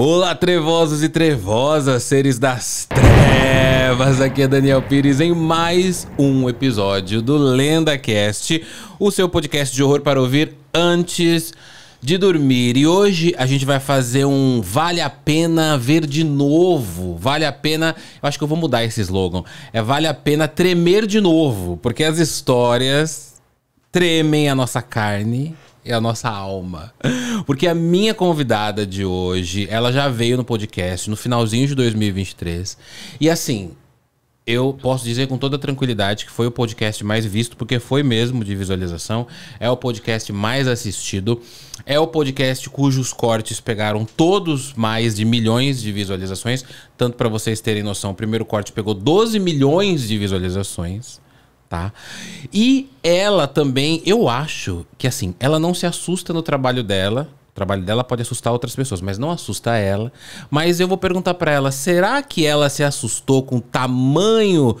Olá, trevosos e trevosas, seres das trevas. Aqui é Daniel Pires em mais um episódio do LendaCast, o seu podcast de horror para ouvir antes de dormir. E hoje a gente vai fazer um vale a pena ver de novo. Vale a pena, eu acho que eu vou mudar esse slogan. É vale a pena tremer de novo, porque as histórias tremem a nossa carne é a nossa alma. Porque a minha convidada de hoje, ela já veio no podcast no finalzinho de 2023. E assim, eu posso dizer com toda tranquilidade que foi o podcast mais visto, porque foi mesmo de visualização, é o podcast mais assistido, é o podcast cujos cortes pegaram todos mais de milhões de visualizações. Tanto para vocês terem noção, o primeiro corte pegou 12 milhões de visualizações tá? E ela também, eu acho que assim, ela não se assusta no trabalho dela. O trabalho dela pode assustar outras pessoas, mas não assusta ela. Mas eu vou perguntar para ela, será que ela se assustou com o tamanho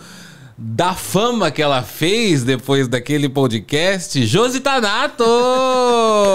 da fama que ela fez depois daquele podcast? Josi Tanato!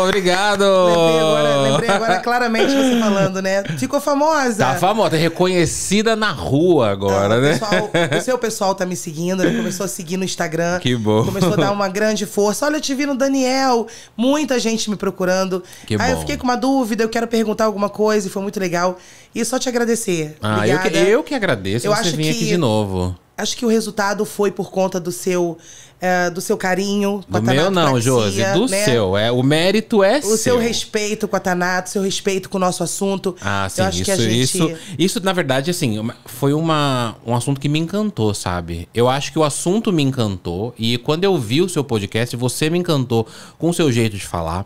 Obrigado! Lembrei agora, lembrei agora claramente você falando, né? Ficou famosa. Tá famosa, é reconhecida na rua agora, ah, né? Pessoal, o seu pessoal tá me seguindo, né? Começou a seguir no Instagram. Que bom. Começou a dar uma grande força. Olha, eu te vi no Daniel. Muita gente me procurando. Que bom. Aí eu fiquei com uma dúvida, eu quero perguntar alguma coisa e foi muito legal. E só te agradecer. Ah, eu que, eu que, agradeço eu você vir aqui de novo. Acho que o resultado foi por conta do seu é, do seu carinho. Do meu não, Josi, do né? seu. É, o mérito é o seu. O seu respeito com a Tanato, seu respeito com o nosso assunto. Ah, sim, isso, gente... isso, isso, na verdade, assim, foi uma, um assunto que me encantou, sabe? Eu acho que o assunto me encantou e quando eu vi o seu podcast, você me encantou com o seu jeito de falar.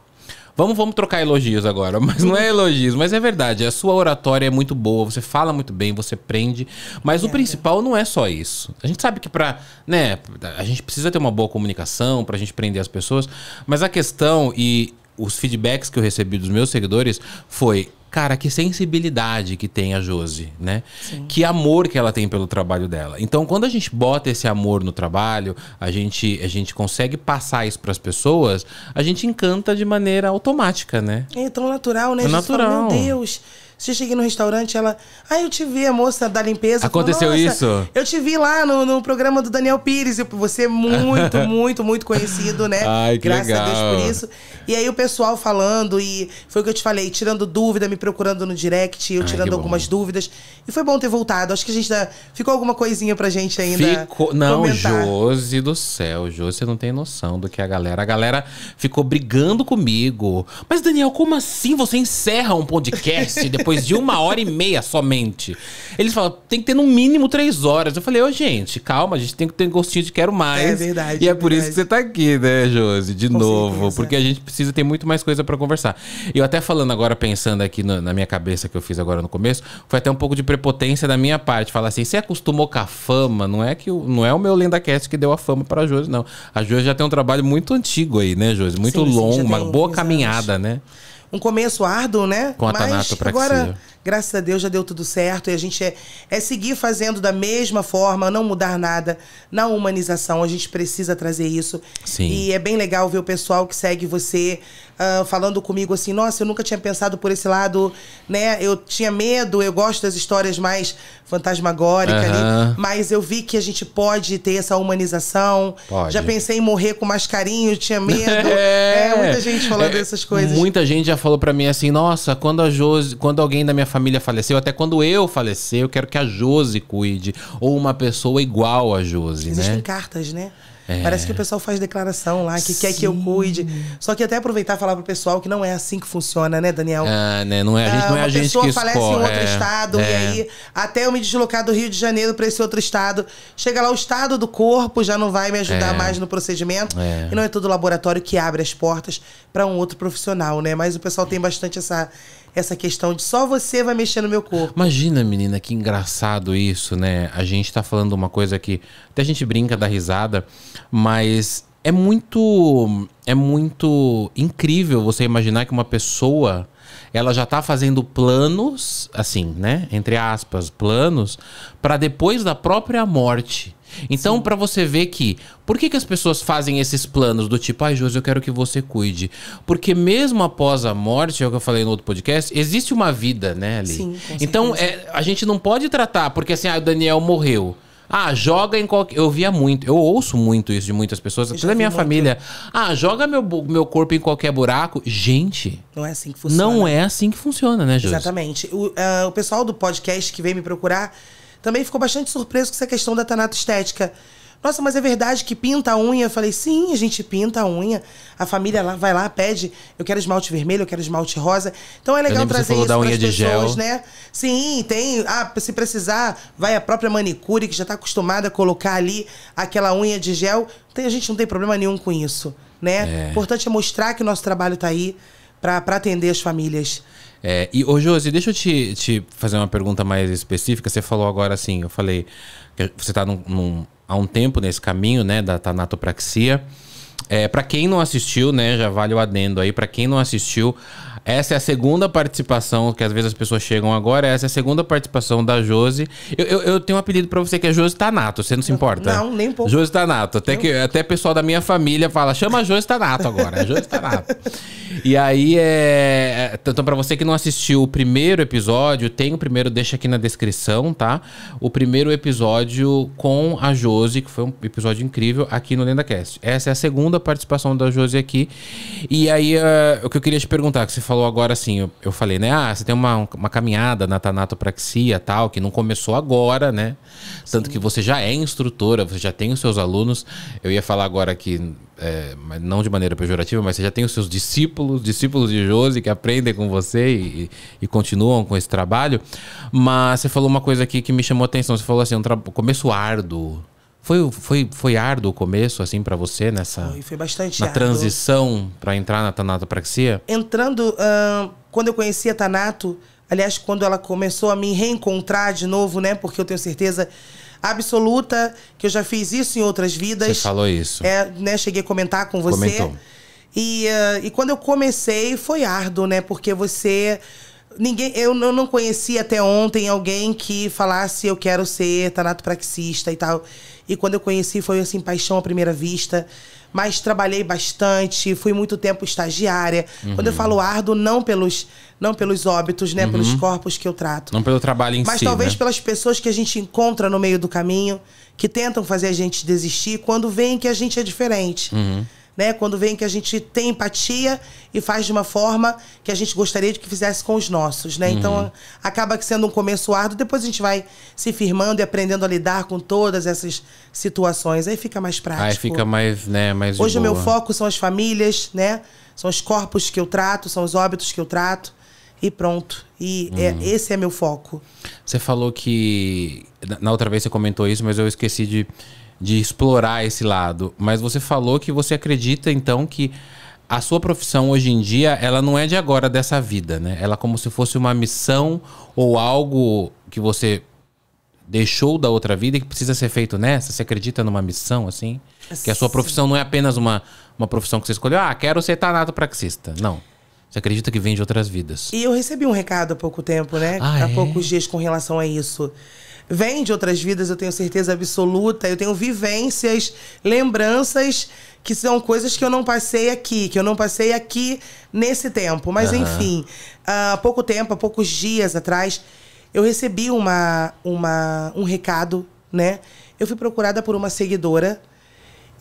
Vamos, vamos trocar elogios agora. Mas não é elogios, mas é verdade. A sua oratória é muito boa, você fala muito bem, você prende. Mas é, o principal não é só isso. A gente sabe que para, né, a gente precisa ter uma boa comunicação para a gente prender as pessoas. Mas a questão e os feedbacks que eu recebi dos meus seguidores foi cara, que sensibilidade que tem a Josi, né? Sim. Que amor que ela tem pelo trabalho dela. Então, quando a gente bota esse amor no trabalho, a gente, a gente consegue passar isso para as pessoas, a gente encanta de maneira automática, né? Então, é tão natural, né? É natural. Fala, Meu Deus. Se chega cheguei no restaurante, ela. Ah, eu te vi, a moça da limpeza. Aconteceu falou, isso? Eu te vi lá no, no programa do Daniel Pires. você é muito, muito, muito conhecido, né? Ai, que Graças legal. a Deus por isso. E aí o pessoal falando, e foi o que eu te falei, tirando dúvida, me procurando no direct, eu Ai, tirando algumas dúvidas. E foi bom ter voltado. Acho que a gente ainda. Ficou alguma coisinha pra gente ainda. Ficou. Não, comentar. Josi do céu, Josi, você não tem noção do que é a galera. A galera ficou brigando comigo. Mas, Daniel, como assim você encerra um podcast depois de uma hora e meia somente? Eles falam, tem que ter no mínimo três horas. Eu falei, ô, oh, gente, calma, a gente tem que ter um gostinho de quero mais. É verdade. E é, é por isso que você tá aqui, né, Josi? De Com novo. Certeza. Porque a gente precisa precisa ter muito mais coisa para conversar. Eu até falando agora, pensando aqui no, na minha cabeça que eu fiz agora no começo, foi até um pouco de prepotência da minha parte. Falar assim, você acostumou com a fama, não é que o, não é o meu LendaCast que deu a fama para a Josi, não. A Josi já tem um trabalho muito antigo aí, né, Josi? Muito sim, longo, sim, uma boa caminhada, né? Um começo árduo, né? Com a Mas agora Graças a Deus já deu tudo certo e a gente é, é seguir fazendo da mesma forma, não mudar nada na humanização. A gente precisa trazer isso. Sim. E é bem legal ver o pessoal que segue você uh, falando comigo assim: nossa, eu nunca tinha pensado por esse lado, né? Eu tinha medo, eu gosto das histórias mais fantasmagóricas uhum. ali, mas eu vi que a gente pode ter essa humanização. Pode. Já pensei em morrer com mais carinho, tinha medo. é, é muita gente falando é, essas coisas. Muita gente já falou para mim assim: nossa, quando a Jose quando alguém da minha família família faleceu, até quando eu falecer, eu quero que a Josi cuide. Ou uma pessoa igual a Josi, Existem né? cartas, né? É. Parece que o pessoal faz declaração lá, que Sim. quer que eu cuide. Só que até aproveitar e falar pro pessoal que não é assim que funciona, né, Daniel? Ah, né? Não é a gente, ah, não é a gente que Uma pessoa falece em outro é, estado, é. e aí até eu me deslocar do Rio de Janeiro para esse outro estado, chega lá o estado do corpo já não vai me ajudar é. mais no procedimento. E não é todo laboratório que abre as portas para um outro profissional, né? Mas o pessoal tem bastante essa essa questão de só você vai mexer no meu corpo. Imagina, menina, que engraçado isso, né? A gente tá falando uma coisa que até a gente brinca da risada, mas é muito é muito incrível você imaginar que uma pessoa ela já tá fazendo planos, assim, né, entre aspas, planos para depois da própria morte. Então, para você ver que, por que, que as pessoas fazem esses planos do tipo, ai, ah, Josi, eu quero que você cuide? Porque mesmo após a morte, é o que eu falei no outro podcast, existe uma vida, né, ali. Sim, então, é, a gente não pode tratar, porque assim, ah, o Daniel morreu. Ah, joga em qualquer. Eu via muito, eu ouço muito isso de muitas pessoas, até da minha muito. família. Ah, joga meu, meu corpo em qualquer buraco. Gente. Não é assim que funciona. Não é assim que funciona, né, Josi? Exatamente. O, uh, o pessoal do podcast que veio me procurar também ficou bastante surpreso com essa questão da tanatoestética. Nossa, mas é verdade que pinta a unha? Eu falei, sim, a gente pinta a unha. A família lá vai lá, pede, eu quero esmalte vermelho, eu quero esmalte rosa. Então é legal trazer isso da unha de pessoas, gel. né? Sim, tem. Ah, se precisar, vai a própria manicure, que já está acostumada a colocar ali aquela unha de gel. Tem, a gente não tem problema nenhum com isso, né? É. O importante é mostrar que o nosso trabalho está aí para atender as famílias. É, e, ô Josi, deixa eu te, te, fazer uma pergunta mais específica. Você falou agora assim, eu falei que você está há um tempo nesse caminho, né, da tanatopraxia. É, para quem não assistiu, né, já vale o adendo aí. Para quem não assistiu, essa é a segunda participação, que às vezes as pessoas chegam agora, essa é a segunda participação da Josi. Eu, eu, eu tenho um apelido para você que é Josi Tanato, você não se importa? Não, nem um pouco. Josi Tanato. Até, que, até pessoal da minha família fala, chama Josi Tanato agora, é Josi Tanato. e aí, é... é então, para você que não assistiu o primeiro episódio, tem o primeiro, deixa aqui na descrição, tá? O primeiro episódio com a Josi, que foi um episódio incrível, aqui no LendaCast. Essa é a segunda segunda participação da Josi aqui. E aí, uh, o que eu queria te perguntar, que você falou agora assim, eu, eu falei, né? Ah, você tem uma, uma caminhada na tanatopraxia tal, que não começou agora, né? Sim. Tanto que você já é instrutora, você já tem os seus alunos. Eu ia falar agora que, é, não de maneira pejorativa, mas você já tem os seus discípulos, discípulos de Josi, que aprendem com você e, e continuam com esse trabalho. Mas você falou uma coisa aqui que me chamou a atenção. Você falou assim, um começo árduo. Foi, foi, foi árduo o começo, assim, para você nessa. Foi, foi bastante na árduo. transição para entrar na tanatopraxia? Entrando, uh, quando eu conheci a Tanato, aliás, quando ela começou a me reencontrar de novo, né? Porque eu tenho certeza absoluta que eu já fiz isso em outras vidas. Você falou isso. É, né? Cheguei a comentar com você. Comentou. E, uh, e quando eu comecei, foi árduo, né? Porque você ninguém eu não conhecia até ontem alguém que falasse eu quero ser tanatopraxista e tal. E quando eu conheci, foi assim, paixão à primeira vista. Mas trabalhei bastante, fui muito tempo estagiária. Uhum. Quando eu uhum. falo árduo, não pelos, não pelos óbitos, né? Uhum. Pelos corpos que eu trato. Não pelo trabalho em mas si. Mas talvez né? pelas pessoas que a gente encontra no meio do caminho, que tentam fazer a gente desistir quando veem que a gente é diferente. Uhum né? Quando vem que a gente tem empatia e faz de uma forma que a gente gostaria de que fizesse com os nossos, né? Então, uhum. Então acaba sendo um começo árduo, depois a gente vai se firmando e aprendendo a lidar com todas essas situações. Aí fica mais prático. Aí fica mais, né, mais Hoje o meu foco são as famílias, né? São os corpos que eu trato, são os óbitos que eu trato e pronto. E é, uhum. esse é meu foco. Você falou que. Na outra vez você comentou isso, mas eu esqueci de de explorar esse lado. Mas você falou que você acredita então que a sua profissão hoje em dia, ela não é de agora dessa vida, né? Ela é como se fosse uma missão ou algo que você deixou da outra vida e que precisa ser feito nessa? Você acredita numa missão assim? Que a sua profissão não é apenas uma, uma profissão que você escolheu. Ah, quero ser praxista. Não. Você acredita que vem de outras vidas. E eu recebi um recado há pouco tempo, né? Ah, há é? poucos dias com relação a isso vem de outras vidas, eu tenho certeza absoluta. Eu tenho vivências, lembranças que são coisas que eu não passei aqui, que eu não passei aqui nesse tempo. Mas uhum. enfim, há pouco tempo, há poucos dias atrás, eu recebi uma, uma, um recado, né? Eu fui procurada por uma seguidora.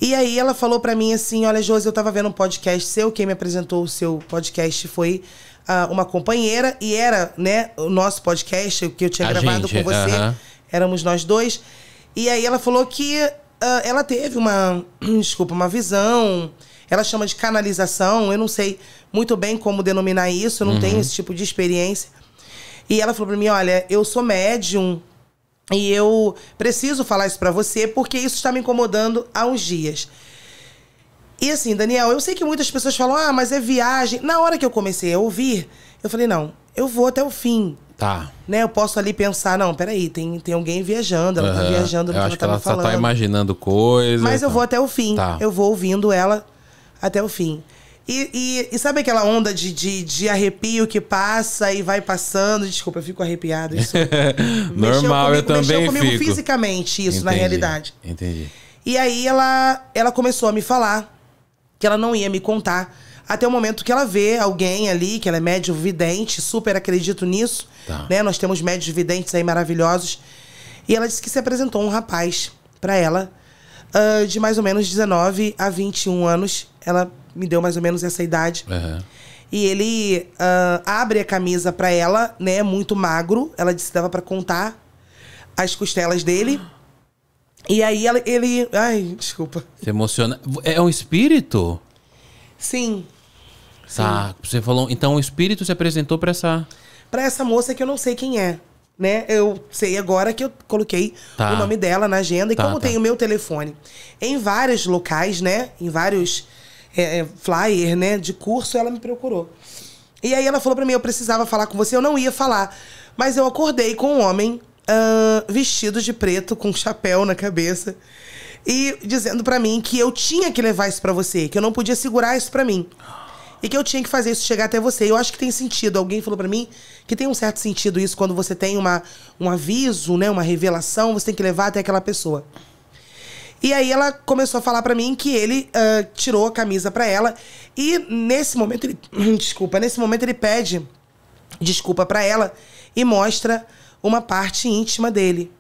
E aí ela falou para mim assim, olha, Josi, eu tava vendo um podcast seu, quem me apresentou o seu podcast foi uh, uma companheira, e era, né, o nosso podcast que eu tinha A gravado gente, com você. Uh -huh éramos nós dois. E aí ela falou que uh, ela teve uma, desculpa, uma visão, ela chama de canalização, eu não sei muito bem como denominar isso, eu não uhum. tenho esse tipo de experiência. E ela falou para mim, olha, eu sou médium e eu preciso falar isso para você porque isso está me incomodando há uns dias. E assim, Daniel, eu sei que muitas pessoas falam, ah, mas é viagem. Na hora que eu comecei a ouvir, eu falei, não, eu vou até o fim. Tá. Né? Eu posso ali pensar, não, peraí, tem, tem alguém viajando, ela uhum. tá viajando no que ela, que tá ela falando. só tá imaginando coisas. Mas eu tá. vou até o fim. Tá. Eu vou ouvindo ela até o fim. E, e, e, sabe aquela onda de, de, de, arrepio que passa e vai passando? Desculpa, eu fico arrepiado. Isso. Normal, comigo, eu também mexeu comigo fico. fisicamente isso, entendi, na realidade. Entendi. E aí ela, ela começou a me falar que ela não ia me contar até o momento que ela vê alguém ali, que ela é médio vidente, super acredito nisso. Tá. Né? Nós temos médios videntes aí maravilhosos. E ela disse que se apresentou um rapaz para ela, uh, de mais ou menos 19 a 21 anos. Ela me deu mais ou menos essa idade. Uhum. E ele uh, abre a camisa para ela, né? Muito magro. Ela disse que dava para contar as costelas dele. E aí ela, ele. Ai, desculpa. Se emociona. É um espírito? Sim. Tá, você falou. Então o espírito se apresentou para essa. Para essa moça que eu não sei quem é. Né? Eu sei agora que eu coloquei tá. o nome dela na agenda e tá, como tá. tem o meu telefone em vários locais, né? Em vários é, é flyer, né? De curso, ela me procurou. E aí ela falou para mim, eu precisava falar com você, eu não ia falar, mas eu acordei com um homem uh, vestido de preto com chapéu na cabeça e dizendo para mim que eu tinha que levar isso para você, que eu não podia segurar isso para mim. E que eu tinha que fazer isso chegar até você. Eu acho que tem sentido. Alguém falou para mim que tem um certo sentido isso quando você tem uma, um aviso, né, uma revelação, você tem que levar até aquela pessoa. E aí ela começou a falar para mim que ele uh, tirou a camisa para ela e nesse momento ele, desculpa, nesse momento ele pede desculpa para ela e mostra uma parte íntima dele.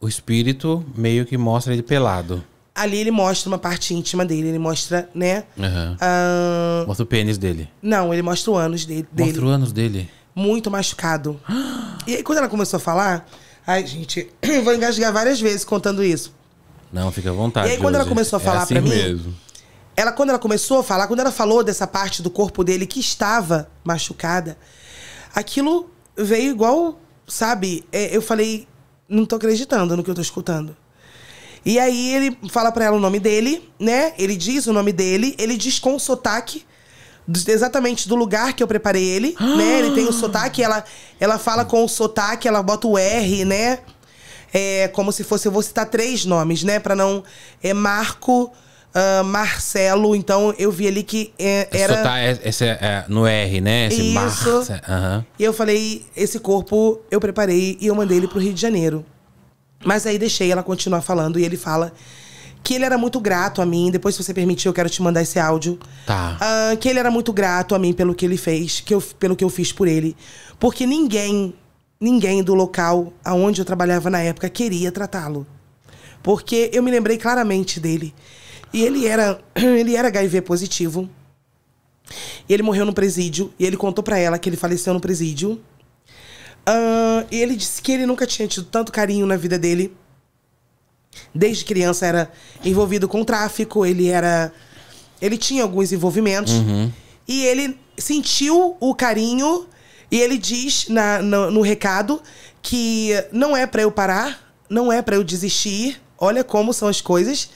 O espírito meio que mostra ele pelado ali ele mostra uma parte íntima dele, ele mostra, né? Uhum. mostra o pênis dele. Não, ele mostra o ânus dele. Mostra o ânus dele. Muito machucado. e aí, quando ela começou a falar, ai, gente, vou engasgar várias vezes contando isso. Não, fica à vontade. E aí, quando hoje. ela começou a é falar é assim pra mim. Mesmo. Ela, quando ela começou a falar, quando ela falou dessa parte do corpo dele que estava machucada, aquilo veio igual, sabe? É, eu falei, não tô acreditando no que eu tô escutando. E aí ele fala para ela o nome dele, né? Ele diz o nome dele, ele diz com o sotaque exatamente do lugar que eu preparei ele, né? Ele tem o sotaque, ela, ela fala com o sotaque, ela bota o R, né? É como se fosse, eu vou citar três nomes, né? Pra não. É Marco, uh, Marcelo. Então eu vi ali que é, era. Sotar é, esse, é, é, no R, né? Esse Isso. Uhum. E eu falei, esse corpo eu preparei e eu mandei ele pro Rio de Janeiro. Mas aí deixei ela continuar falando e ele fala que ele era muito grato a mim. Depois, se você permitir, eu quero te mandar esse áudio. Tá. Uh, que ele era muito grato a mim pelo que ele fez, que eu, pelo que eu fiz por ele. Porque ninguém, ninguém do local aonde eu trabalhava na época queria tratá-lo. Porque eu me lembrei claramente dele. E ele era, ele era HIV positivo. Ele morreu no presídio e ele contou para ela que ele faleceu no presídio. Uh, e ele disse que ele nunca tinha tido tanto carinho na vida dele. Desde criança era envolvido com tráfico, ele era. Ele tinha alguns envolvimentos. Uhum. E ele sentiu o carinho e ele diz na, no, no recado que não é para eu parar, não é para eu desistir. Olha como são as coisas,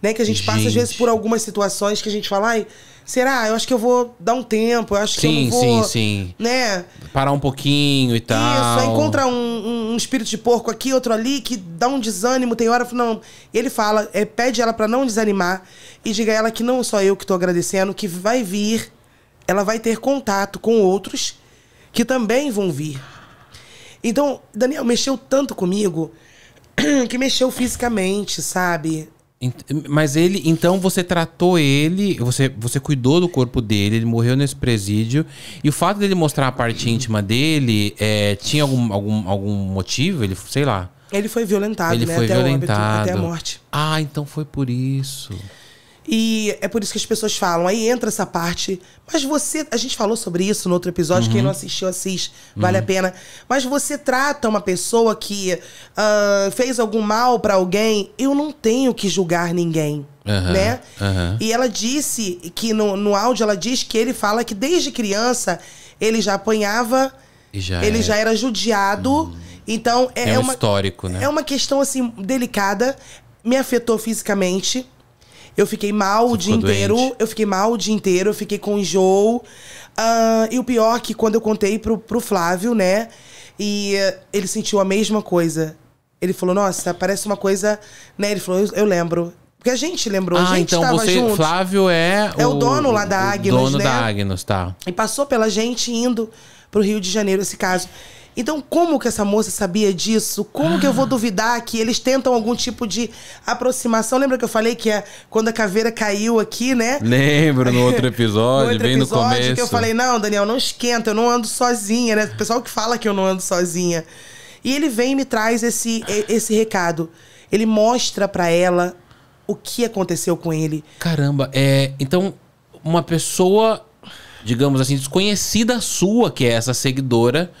né? Que a gente, gente, passa às vezes por algumas situações que a gente fala, ai, será? Eu acho que eu vou dar um tempo, eu acho sim, que eu vou. Sim, sim, Né? Parar um pouquinho e tal. Isso, aí encontra um, um, um, espírito de porco aqui, outro ali, que dá um desânimo, tem hora. Não. Ele fala, é, pede ela para não desanimar e diga a ela que não só eu que tô agradecendo, que vai vir, ela vai ter contato com outros que também vão vir. Então, Daniel mexeu tanto comigo que mexeu fisicamente, sabe? Mas ele, então você tratou ele, você, você cuidou do corpo dele, ele morreu nesse presídio. E o fato dele mostrar a parte íntima dele, é, tinha algum, algum, algum motivo? Ele, sei lá. Ele foi violentado, ele né? foi até violentado. O óbito, até a morte. Ah, então foi por isso. E é por isso que as pessoas falam. Aí entra essa parte. Mas você. A gente falou sobre isso no outro episódio. Uhum. Quem não assistiu, assiste. Vale uhum. a pena. Mas você trata uma pessoa que uh, fez algum mal para alguém. Eu não tenho que julgar ninguém. Uhum. Né? E ela disse que no, no áudio ela diz que ele fala que desde criança ele já apanhava, já ele é... já era judiado. Hum. Então é, é um uma, histórico, né? É uma questão assim delicada. Me afetou fisicamente eu fiquei mal Você o dia inteiro. Eu fiquei mal o dia inteiro, eu fiquei com enjoo. Uh, e o pior é que quando eu contei pro, pro Flávio, né? E uh, ele sentiu a mesma coisa. Ele falou, nossa, parece uma coisa. Né? Ele falou, eu, eu lembro. Porque a gente lembrou, ah, a gente então tava você, junto. Flávio é. É o, o dono lá da Agnos. dono né? da Agnos, tá. E passou pela gente indo pro Rio de Janeiro esse caso. Então, como que essa moça sabia disso? Como ah. que eu vou ah. duvidar que eles tentam algum tipo de aproximação? Lembra que eu falei que é quando a caveira caiu aqui, né? Lembro, no outro episódio, no outro bem episódio, no começo. Que eu falei, não, Daniel, não esquenta, eu não ando sozinha, né? O pessoal que fala que eu não ando sozinha. E ele vem e me traz esse, esse recado. Ele mostra para ela o que aconteceu com ele. Caramba, é, então uma pessoa, digamos assim, desconhecida sua, que é essa seguidora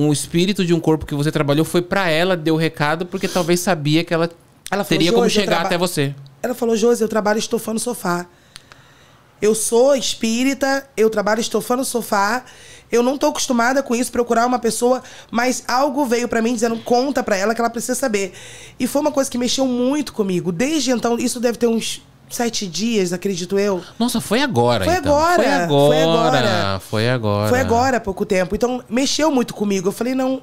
um espírito de um corpo que você trabalhou foi para ela, deu o recado, porque talvez sabia que ela, ela falou, teria como chegar até você. Ela falou, Josi, eu trabalho estofando sofá. Eu sou espírita, eu trabalho estofando sofá. Eu não tô acostumada com isso, procurar uma pessoa, mas algo veio para mim dizendo, conta para ela que ela precisa saber. E foi uma coisa que mexeu muito comigo. Desde então, isso deve ter uns sete dias, acredito eu. Nossa, foi agora. Foi então. agora. Foi agora. Foi agora. Foi agora. Foi agora há pouco tempo. Então, mexeu muito comigo. Eu falei, não,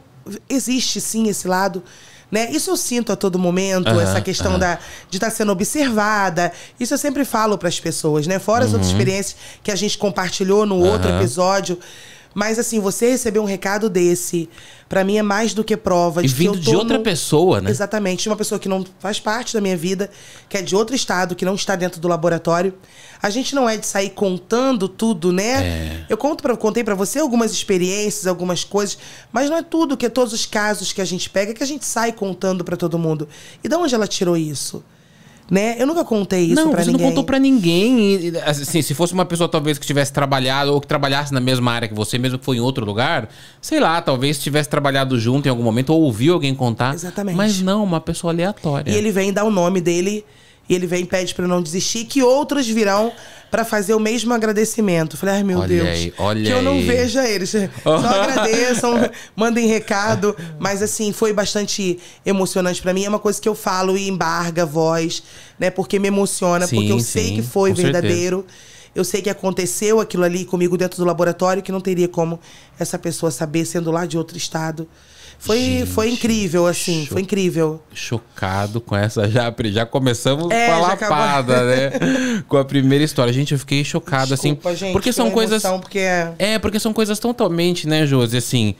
existe sim esse lado. Né? Isso eu sinto a todo momento, uhum, essa questão uhum. da, de estar tá sendo observada. Isso eu sempre falo para as pessoas, né? Fora as uhum. outras experiências que a gente compartilhou no outro episódio. Mas assim, você receber um recado desse, para mim é mais do que prova. E de vindo de outra no... pessoa, né? Exatamente. De uma pessoa que não faz parte da minha vida, que é de outro estado, que não está dentro do laboratório. A gente não é de sair contando tudo, né? É. Eu conto pra, contei para você algumas experiências, algumas coisas, mas não é tudo que é todos os casos que a gente pega que a gente sai contando para todo mundo. E de onde ela tirou isso? Né? Eu nunca contei isso não, pra você ninguém. Não, contou pra ninguém. Assim, se fosse uma pessoa talvez que tivesse trabalhado ou que trabalhasse na mesma área que você, mesmo que foi em outro lugar, sei lá, talvez tivesse trabalhado junto em algum momento ou ouviu alguém contar. Exatamente. Mas não, uma pessoa aleatória. E ele vem dar o nome dele e ele vem e pede para não desistir, que outros virão para fazer o mesmo agradecimento. Falei, ai meu olha Deus, aí, olha que eu não veja eles. Só agradeçam, mandem recado. Mas assim, foi bastante emocionante para mim. É uma coisa que eu falo e embarga a voz, né? Porque me emociona, sim, porque eu sim, sei que foi verdadeiro. Certeza. Eu sei que aconteceu aquilo ali comigo dentro do laboratório, que não teria como essa pessoa saber, sendo lá de outro estado. Foi, Gente, foi incrível, assim, cho... foi incrível. Chocado com essa já, já começamos é, com a lapada, né? com a primeira história. Gente, eu fiquei chocado, assim, Desculpa, assim. Gente, porque são coisas. Emoção, porque é... é, porque são coisas totalmente, né, Josi? Assim,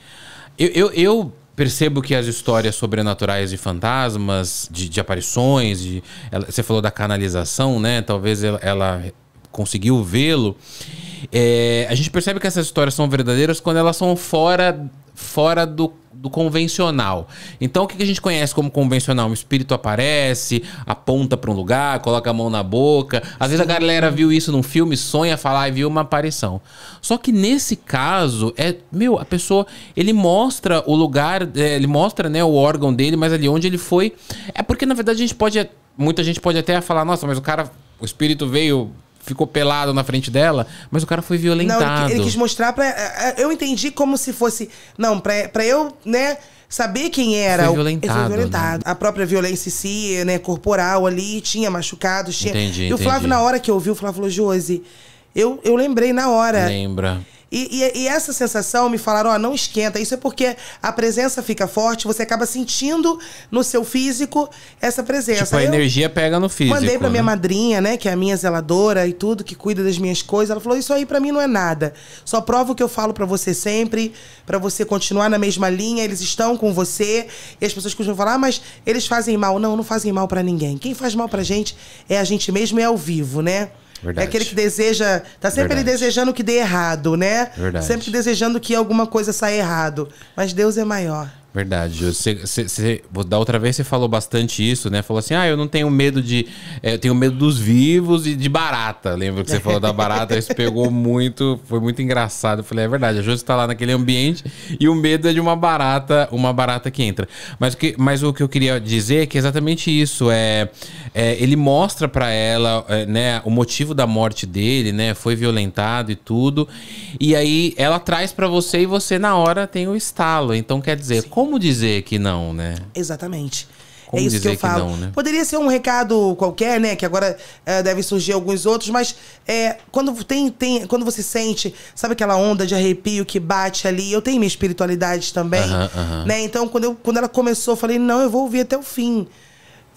eu, eu, eu percebo que as histórias sobrenaturais de fantasmas, de, de aparições, de, ela, você falou da canalização, né? Talvez ela, ela conseguiu vê-lo. É, a gente percebe que essas histórias são verdadeiras quando elas são fora, fora do do convencional. Então, o que a gente conhece como convencional? Um espírito aparece, aponta para um lugar, coloca a mão na boca. Às Sim. vezes a galera viu isso num filme, sonha falar e viu uma aparição. Só que nesse caso, é, meu, a pessoa, ele mostra o lugar, é, ele mostra, né, o órgão dele, mas ali onde ele foi. É porque, na verdade, a gente pode. Muita gente pode até falar, nossa, mas o cara, o espírito veio ficou pelado na frente dela, mas o cara foi violentado. Não, ele, ele quis mostrar pra. É, é, eu entendi como se fosse. Não, pra, pra eu, né? Saber quem era. Foi violentado. Foi violentado. Né? A própria violência em si, né? Corporal ali, tinha machucados. Tinha... Entendi, E entendi. o Flávio, na hora que ouviu, o Flávio falou: Josi, eu, eu lembrei na hora. Lembra. E, e, e, essa sensação, me falaram, ó, oh, não esquenta. Isso é porque a presença fica forte, você acaba sentindo no seu físico essa presença. Tipo, a energia pega no físico. Mandei pra né? minha madrinha, né, que é a minha zeladora e tudo, que cuida das minhas coisas. Ela falou: Isso aí para mim não é nada. Só prova o que eu falo para você sempre, para você continuar na mesma linha. Eles estão com você. E as pessoas costumam falar, ah, mas eles fazem mal. Não, não fazem mal para ninguém. Quem faz mal pra gente é a gente mesmo e é ao vivo, né? Verdade. É aquele que deseja. Tá sempre Verdade. ele desejando que dê errado, né? Verdade. Sempre desejando que alguma coisa saia errado. Mas Deus é maior. Verdade, você, você, vou dar outra vez você falou bastante isso, né? Falou assim, ah, eu não tenho medo de, eh, eu tenho medo dos vivos e de barata. Lembra que você falou da barata? Isso pegou muito, foi muito engraçado. Eu falei, é verdade, a Josi está lá naquele ambiente e o medo é de uma barata, uma barata que entra. Mas o que, mas o que eu queria dizer é que é exatamente isso é, é ele mostra para ela, é, né, o motivo da morte dele, né? Foi violentado e tudo. E aí ela traz para você e você na hora tem o estalo. Então quer dizer Sim como dizer que não, né? Exatamente. É como é isso que eu falo. Que não, né? Poderia ser um recado qualquer, né? Que agora é, deve surgir alguns outros, mas é, quando, tem, tem, quando você sente, sabe aquela onda de arrepio que bate ali? Eu tenho minha espiritualidade também, uh -huh, uh -huh. né? Então, quando, eu, quando ela começou, eu falei, não, eu vou ouvir até o fim.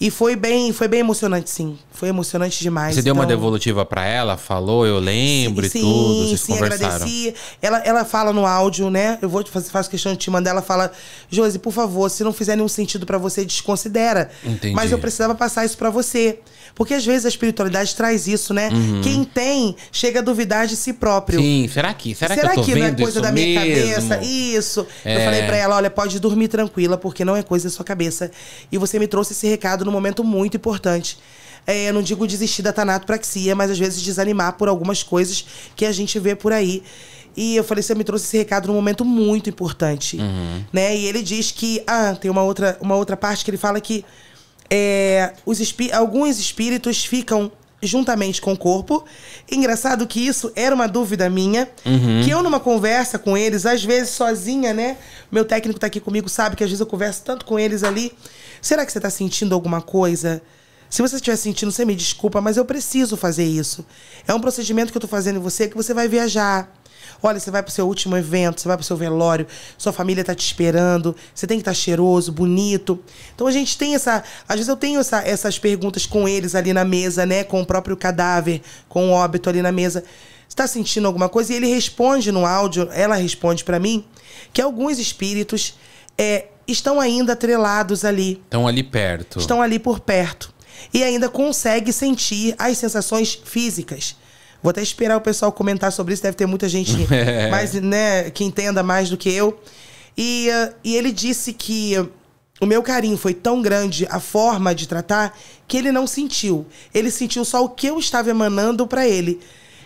E foi bem, foi bem emocionante, sim. Foi emocionante demais. Você então... deu uma então devolutiva para ela, falou, eu lembro sim, e tudo, vocês sim, conversaram. Agradeci. Ela, ela fala no áudio, né? Eu vou fazer, faço questão de te mandar. Ela fala, Josi, por favor, se não fizer nenhum sentido para você, desconsidera. Entendi. Mas eu precisava passar isso para você. Porque às vezes a espiritualidade traz isso, né? Uhum. Quem tem chega a duvidar de si próprio. Sim, será que? Será, será que, eu tô que não é coisa da minha mesmo? cabeça? Isso. É. Eu falei para ela: olha, pode dormir tranquila, porque não é coisa da sua cabeça. E você me trouxe esse recado num momento muito importante. É, eu não digo desistir da tanatopraxia, mas às vezes desanimar por algumas coisas que a gente vê por aí. E eu falei, você me trouxe esse recado num momento muito importante, uhum. né? E ele diz que, ah, tem uma outra, uma outra parte que ele fala que é, os alguns espíritos ficam juntamente com o corpo. Engraçado que isso era uma dúvida minha, uhum. que eu numa conversa com eles, às vezes sozinha, né? Meu técnico tá aqui comigo, sabe que às vezes eu converso tanto com eles ali. Será que você tá sentindo alguma coisa? Se você estiver sentindo, você me desculpa, mas eu preciso fazer isso. É um procedimento que eu tô fazendo em você que você vai viajar. Olha, você vai pro seu último evento, você vai pro seu velório, sua família tá te esperando, você tem que estar tá cheiroso, bonito. Então a gente tem essa. Às vezes eu tenho essa, essas perguntas com eles ali na mesa, né? Com o próprio cadáver, com o óbito ali na mesa. Você tá sentindo alguma coisa? E ele responde no áudio, ela responde para mim, que alguns espíritos é, estão ainda atrelados ali. Estão ali perto. Estão ali por perto. E ainda consegue sentir as sensações físicas. Vou até esperar o pessoal comentar sobre isso, deve ter muita gente é. mais, né, que entenda mais do que eu. E, uh, e ele disse que uh, o meu carinho foi tão grande, a forma de tratar, que ele não sentiu. Ele sentiu só o que eu estava emanando para ele.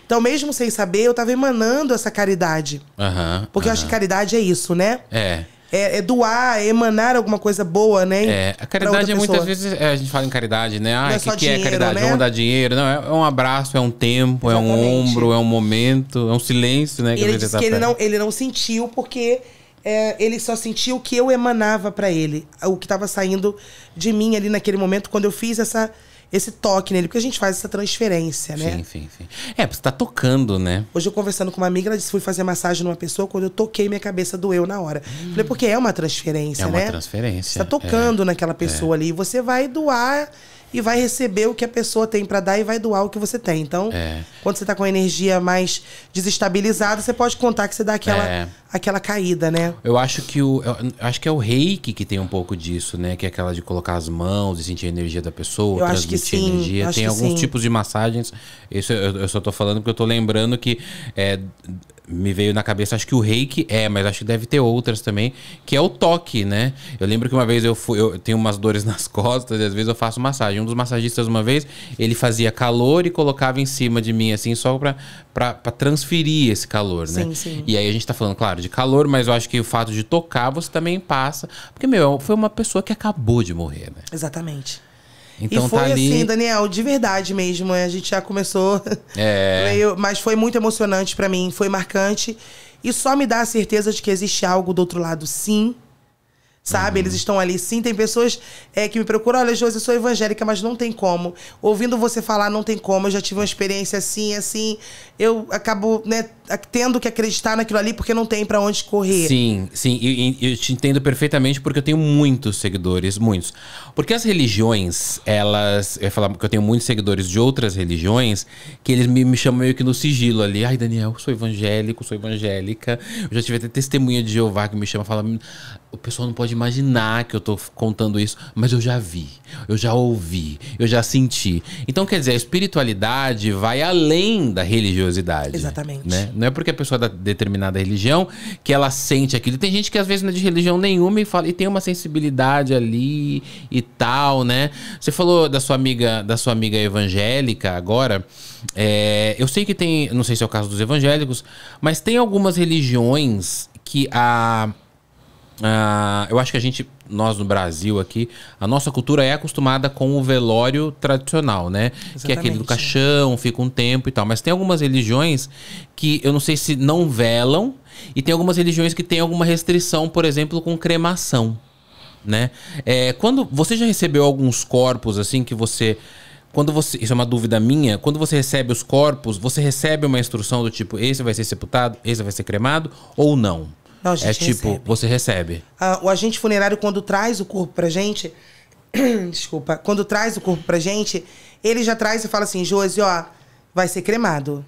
Então, mesmo sem saber, eu estava emanando essa caridade. Uhum, porque uhum. eu acho que caridade é isso, né? É. É, é, doar, é emanar alguma coisa boa, né? É, a caridade é muitas vezes é, a gente fala em caridade, né? Ah, o é que, que é caridade? Né? Vamos dar dinheiro. Não, é, um abraço, é um tempo, Exatamente. é um ombro, é um momento, é um silêncio, né? Que ele disse que ele não, ele não sentiu porque é, ele só sentiu o que eu emanava para ele, o que estava saindo de mim ali naquele momento quando eu fiz essa esse toque nele, porque a gente faz essa transferência, né? Sim, sim, sim. É, você tá tocando, né? Hoje eu conversando com uma amiga, ela disse fui fazer massagem numa pessoa, quando eu toquei, minha cabeça doeu na hora. Hum. Falei, porque é uma transferência, né? É uma né? transferência. Você tá tocando é. naquela pessoa é. ali, e você vai doar e vai receber o que a pessoa tem para dar e vai doar o que você tem. Então, é. quando você tá com a energia mais desestabilizada, você pode contar que você dá aquela, é. aquela caída, né? Eu acho que o acho que é o Reiki que tem um pouco disso, né? Que é aquela de colocar as mãos e sentir a energia da pessoa, eu transmitir acho que sim, energia. Acho tem alguns sim. tipos de massagens. Isso eu, eu, só tô falando porque eu tô lembrando que é, me veio na cabeça, acho que o reiki é, mas acho que deve ter outras também, que é o toque, né? Eu lembro que uma vez eu fui, eu tenho umas dores nas costas e às vezes eu faço massagem. Um dos massagistas, uma vez, ele fazia calor e colocava em cima de mim, assim, só pra, pra, pra transferir esse calor, né? Sim, sim. E aí a gente tá falando, claro, de calor, mas eu acho que o fato de tocar você também passa. Porque, meu, foi uma pessoa que acabou de morrer, né? Exatamente. Então e tá foi tá ali... assim, Daniel, de verdade mesmo. É, a gente já começou. É. Meio... Mas foi muito emocionante para mim, foi marcante. E só me dá a certeza de que existe algo do outro lado, sim sabe? Uhum. Eles estão ali sim. Tem pessoas é, que me procuram, olha, Josi, eu sou evangélica, mas não tem como. Ouvindo você falar, não tem como. Eu já tive uma experiência assim, assim. Eu acabo, né, tendo que acreditar naquilo ali porque não tem para onde correr. Sim, sim. E, eu, eu te entendo perfeitamente porque eu tenho muitos seguidores, muitos. Porque as religiões, elas. Eu ia falar que eu tenho muitos seguidores de outras religiões que eles me, me chamam meio que no sigilo ali. Ai, Daniel, eu sou evangélico, sou evangélica. Eu já tive até testemunha de Jeová que me chama e fala o pessoal não pode imaginar que eu tô contando isso, mas eu já vi, eu já ouvi, eu já senti. Então, quer dizer, a espiritualidade vai além da religiosidade. Exatamente. Né? Não é porque a pessoa é da determinada religião que ela sente aquilo. Tem gente que às vezes não é de religião nenhuma e fala e tem uma sensibilidade ali e tal, né? Você falou da sua amiga, da sua amiga evangélica agora. É, eu sei que tem, não sei se é o caso dos evangélicos, mas tem algumas religiões que a ah, eu acho que a gente, nós no Brasil aqui, a nossa cultura é acostumada com o velório tradicional, né? Exatamente. Que é aquele do caixão, fica um tempo e tal. Mas tem algumas religiões que eu não sei se não velam, e tem algumas religiões que tem alguma restrição, por exemplo, com cremação, né? É, quando você já recebeu alguns corpos assim que você quando você. Isso é uma dúvida minha. Quando você recebe os corpos, você recebe uma instrução do tipo: esse vai ser sepultado, esse vai ser cremado, ou não? Não, é tipo, você recebe. Ah, o agente funerário, quando traz o corpo pra gente. desculpa. Quando traz o corpo pra gente, ele já traz e fala assim: Josi, ó, vai ser cremado.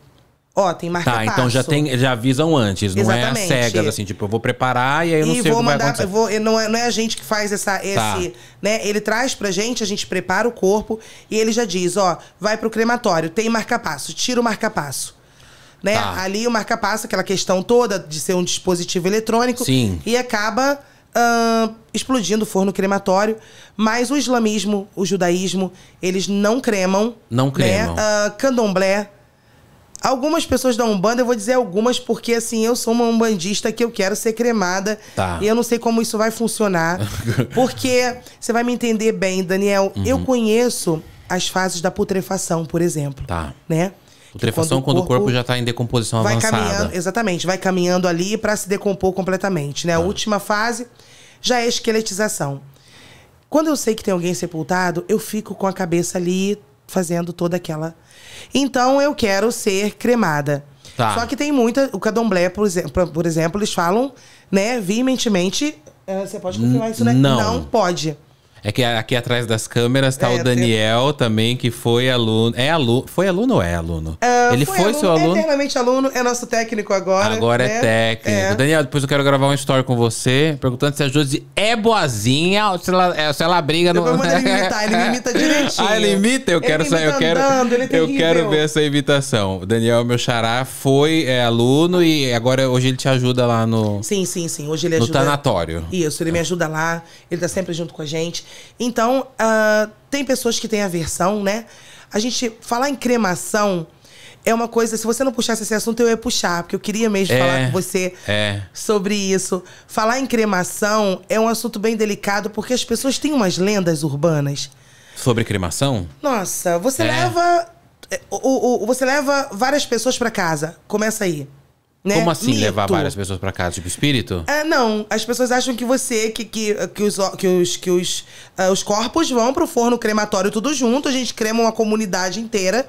Ó, tem marca Tá, então já, tem, já avisam antes, não é Exatamente. é cegas, assim, tipo, eu vou preparar e aí eu não e sei vou o que mandar, vai acontecer. Eu vou, não, é, não é a gente que faz essa, tá. esse, tá. né? Ele traz pra gente, a gente prepara o corpo e ele já diz, ó, vai pro crematório, tem marca-passo, tira o marca-passo né? Tá. Ali o marca-passo, aquela questão toda de ser um dispositivo eletrônico. Sim. E acaba uh, explodindo o forno crematório. Mas o islamismo, o judaísmo, eles não cremam. Não né? cremam. Né? Uh, candomblé. Algumas pessoas da Umbanda, eu vou dizer algumas, porque assim, eu sou uma umbandista que eu quero ser cremada. Tá. E eu não sei como isso vai funcionar. porque, você vai me entender bem, Daniel, uhum. eu conheço as fases da putrefação, por exemplo. Tá. Né? Putrefação quando, quando o corpo, corpo já está em decomposição vai avançada. Caminhando, exatamente, vai caminhando ali para se decompor completamente. Né? A ah. última fase já é esqueletização. Quando eu sei que tem alguém sepultado, eu fico com a cabeça ali fazendo toda aquela. Então eu quero ser cremada. Tá. Só que tem muita. O cadomblé por exemplo, por exemplo eles falam, né, veementemente. Ah, você pode confirmar isso, né? Não. Não pode. É que aqui atrás das câmeras tá é, o Daniel tenho... também, que foi aluno. É aluno. Foi aluno ou é aluno? Ah, ele foi, seu aluno, seu aluno? É eternamente aluno, é nosso técnico agora. Agora é né? é técnico. É. Daniel, depois eu quero gravar uma história com você, perguntando se a Josi é boazinha ou se ela, é, se ela briga depois no. Ele, imita, ele me imita direitinho. ah, ele imita? Eu quero saber. Eu quero, andando, ele é eu quero ver essa imitação. O Daniel, meu xará, foi é, aluno e agora hoje ele te ajuda lá no. Sim, sim, sim. Hoje ele ajuda. No tanatório. Isso, ele me ajuda lá. Ele tá sempre junto com a gente. Então, uh, tem pessoas que têm aversão, né? A gente falar em cremação é uma coisa. Se você não puxasse esse assunto, eu ia puxar, porque eu queria mesmo é, falar com você é. sobre isso. Falar em cremação é um assunto bem delicado, porque as pessoas têm umas lendas urbanas. Sobre cremação? Nossa, você é. leva. É, o, o, o, você leva várias pessoas para casa. Começa aí. Né? Como assim Mito. levar várias pessoas para casa? Tipo espírito? É, não. As pessoas acham que você, que, que, que os, que, os, que os, uh, os corpos vão pro forno crematório tudo junto, a gente crema uma comunidade inteira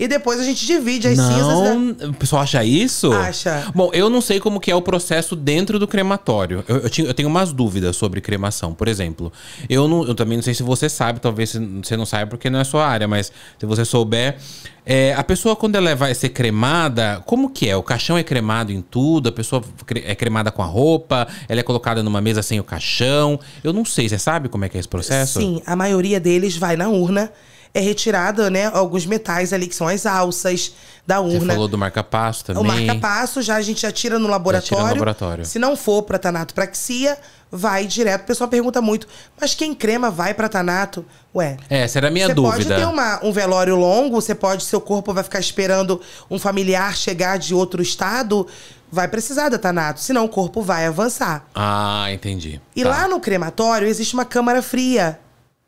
e depois a gente divide as não, cinzas. Né? O pessoal acha isso? Acha. Bom, eu não sei como que é o processo dentro do crematório. Eu, eu, tinha, eu tenho umas dúvidas sobre cremação, por exemplo. Eu, não, eu também não sei se você sabe, talvez você não saiba porque não é sua área, mas se você souber. É, a pessoa, quando ela vai ser cremada, como que é? O caixão é cremado em tudo, a pessoa é cremada com a roupa, ela é colocada numa mesa sem o caixão. Eu não sei, você sabe como é que é esse processo? Sim, a maioria deles vai na urna é retirada, né, alguns metais ali, que são as alças da urna. Você falou do marca-passo também. O marca-passo, já a gente já tira no laboratório. Tira no laboratório. Se não for para tanatopraxia, vai direto. O pessoal pergunta muito, mas quem crema vai para tanato? Ué. É, essa era a minha você dúvida. Você pode ter uma, um velório longo, você pode, seu corpo vai ficar esperando um familiar chegar de outro estado, vai precisar da tanato, senão o corpo vai avançar. Ah, entendi. E tá. lá no crematório existe uma câmara fria,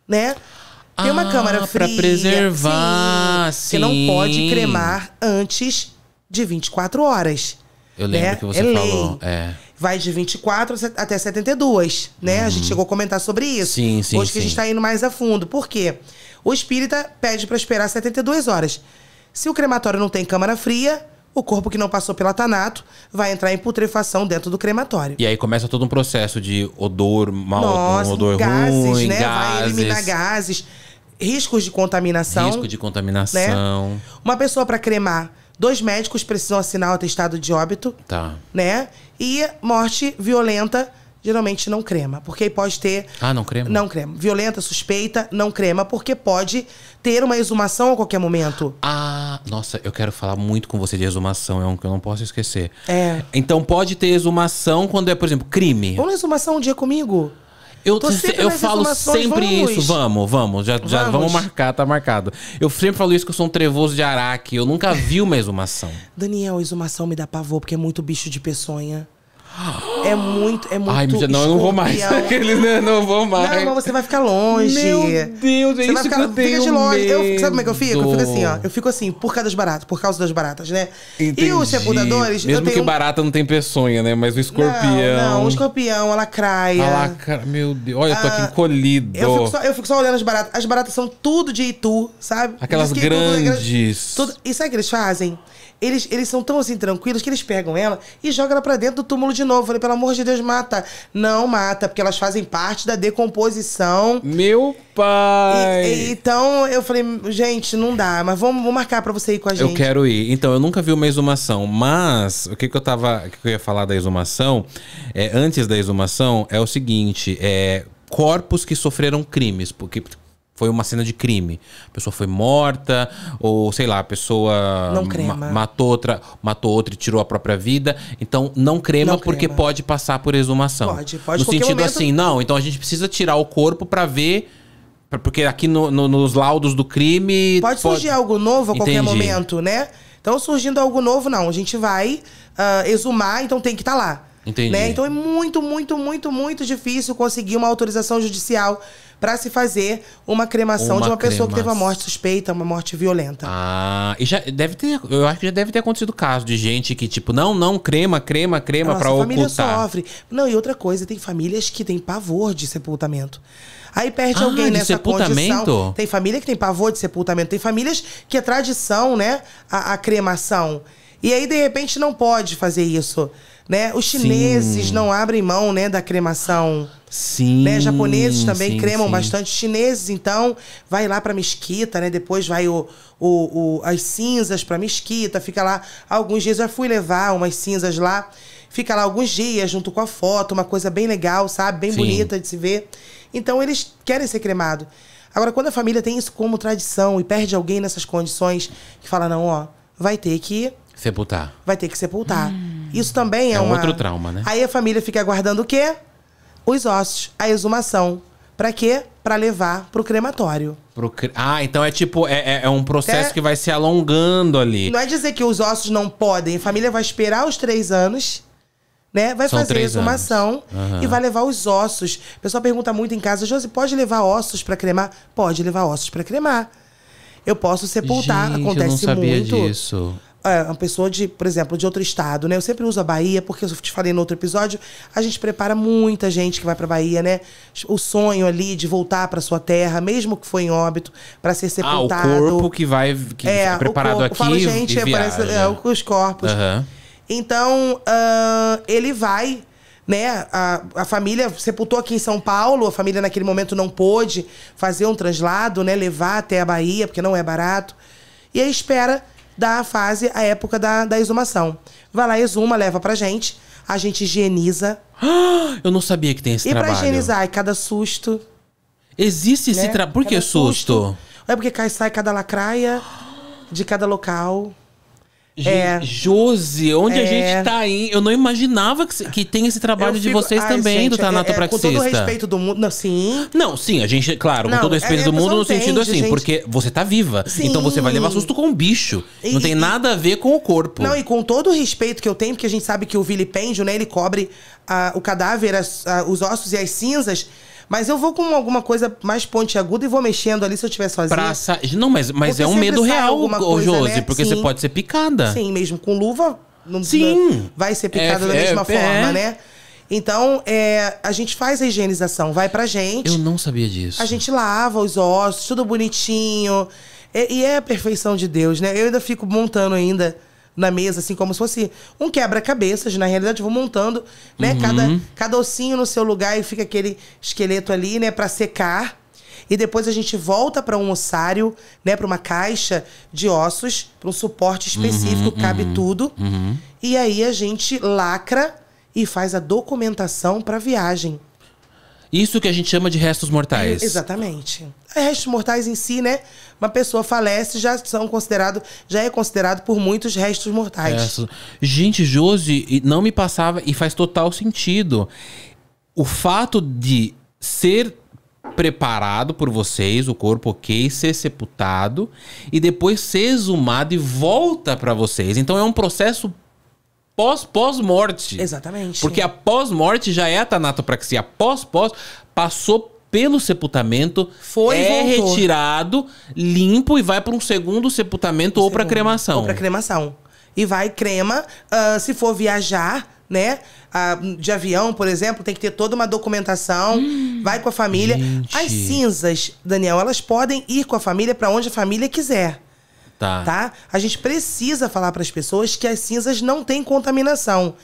né? Tem uma ah, câmara fria. Pra preservar, sim, Você não pode cremar antes de 24 horas. Eu lembro né? que você é falou. É. Vai de 24 até 72, né? A gente uhum. chegou a comentar sobre isso. Sim, sim, Hoje sim. que a gente está indo mais a fundo. Por quê? O espírita pede para esperar 72 horas. Se o crematório não tem câmara fria, o corpo que não passou pelo atanato vai entrar em putrefação dentro do crematório. E aí começa todo um processo de odor mal, Nossa, um odor gases, ruim, né? Gases. Vai eliminar gases riscos de contaminação. Risco de contaminação. Né? Uma pessoa para cremar, dois médicos precisam assinar o atestado de óbito. Tá. Né? E morte violenta geralmente não crema, porque pode ter Ah, não crema. Não crema. Violenta, suspeita, não crema, porque pode ter uma exumação a qualquer momento. Ah, nossa, eu quero falar muito com você de exumação, é um que eu não posso esquecer. É. Então pode ter exumação quando é, por exemplo, crime. Vamos na exumação um dia comigo? Eu, eu falo sempre vamos. isso. Vamos, vamos. Já, vamos. já vamos marcar, tá marcado. Eu sempre falo isso que eu sou um trevoso de araque. Eu nunca vi uma exumação. Daniel, exumação me dá pavor, porque é muito bicho de peçonha. É muito, é muito. Ai, não, eu não vou mais. Aqueles, não né, Não vou mais. Não, você vai ficar longe. Meu Deus, é você isso ficar, que eu tenho. Fica de longe. Eu, sabe como é que eu fico? Eu fico assim, ó. Eu fico assim, por causa das baratas, por causa das baratas, né? Entendi. E os sepultadores. Mesmo que barata não tem peçonha, né? Mas o escorpião. Não, não o escorpião, a lacraia. A lacra... Meu Deus. Olha, eu tô aqui ah, encolhido. Eu fico, só, eu fico só olhando as baratas. As baratas são tudo de Itu, sabe? Aquelas é grandes. Tudo... E sabe é o que eles fazem? Eles, eles são tão assim tranquilos que eles pegam ela e jogam ela pra dentro do túmulo de novo. Eu falei, pelo amor de Deus, mata. Não mata, porque elas fazem parte da decomposição. Meu pai! E, e, então eu falei, gente, não dá, mas vamos, marcar pra você ir com a gente. Eu quero ir. Então, eu nunca vi uma exumação, mas o que, que eu tava. O que, que eu ia falar da exumação? É, antes da exumação, é o seguinte: é, corpos que sofreram crimes, porque foi uma cena de crime. A pessoa foi morta, ou sei lá, a pessoa ma matou, outra, matou outra e tirou a própria vida. Então, não crema não porque pode passar por exumação. Pode, pode No sentido momento... assim, não, então a gente precisa tirar o corpo para ver. porque aqui no, no, nos laudos do crime. Pode, pode... surgir algo novo a Entendi. qualquer momento, né? Então, surgindo algo novo, não. A gente vai uh, exumar, então tem que estar tá lá. Entendi. Né? Então é muito, muito, muito, muito difícil conseguir uma autorização judicial para se fazer uma cremação uma de uma pessoa que teve uma morte suspeita, uma morte violenta. Ah, e já deve ter, eu acho que já deve ter acontecido caso de gente que tipo, não, não crema, crema, crema para ocultar. família sofre. Não, e outra coisa, tem famílias que têm pavor de sepultamento. Aí perde ah, alguém nessa sepultamento? condição. Tem família que tem pavor de sepultamento, tem famílias que é tradição, né, a, a cremação. E aí de repente não pode fazer isso. Né? Os chineses sim. não abrem mão né, da cremação. Sim. Né? Japoneses também sim, cremam sim. bastante. Chineses, então, vai lá para mesquita, né? Depois vai o, o, o as cinzas para mesquita, fica lá alguns dias. Eu fui levar umas cinzas lá, fica lá alguns dias junto com a foto, uma coisa bem legal, sabe? Bem bonita de se ver. Então, eles querem ser cremados. Agora, quando a família tem isso como tradição e perde alguém nessas condições, que fala, não, ó, vai ter que. Sepultar. Vai ter que sepultar. Hum. Isso também é, é um uma... outro trauma, né? Aí a família fica aguardando o quê? Os ossos, a exumação. Para quê? Para levar pro crematório. Pro cre... Ah, então é tipo, é, é, é um processo é... que vai se alongando ali. Não é dizer que os ossos não podem. A família vai esperar os três anos, né? Vai São fazer a exumação uhum. e vai levar os ossos. O pessoal pergunta muito em casa, Josi, pode levar ossos para cremar? Pode levar ossos para cremar. Eu posso sepultar, Gente, acontece eu não sabia muito. Disso é, uma pessoa de, por exemplo, de outro estado, né? Eu sempre uso a Bahia, porque eu te falei no outro episódio, a gente prepara muita gente que vai para Bahia, né? O sonho ali de voltar para sua terra, mesmo que foi em óbito, para ser sepultado. Ah, o corpo que vai que é, preparado corpo, aqui. Fala, gente, e é, Parece, é, os corpos. Uhum. Então, uh, ele vai né? A, a família sepultou aqui em São Paulo, a família naquele momento não pôde fazer um translado, né? Levar até a Bahia, porque não é barato. E aí espera da fase, a época da, da exumação. Vai lá, exuma, leva pra gente. A gente higieniza. Eu não sabia que tem esse e trabalho. E pra higienizar, é cada susto. Existe né? esse trabalho. Por que susto? susto? É porque cai, sai cada lacraia de cada local. É. Josi, onde é. a gente tá aí? Eu não imaginava que, que tem esse trabalho fico, de vocês ai, também, gente, do Tanatopraxista. É, é, com todo o respeito do mundo, não, sim. Não, sim, a gente, claro, não, com todo o respeito é, do é, mundo, no entende, sentido assim, gente. porque você tá viva. Sim. Então você vai levar susto com o bicho. E, não tem e, nada a ver com o corpo. Não, e com todo o respeito que eu tenho, porque a gente sabe que o vilipêndio, né, ele cobre ah, o cadáver, as, ah, os ossos e as cinzas mas eu vou com alguma coisa mais pontiaguda e vou mexendo ali se eu estiver sozinha. Praça. Não, mas, mas é um medo real, coisa, Josi, né? porque Sim. você pode ser picada. Sim, mesmo com luva, não, Sim. vai ser é, picada é, da mesma é, forma, é. né? Então, é, a gente faz a higienização, vai pra gente. Eu não sabia disso. A gente lava os ossos, tudo bonitinho. E, e é a perfeição de Deus, né? Eu ainda fico montando ainda na mesa, assim, como se fosse um quebra-cabeças. Na realidade, vou montando, né? Uhum. Cada, cada ossinho no seu lugar e fica aquele esqueleto ali, né? Pra secar. E depois a gente volta para um ossário, né? Pra uma caixa de ossos, para um suporte uhum, específico, uhum, cabe uhum, tudo. E aí a gente lacra e faz a documentação pra viagem. Isso que a gente chama de restos mortais. É, exatamente. Restos mortais em si, né? Uma pessoa falece, já são considerado, já é considerado por muitos restos mortais. Restos. Gente, Josi, não me passava e faz total sentido. O fato de ser preparado por vocês, o corpo ok, ser sepultado e depois ser exumado e volta para vocês. Então é um processo pós pós morte. Exatamente. Porque a pós morte já é a tanatopraxia. A pós pós passou pelo sepultamento, foi é retirado, limpo e vai para um segundo sepultamento um ou para cremação. Ou para cremação. E vai crema, uh, se for viajar, né? Uh, de avião, por exemplo, tem que ter toda uma documentação, hum, vai com a família. Gente. As cinzas, Daniel, elas podem ir com a família para onde a família quiser. Tá. tá? A gente precisa falar para as pessoas que as cinzas não têm contaminação.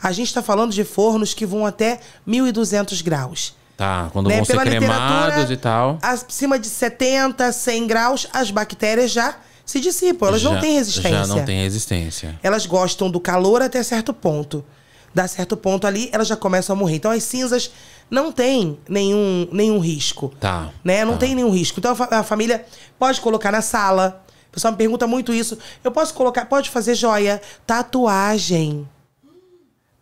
A gente está falando de fornos que vão até 1.200 graus. Tá, quando né? vão Pela ser cremados e tal. Acima de 70, 100 graus, as bactérias já se dissipam. Elas já, não têm resistência. Já não têm resistência. Elas gostam do calor até certo ponto. Dá certo ponto ali, elas já começam a morrer. Então as cinzas não tem nenhum, nenhum risco. Tá. Né? Não tá. tem nenhum risco. Então a, fa a família pode colocar na sala, pessoal me pergunta muito isso. Eu posso colocar, pode fazer joia, tatuagem.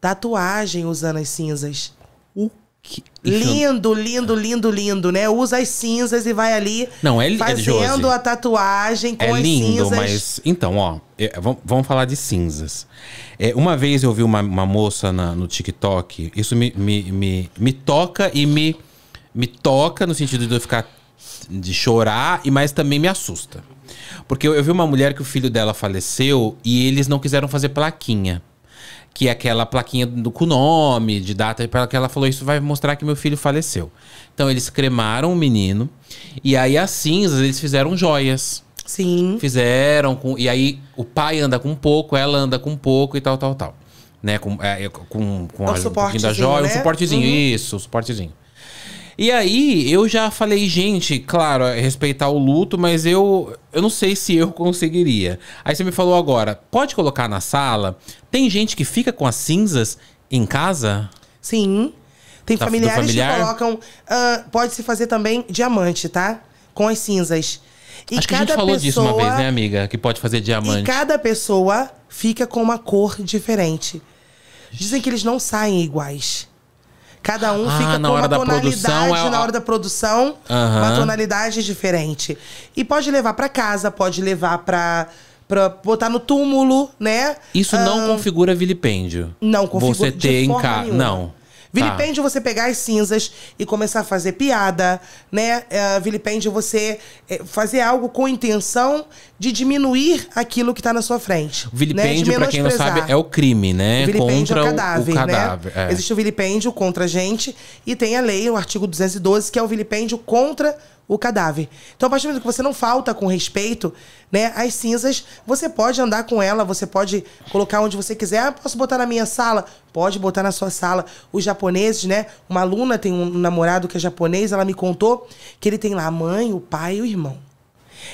Tatuagem usando as cinzas. O que... Lindo, lindo, lindo, lindo, né? Usa as cinzas e vai ali Não, é, é fazendo é, a tatuagem com é lindo, cinzas. Mas então, ó, é, vamos falar de cinzas. É, uma vez eu vi uma, uma moça na, no TikTok, isso me, me, me, me toca e me, me toca no sentido de eu ficar de chorar, e mas também me assusta. Porque eu, eu vi uma mulher que o filho dela faleceu e eles não quiseram fazer plaquinha que é aquela plaquinha do, com nome, de data, para que ela falou isso vai mostrar que meu filho faleceu. Então eles cremaram o menino e aí as cinzas eles fizeram joias. Sim. Fizeram com e aí o pai anda com um pouco, ela anda com um pouco e tal, tal, tal. Né, com é, com, com é a, um pouquinho da joia, né? um suportezinho, uhum. isso, um suportezinho. E aí eu já falei, gente, claro, é respeitar o luto, mas eu, eu não sei se eu conseguiria. Aí você me falou agora, pode colocar na sala? Tem gente que fica com as cinzas em casa? Sim. Tem tá, familiares familiar? que colocam. Uh, pode se fazer também diamante, tá? Com as cinzas. E Acho que a gente falou pessoa, disso uma vez, né, amiga? Que pode fazer diamante. E cada pessoa fica com uma cor diferente. Dizem que eles não saem iguais. Cada um ah, fica na com hora uma da tonalidade é na hora da produção, uhum. uma tonalidade diferente. E pode levar para casa, pode levar para para botar no túmulo, né? Isso não configura vilipêndio. Não configura. Você ter em casa, não. Vilipende tá. você pegar as cinzas e começar a fazer piada, né? Uh, vilipende você é, fazer algo com intenção de diminuir aquilo que está na sua frente. Né? Vilipende, né? para quem não sabe, é o crime, né? O contra é o cadáver, o cadáver né? É. Existe o vilipêndio contra a gente e tem a lei, o artigo 212, que é o vilipêndio contra o cadáver. Então, a partir do momento que você não falta com respeito, né, as cinzas, você pode andar com ela, você pode colocar onde você quiser. Ah, posso botar na minha sala? Pode botar na sua sala. Os japoneses, né? Uma aluna tem um namorado que é japonês, ela me contou que ele tem lá a mãe, o pai e o irmão.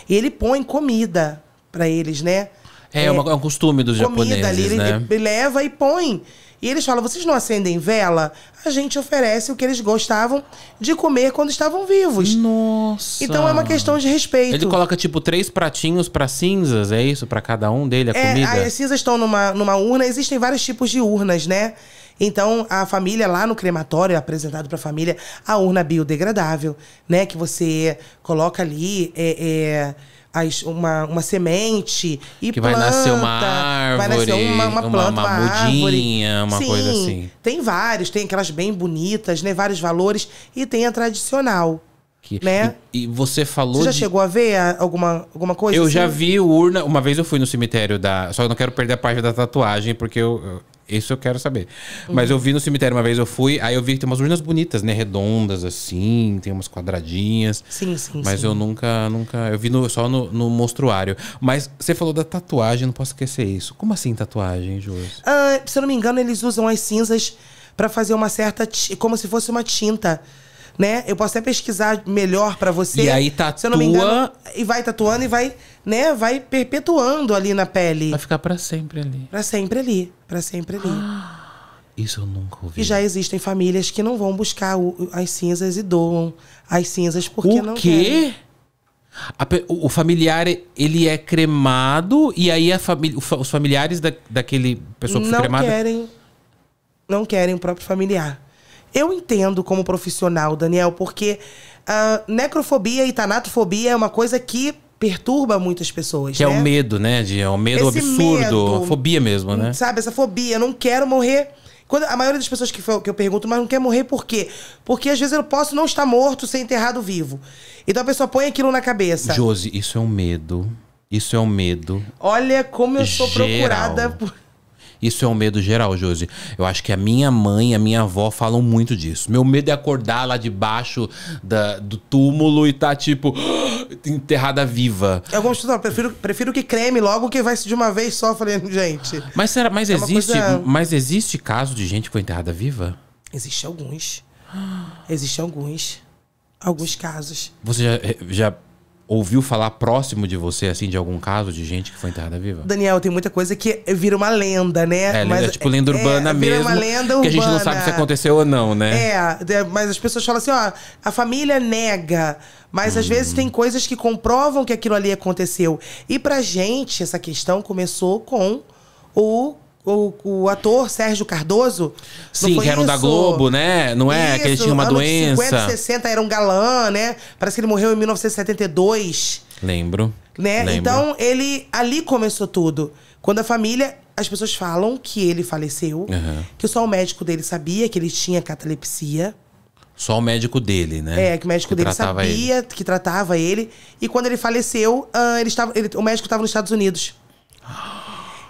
E ele põe comida para eles, né? É, é, uma, é um costume dos comida japoneses, ali, né? Ele, ele leva e põe. E eles falam: vocês não acendem vela? A gente oferece o que eles gostavam de comer quando estavam vivos. Nossa. Então é uma questão de respeito. Ele coloca, tipo, três pratinhos para cinzas, é isso? para cada um dele, a é, comida? As cinzas estão numa, numa urna. Existem vários tipos de urnas, né? Então, a família lá no crematório é apresentado para a família a urna biodegradável, né? Que você coloca ali. é, é as, uma, uma semente e que planta. vai nascer uma árvore, vai nascer uma, uma, uma planta, uma, uma mudinha, uma Sim, coisa assim. Tem vários, tem aquelas bem bonitas, né? Vários valores e tem a tradicional. Que, né? E, e, você falou. Você já de... chegou a ver alguma, alguma coisa? Eu assim? já vi urna. Uma vez eu fui no cemitério da. Só não quero perder a parte da tatuagem, porque eu isso eu quero saber. Uhum. Mas eu vi no cemitério uma vez, eu fui, aí eu vi que tem umas urnas bonitas, né? Redondas, assim, tem umas quadradinhas. Sim, sim. Mas sim. eu nunca, nunca. Eu vi no, só no, no, monstruário. Mas você falou da tatuagem, não posso esquecer isso. Como assim tatuagem, Júlio? Uh, ah, se eu não me engano, eles usam as cinzas para fazer uma certa. como se fosse uma tinta né? Eu posso até pesquisar melhor para você. E aí tatua... Se eu não me engano, e vai tatuando e vai, né? Vai perpetuando ali na pele. Vai ficar para sempre ali. Para sempre ali. Para sempre ali. Isso eu nunca ouvi. E já existem famílias que não vão buscar o, as cinzas e doam as cinzas porque o não quê? querem. A, o familiar, ele é cremado e aí a fami os familiares da, daquele pessoa que foi cremada... Não querem, não querem o próprio familiar. Eu entendo como profissional, Daniel, porque a ah, necrofobia e tanatofobia é uma coisa que perturba muitas pessoas. Que né? é o né? medo, né? De, é o medo Esse absurdo, medo, fobia mesmo, né? Sabe, essa fobia, eu não quero morrer. Quando, a maioria das pessoas que, que eu pergunto, mas não quer morrer por quê? Porque às vezes eu posso não estar morto, ser enterrado vivo. Então a pessoa põe aquilo na cabeça. Josi, isso é um medo. Isso é um medo. Olha como eu sou procurada por. Isso é um medo geral, Josi. Eu acho que a minha mãe e a minha avó falam muito disso. Meu medo é acordar lá debaixo da, do túmulo e tá, tipo, enterrada viva. Eu gosto, não, prefiro, prefiro que creme logo que vai de uma vez só, falando, gente. Mas será, mas é existe, coisa... mas existe caso de gente que foi enterrada viva? Existem alguns. Existem alguns. Alguns casos. Você já, já ouviu falar próximo de você, assim, de algum caso de gente que foi enterrada viva? Daniel, tem muita coisa que vira uma lenda, né? É, mas, é tipo lenda é, urbana é, mesmo. Vira uma lenda urbana. Que a gente não sabe se aconteceu ou não, né? É, mas as pessoas falam assim, ó, a família nega. Mas hum. às vezes tem coisas que comprovam que aquilo ali aconteceu. E pra gente, essa questão começou com o o, o ator Sérgio Cardoso. Sim, que era um da Globo, né? Não é? Isso, que ele tinha uma doença. 50, 60 era um galã, né? Parece que ele morreu em 1972. Lembro. Né? Lembro. Então, ele ali começou tudo. Quando a família as pessoas falam que ele faleceu, uhum. que só o médico dele sabia que ele tinha catalepsia. Só o médico dele, né? É, que o médico que dele sabia ele. que tratava ele. E quando ele faleceu, uh, ele estava, ele, o médico estava nos Estados Unidos. Ah.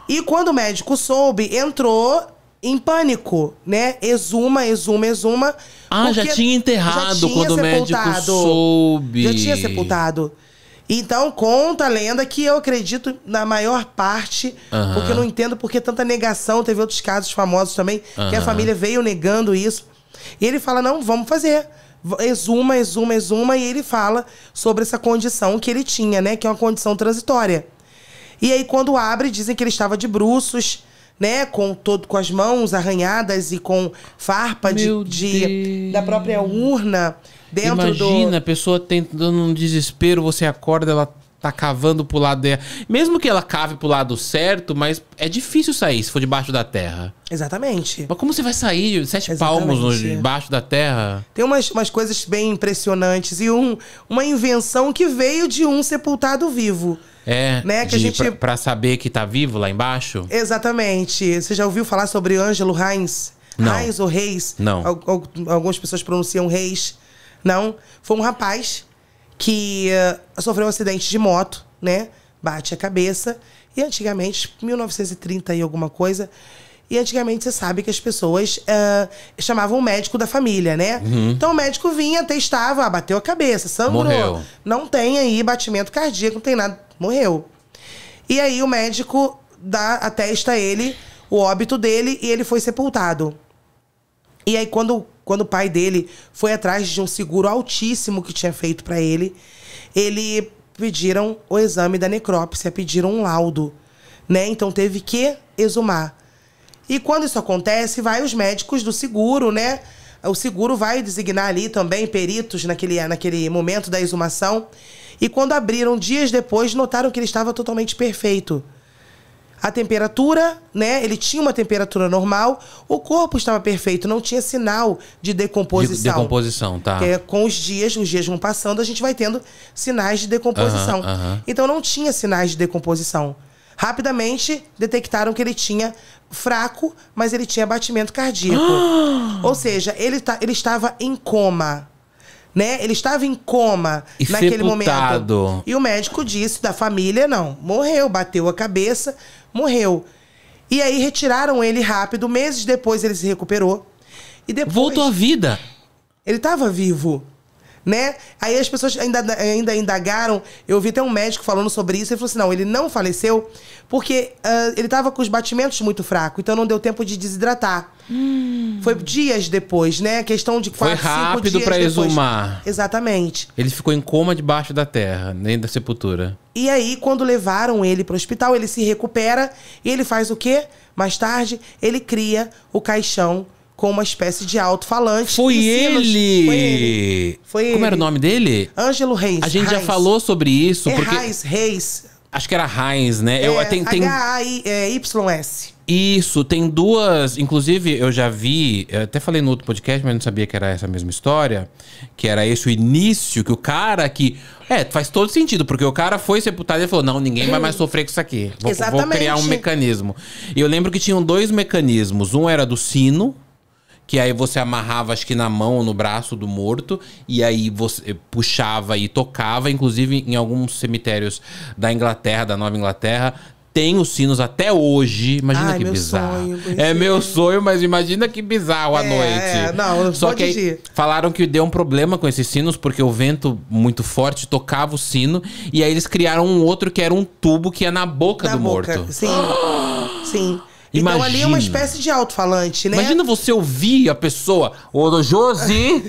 E quando o médico soube, entrou em pânico, né? Exuma, exuma, exuma. Ah, já tinha enterrado já tinha quando sepultado. o médico soube. Já tinha sepultado. Então, conta a lenda que eu acredito na maior parte, uhum. porque eu não entendo porque tanta negação. Teve outros casos famosos também, uhum. que a família veio negando isso. E ele fala: não, vamos fazer. Exuma, exuma, exuma. E ele fala sobre essa condição que ele tinha, né? Que é uma condição transitória. E aí, quando abre, dizem que ele estava de bruços, né? Com, todo, com as mãos arranhadas e com farpa de, de, da própria urna. Dentro Imagina, do... a pessoa tentando um desespero, você acorda, ela tá cavando pro lado dela. Mesmo que ela cave pro lado certo, mas é difícil sair se for debaixo da terra. Exatamente. Mas como você vai sair sete Exatamente. palmos debaixo da terra? Tem umas, umas coisas bem impressionantes e um, uma invenção que veio de um sepultado vivo. É, né? que de, a gente... pra, pra, saber que tá vivo lá embaixo? Exatamente. Você já ouviu falar sobre Ângelo Reis? Não. Reis ou Reis? Não. Al, al, algumas pessoas pronunciam Reis. Não. Foi um rapaz que uh, sofreu um acidente de moto, né? Bate a cabeça. E antigamente, 1930 e alguma coisa. E antigamente você sabe que as pessoas uh, chamavam o médico da família, né? Uhum. Então o médico vinha, testava, ah, bateu a cabeça, sangrou. Morreu. Não tem aí batimento cardíaco, não tem nada. Morreu. E aí o médico dá, atesta ele o óbito dele e ele foi sepultado. E aí, quando, quando o pai dele foi atrás de um seguro altíssimo que tinha feito para ele, ele pediram o exame da necrópsia, pediram um laudo, né? Então teve que exumar. E quando isso acontece, vai os médicos do seguro, né? O seguro vai designar ali também peritos naquele, naquele momento da exumação. E quando abriram, dias depois, notaram que ele estava totalmente perfeito a temperatura, né? Ele tinha uma temperatura normal, o corpo estava perfeito, não tinha sinal de decomposição. De decomposição, tá. É, com os dias, os dias vão passando, a gente vai tendo sinais de decomposição. Então não tinha sinais de decomposição. Rapidamente detectaram que ele tinha fraco, mas ele tinha batimento cardíaco. Ou seja, ele, tá, ele estava em coma. Né? Ele estava em coma e naquele sepultado. momento. E o médico disse da família, não, morreu, bateu a cabeça, morreu. E aí retiraram ele rápido, meses depois ele se recuperou. E depois Voltou à vida. Ele estava vivo né? Aí as pessoas ainda, ainda indagaram. Eu vi até um médico falando sobre isso. Ele falou assim: não, ele não faleceu porque uh, ele estava com os batimentos muito fracos, então não deu tempo de desidratar. Hum. Foi dias depois, né? Questão de quatro, Foi rápido para exumar. Exatamente. Ele ficou em coma debaixo da terra, nem da sepultura. E aí, quando levaram ele para o hospital, ele se recupera e ele faz o quê? Mais tarde, ele cria o caixão com uma espécie de alto-falante. Foi, ele. Foi ele! Foi ele. Como era o nome dele? Ângelo Reis. A gente Reis. já falou sobre isso. É porque... Reis, Reis. Acho que era Reis, né? É, eu, tem, tem... H-A-I-Y-S. É, isso, tem duas. Inclusive, eu já vi, eu até falei no outro podcast, mas não sabia que era essa mesma história. Que era esse o início, que o cara que. É, faz todo sentido, porque o cara foi sepultado e falou: não, ninguém vai mais sofrer com isso aqui. Vou, Exatamente. vou criar um mecanismo. E eu lembro que tinham dois mecanismos. Um era do sino, que aí você amarrava, acho que na mão ou no braço do morto, e aí você eh, puxava e tocava. Inclusive, em alguns cemitérios da Inglaterra, da Nova Inglaterra, tem os sinos até hoje. Imagina Ai, que bizarro. Sonho, é meu sonho, mas imagina que bizarro à é, noite. É, não, Só que aí, falaram que deu um problema com esses sinos porque o vento muito forte tocava o sino e aí eles criaram um outro que era um tubo que ia na boca na do boca, morto. Sim. sim. Imagina. Então ali é uma espécie de alto-falante, né? Imagina você ouvir a pessoa. Ô, Josi!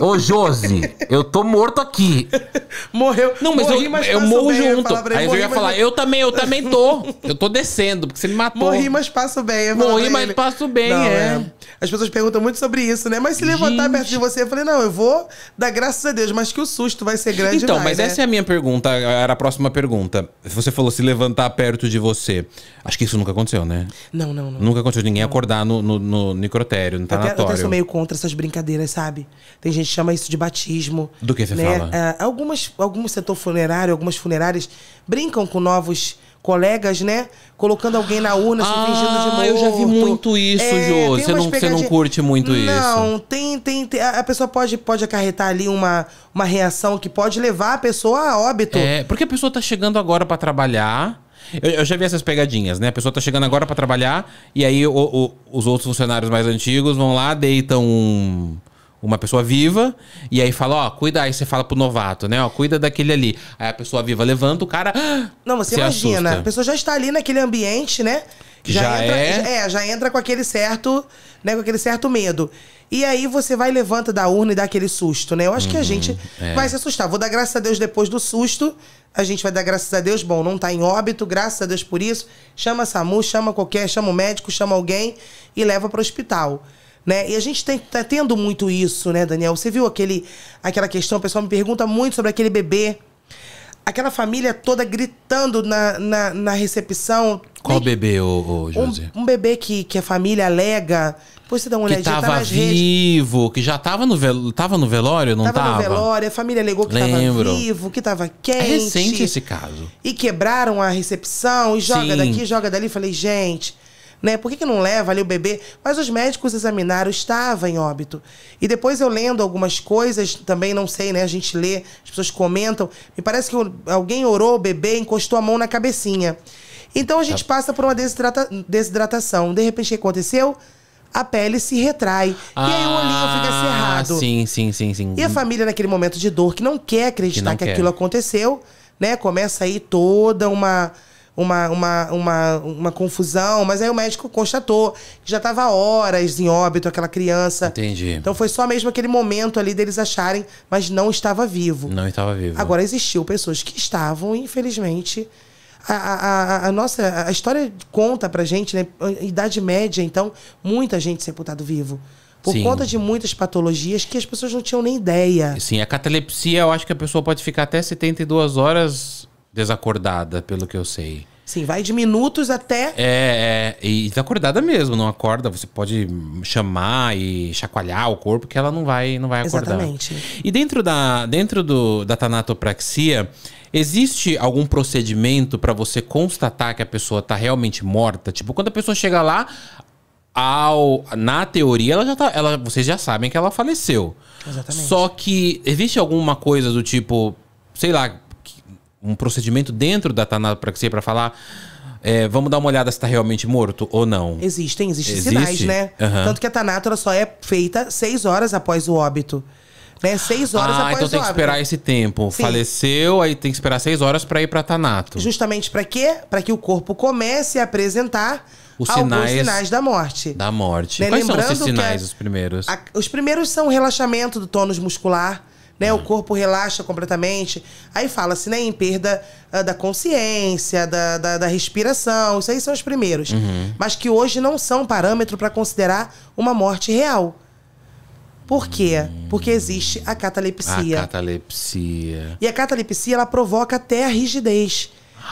ô, Josi! Eu tô morto aqui. Morreu. Não, mas morri, eu, mas eu morro bem, junto. Eu ele, Aí eu ia falar, mas... eu também, eu também tô. Eu tô descendo, porque você me matou. Morri, mas passo bem. Morri, mas passo bem, não, é. é. As pessoas perguntam muito sobre isso, né? Mas se Gente. levantar perto de você, eu falei, não, eu vou dar graças a Deus, mas que o susto vai ser grande Então, demais, mas né? essa é a minha pergunta, era a próxima pergunta. Você falou se levantar perto de você. Acho que isso nunca aconteceu, né? Não. Não, não, não. Nunca aconteceu ninguém não. acordar no, no, no necrotério, no tanatório. Eu, até, sou meio contra essas brincadeiras, sabe? Tem gente que chama isso de batismo. Do que você né? fala? Ah, algumas, algum setor funerário, algumas funerárias brincam com novos colegas, né? Colocando alguém na urna, ah, se fingindo de morto. Ah, eu já vi muito isso, é, Jô. Você não, pegadinha... você não curte muito não, isso. Não, tem, tem, tem, A pessoa pode, pode acarretar ali uma, uma reação que pode levar a pessoa a óbito. É, porque a pessoa tá chegando agora para trabalhar eu, eu, já vi essas pegadinhas, né? A pessoa tá chegando agora para trabalhar e aí o, o, os outros funcionários mais antigos vão lá, deitam um uma pessoa viva, e aí fala, ó, cuida, aí você fala pro novato, né, ó, cuida daquele ali. Aí a pessoa viva levanta, o cara. Não, você imagina, assusta. a pessoa já está ali naquele ambiente, né? já, já entra, é... é, já entra com aquele certo, né, com aquele certo medo. E aí você vai levanta da urna e dá aquele susto, né? Eu acho uhum, que a uhum, gente é. vai se assustar. Vou dar graças a Deus depois do susto. A gente vai dar graças a Deus, bom, não tá em óbito, graças a Deus por isso. Chama a SAMU, chama qualquer, chama o médico, chama alguém e leva para o hospital. Né? E a gente está tá tendo muito isso, né, Daniel? Você viu aquele, aquela questão, o pessoal me pergunta muito sobre aquele bebê. Aquela família toda gritando na, na, na recepção. Qual bebê, ô, ô, José? Um, um, bebê que, que a família alega. Depois você dá uma que olhadinha. Que tá tava tá vivo, redes... que já tava no, vel... tava no velório, não tava? Tava no velório, a família alegou que Lembro. tava vivo, que tava é quente. É recente esse caso. E quebraram a recepção, e joga Sim. daqui, joga dali. Falei, gente né? Por que, que não leva ali o bebê? Mas os médicos examinaram, estava em óbito. E depois eu lendo algumas coisas, também não sei, né? A gente lê, as pessoas comentam. Me parece que alguém orou o bebê, encostou a mão na cabecinha. Então a gente tá. passa por uma desidrata desidratação. De repente, o que aconteceu? a pele se retrai. Ah, e aí o olhinho fica ah, cerrado. Sim, sim, sim, sim. E a família, naquele momento de dor, que não quer acreditar que, que aquilo aconteceu, né? Começa aí toda uma uma, uma, uma, uma confusão, mas aí o médico constatou que já estava horas em óbito aquela criança. Entendi. Então foi só mesmo aquele momento ali deles acharem, mas não estava vivo. Não estava vivo. Agora, existiu pessoas que estavam, infelizmente. A, a, a, a nossa a história conta pra gente, né? Idade média, então, muita gente sepultado vivo. Por Sim. conta de muitas patologias que as pessoas não tinham nem ideia. Sim, a catalepsia, eu acho que a pessoa pode ficar até 72 horas desacordada, pelo que eu sei. Sim, vai de minutos até. É, é e desacordada mesmo, não acorda. Você pode chamar e chacoalhar o corpo que ela não vai, não vai acordar. Exatamente. E dentro da, dentro do, da tanatopraxia, existe algum procedimento para você constatar que a pessoa tá realmente morta? Tipo, quando a pessoa chega lá, ao, na teoria, ela já tá, ela, vocês já sabem que ela faleceu. Exatamente. Só que existe alguma coisa do tipo, sei lá, um procedimento dentro da tanatopraxia para falar. É, vamos dar uma olhada se está realmente morto ou não. Existem, existem Existe? sinais, né? Uhum. Tanto que a tanátora só é feita seis horas após o óbito. Né? Seis horas ah, após então tem que esperar esse tempo. Sim. Faleceu, aí tem que esperar seis horas para ir para tanato. Justamente para quê? Para que o corpo comece a apresentar os sinais, alguns sinais da morte. Da morte. Né? Quais Lembrando são esses sinais, os primeiros? A, os primeiros são o relaxamento do tônus muscular, né? O corpo relaxa completamente. Aí fala-se, assim, né, em perda uh, da consciência, da, da, da, respiração. Isso aí são os primeiros. Uhum. Mas que hoje não são parâmetro para considerar uma morte real. Por quê? Porque existe a catalepsia. A catalepsia. E a catalepsia, ela provoca até a rigidez.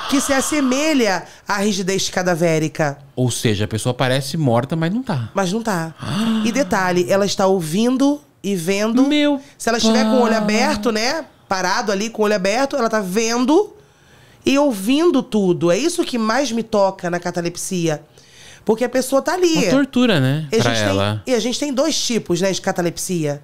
Que se assemelha à rigidez cadavérica. Ou seja, a pessoa parece morta, mas não tá. Mas não tá. E detalhe, ela está ouvindo e vendo. Meu se ela estiver com o olho aberto, né? Parado ali, com o olho aberto, ela tá vendo e ouvindo tudo. É isso que mais me toca na catalepsia. Porque a pessoa tá ali. Uma tortura, né? E pra ela. Tem, e a gente tem dois tipos, né, de catalepsia.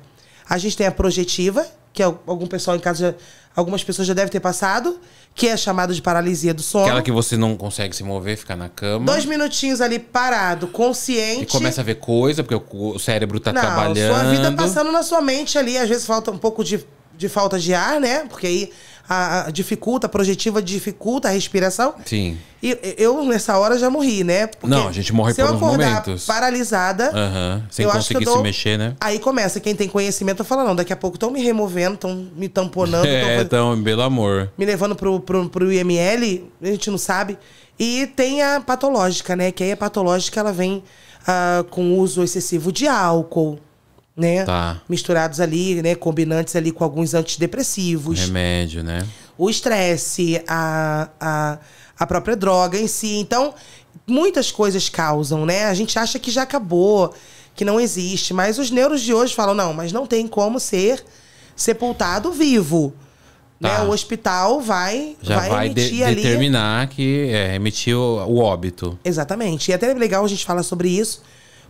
A gente tem a projetiva, que é algum pessoal em casa já algumas pessoas já devem ter passado, que é chamado de paralisia do sono. Aquela que você não consegue se mover, ficar na cama. Dois minutinhos ali parado, consciente. E começa a ver coisa, porque o cérebro tá não, trabalhando. Sua vida passando na sua mente ali, às vezes falta um pouco de de falta de ar, né? Porque aí a, a dificulta, a projetiva dificulta a respiração. Sim. E eu, nessa hora, já morri, né? Porque não, a gente morre por uns momentos. paralisada, uhum. sem conseguir se mexer, né? Aí começa, quem tem conhecimento fala, não, daqui a pouco estão me removendo, estão me tamponando. É, estão, pelo amor. Me levando pro, pro, pro IML, a gente não sabe. E tem a patológica, né? Que aí a patológica, ela vem ah, com uso excessivo de álcool, né? Tá. Misturados ali, né? Combinantes ali com alguns antidepressivos. Remédio, né? O estresse, a, a, a própria droga em si. Então, muitas coisas causam, né? A gente acha que já acabou, que não existe. Mas os neuros de hoje falam, não, mas não tem como ser sepultado vivo. Né? Tá. Né? O hospital vai, Já vai, vai emitir de, ali... determinar que é, emitiu o óbito. Exatamente. E é até é legal a gente falar sobre isso,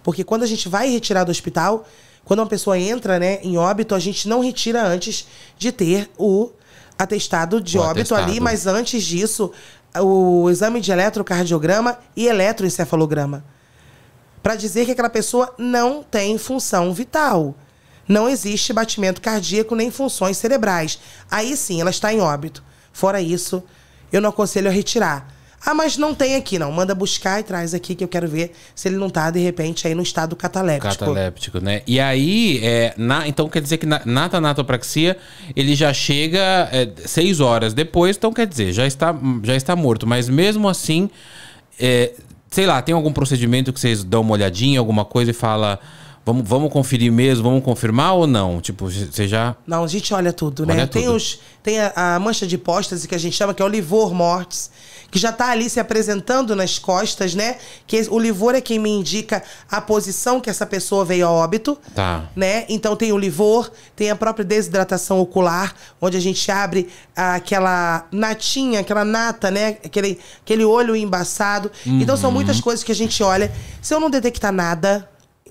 porque quando a gente vai retirar do hospital, quando uma pessoa entra né, em óbito, a gente não retira antes de ter o atestado de o óbito atestado. ali, mas antes disso, o exame de eletrocardiograma e eletroencefalograma. Para dizer que aquela pessoa não tem função vital. Não existe batimento cardíaco nem funções cerebrais. Aí sim, ela está em óbito. Fora isso, eu não aconselho a retirar. Ah, mas não tem aqui, não. Manda buscar e traz aqui que eu quero ver se ele não tá, de repente, aí no estado cataléptico. Cataléptico, né? E aí, é, na, então quer dizer que na, na tanatopraxia ele já chega é, seis horas depois, então quer dizer, já está, já está morto. Mas mesmo assim, é, sei lá, tem algum procedimento que vocês dão uma olhadinha, alguma coisa e fala. Vamos, vamos conferir mesmo, vamos confirmar ou não? Tipo, você já. Não, a gente olha tudo, né? Olha tem, tudo. Os, tem a, a, mancha de hipóstase que a gente chama, que é o livor mortis que já está ali se apresentando nas costas, né? Que o livor é quem me indica a posição que essa pessoa veio a óbito. Tá. Né? Então tem o livor, tem a própria desidratação ocular, onde a gente abre aquela natinha, aquela nata, né? Aquele, aquele olho embaçado. Uhum. Então são uhum. muitas coisas que a gente olha. Se eu não detectar nada,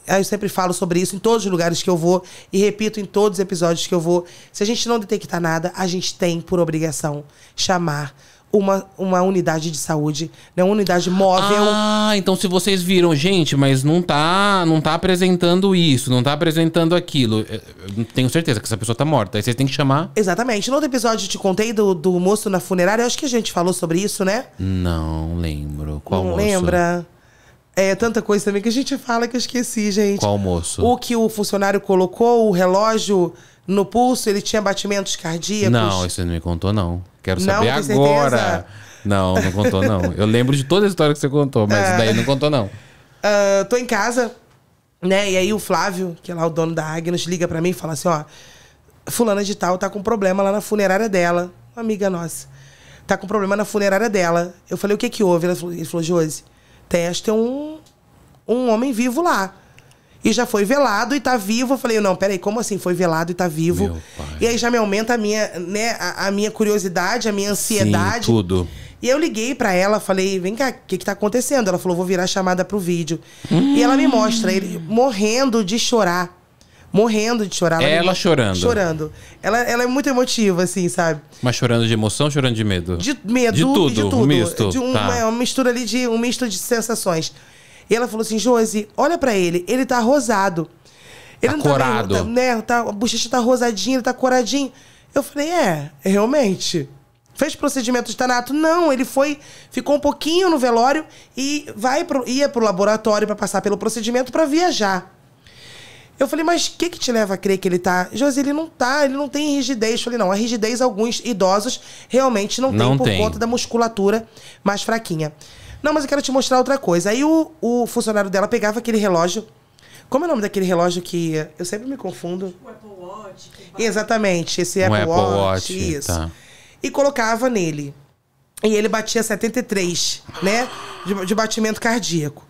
eu sempre falo sobre isso em todos os lugares que eu vou e repito em todos os episódios que eu vou. Se a gente não detectar nada, a gente tem por obrigação chamar uma, uma unidade de saúde, né? Uma unidade móvel. Ah, então se vocês viram, gente, mas não tá, não tá apresentando isso, não tá apresentando aquilo. É, eu tenho certeza que essa pessoa tá morta. Aí vocês têm que chamar. Exatamente. No outro episódio eu te contei do, do moço na funerária, eu acho que a gente falou sobre isso, né? Não lembro. Qual não moço? lembra? É tanta coisa também que a gente fala que eu esqueci, gente. Qual moço? O que o funcionário colocou, o relógio no pulso ele tinha batimentos cardíacos? Não, isso não me contou, não. Quero não, saber agora. Certeza. Não, não contou, não. Eu lembro de toda a história que você contou, mas uh, daí é. não contou, não. Uh, tô em casa, né? E aí o Flávio, que é lá o dono da Agnes, liga para mim e fala assim: ó, fulana de tal tá com problema lá na funerária dela, uma amiga nossa. Tá com problema na funerária dela. Eu falei, o que que houve? Ele falou, ele teste Josi, tem um, um homem vivo lá e já foi velado e tá vivo. Eu falei, não, peraí, como assim foi velado e tá vivo? E aí já me aumenta a minha, né, a, a minha curiosidade, a minha ansiedade. Sim, tudo. E eu liguei para ela, falei, vem cá, o que, que tá acontecendo? Ela falou, vou virar chamada pro vídeo. Hum. E ela me mostra ele morrendo de chorar. Morrendo de chorar. Ela, ela chorando. Chorando. Ela, ela é muito emotiva, assim, sabe? Mas chorando de emoção chorando de medo? De medo, de tudo. De tudo. misto. De um, tá. é, uma mistura ali de um misto de sensações. E ela falou assim: Josi, olha para ele, ele tá rosado. Ele tá não corado. tá, bem, tá, né, tá, a bochecha tá rosadinha, ele tá coradinho. Eu falei: é, realmente. Fez procedimento de tanato? Não, ele foi, ficou um pouquinho no velório e vai pro, ia pro laboratório para passar pelo procedimento para viajar. Eu falei, mas o que, que te leva a crer que ele tá? Josi, ele não tá, ele não tem rigidez. Eu falei, não, a rigidez alguns idosos realmente não, não tem por conta da musculatura mais fraquinha. Não, mas eu quero te mostrar outra coisa. Aí o, o funcionário dela pegava aquele relógio. Como é o nome daquele relógio que eu sempre me confundo? O tipo Apple Watch. Exatamente, esse Apple, Apple Watch, Watch, Isso. Tá. E colocava nele. E ele batia 73, né? De, de batimento cardíaco.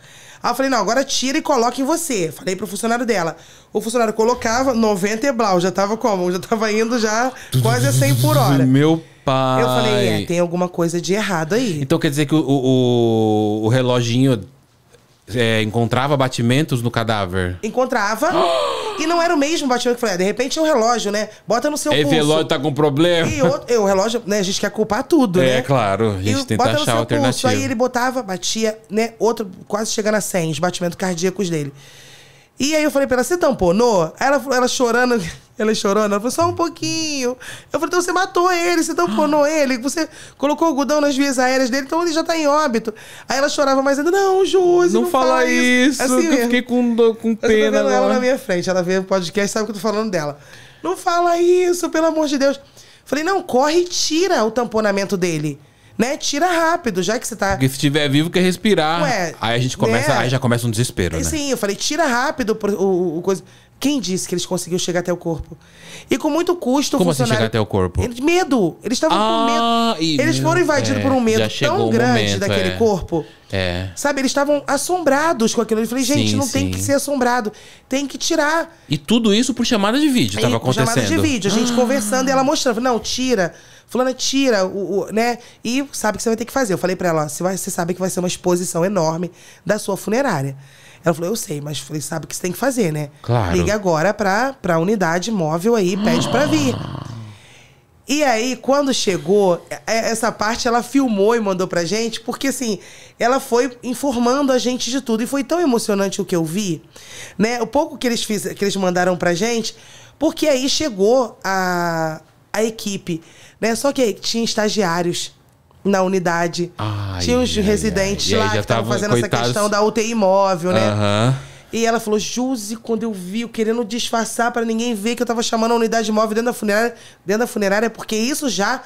Aí eu falei, não, agora tira e coloca em você. Falei pro funcionário dela. O funcionário colocava 90 e blau, já tava como? Já tava indo já quase a 100 por hora. Meu pai. Eu falei, é, tem alguma coisa de errado aí. Então quer dizer que o, o, o reloginho é, encontrava batimentos no cadáver? Encontrava. E não era o mesmo batimento que eu falei, ah, de repente é um relógio, né? Bota no seu é, pulso. relógio tá com problema. E outro, o relógio, né? A gente quer culpar tudo, é, né? É, claro. A gente tenta achar a alternativa. Pulso, aí ele botava, batia, né? Outro, quase chegando a 100, os batimentos cardíacos dele. E aí eu falei pra ela, você tampou Aí ela, ela chorando... Ela é chorando, ela falou, só um pouquinho. Eu falei, então você matou ele, você tamponou ah. ele, você colocou o algodão nas vias aéreas dele, então ele já tá em óbito. Aí ela chorava mais ainda, não, Júlio, não, não fala, fala isso. Assim eu fiquei com, com pena. Eu tô vendo ela na minha frente, ela vê o podcast, sabe o que eu tô falando dela. Não fala isso, pelo amor de Deus. Falei, não, corre e tira o tamponamento dele né? Tira rápido, já que você tá. Porque se estiver vivo, quer respirar. Ué, aí a gente começa, né? aí já começa um desespero, né? Sim, eu falei, tira rápido o, o, o coisa. Quem disse que eles conseguiram chegar até o corpo? E com muito custo, Como assim funcionário... assim chegar até o corpo? medo. Eles estavam ah, com medo. E... Eles foram invadidos é, por um medo tão grande momento, daquele é. corpo. É. Sabe, eles estavam assombrados com aquilo. Eu falei, gente, sim, não sim. tem que ser assombrado. Tem que tirar. E tudo isso por chamada de vídeo estava acontecendo. Chamada de vídeo, a gente ah. conversando e ela mostrando. Não, tira. Fulana, tira, o, o, né? E sabe o que você vai ter que fazer. Eu falei para ela, você sabe que vai ser uma exposição enorme da sua funerária. Ela falou, eu sei, mas falei, sabe o que você tem que fazer, né? Claro. Liga agora pra, pra unidade móvel aí, pede pra vir. Ah. E aí, quando chegou, é, é, essa parte ela filmou e mandou pra gente, porque assim, ela foi informando a gente de tudo. E foi tão emocionante o que eu vi, né? O pouco que eles, fiz, que eles mandaram pra gente, porque aí chegou a, a equipe, né? Só que aí tinha estagiários na unidade. Ai, Tinha uns ai, residentes ai, lá que estavam fazendo coitados... essa questão da UTI imóvel, né? Uhum. E ela falou, Jusi, quando eu vi, querendo disfarçar para ninguém ver que eu tava chamando a unidade móvel dentro da funerária, dentro da funerária porque isso já.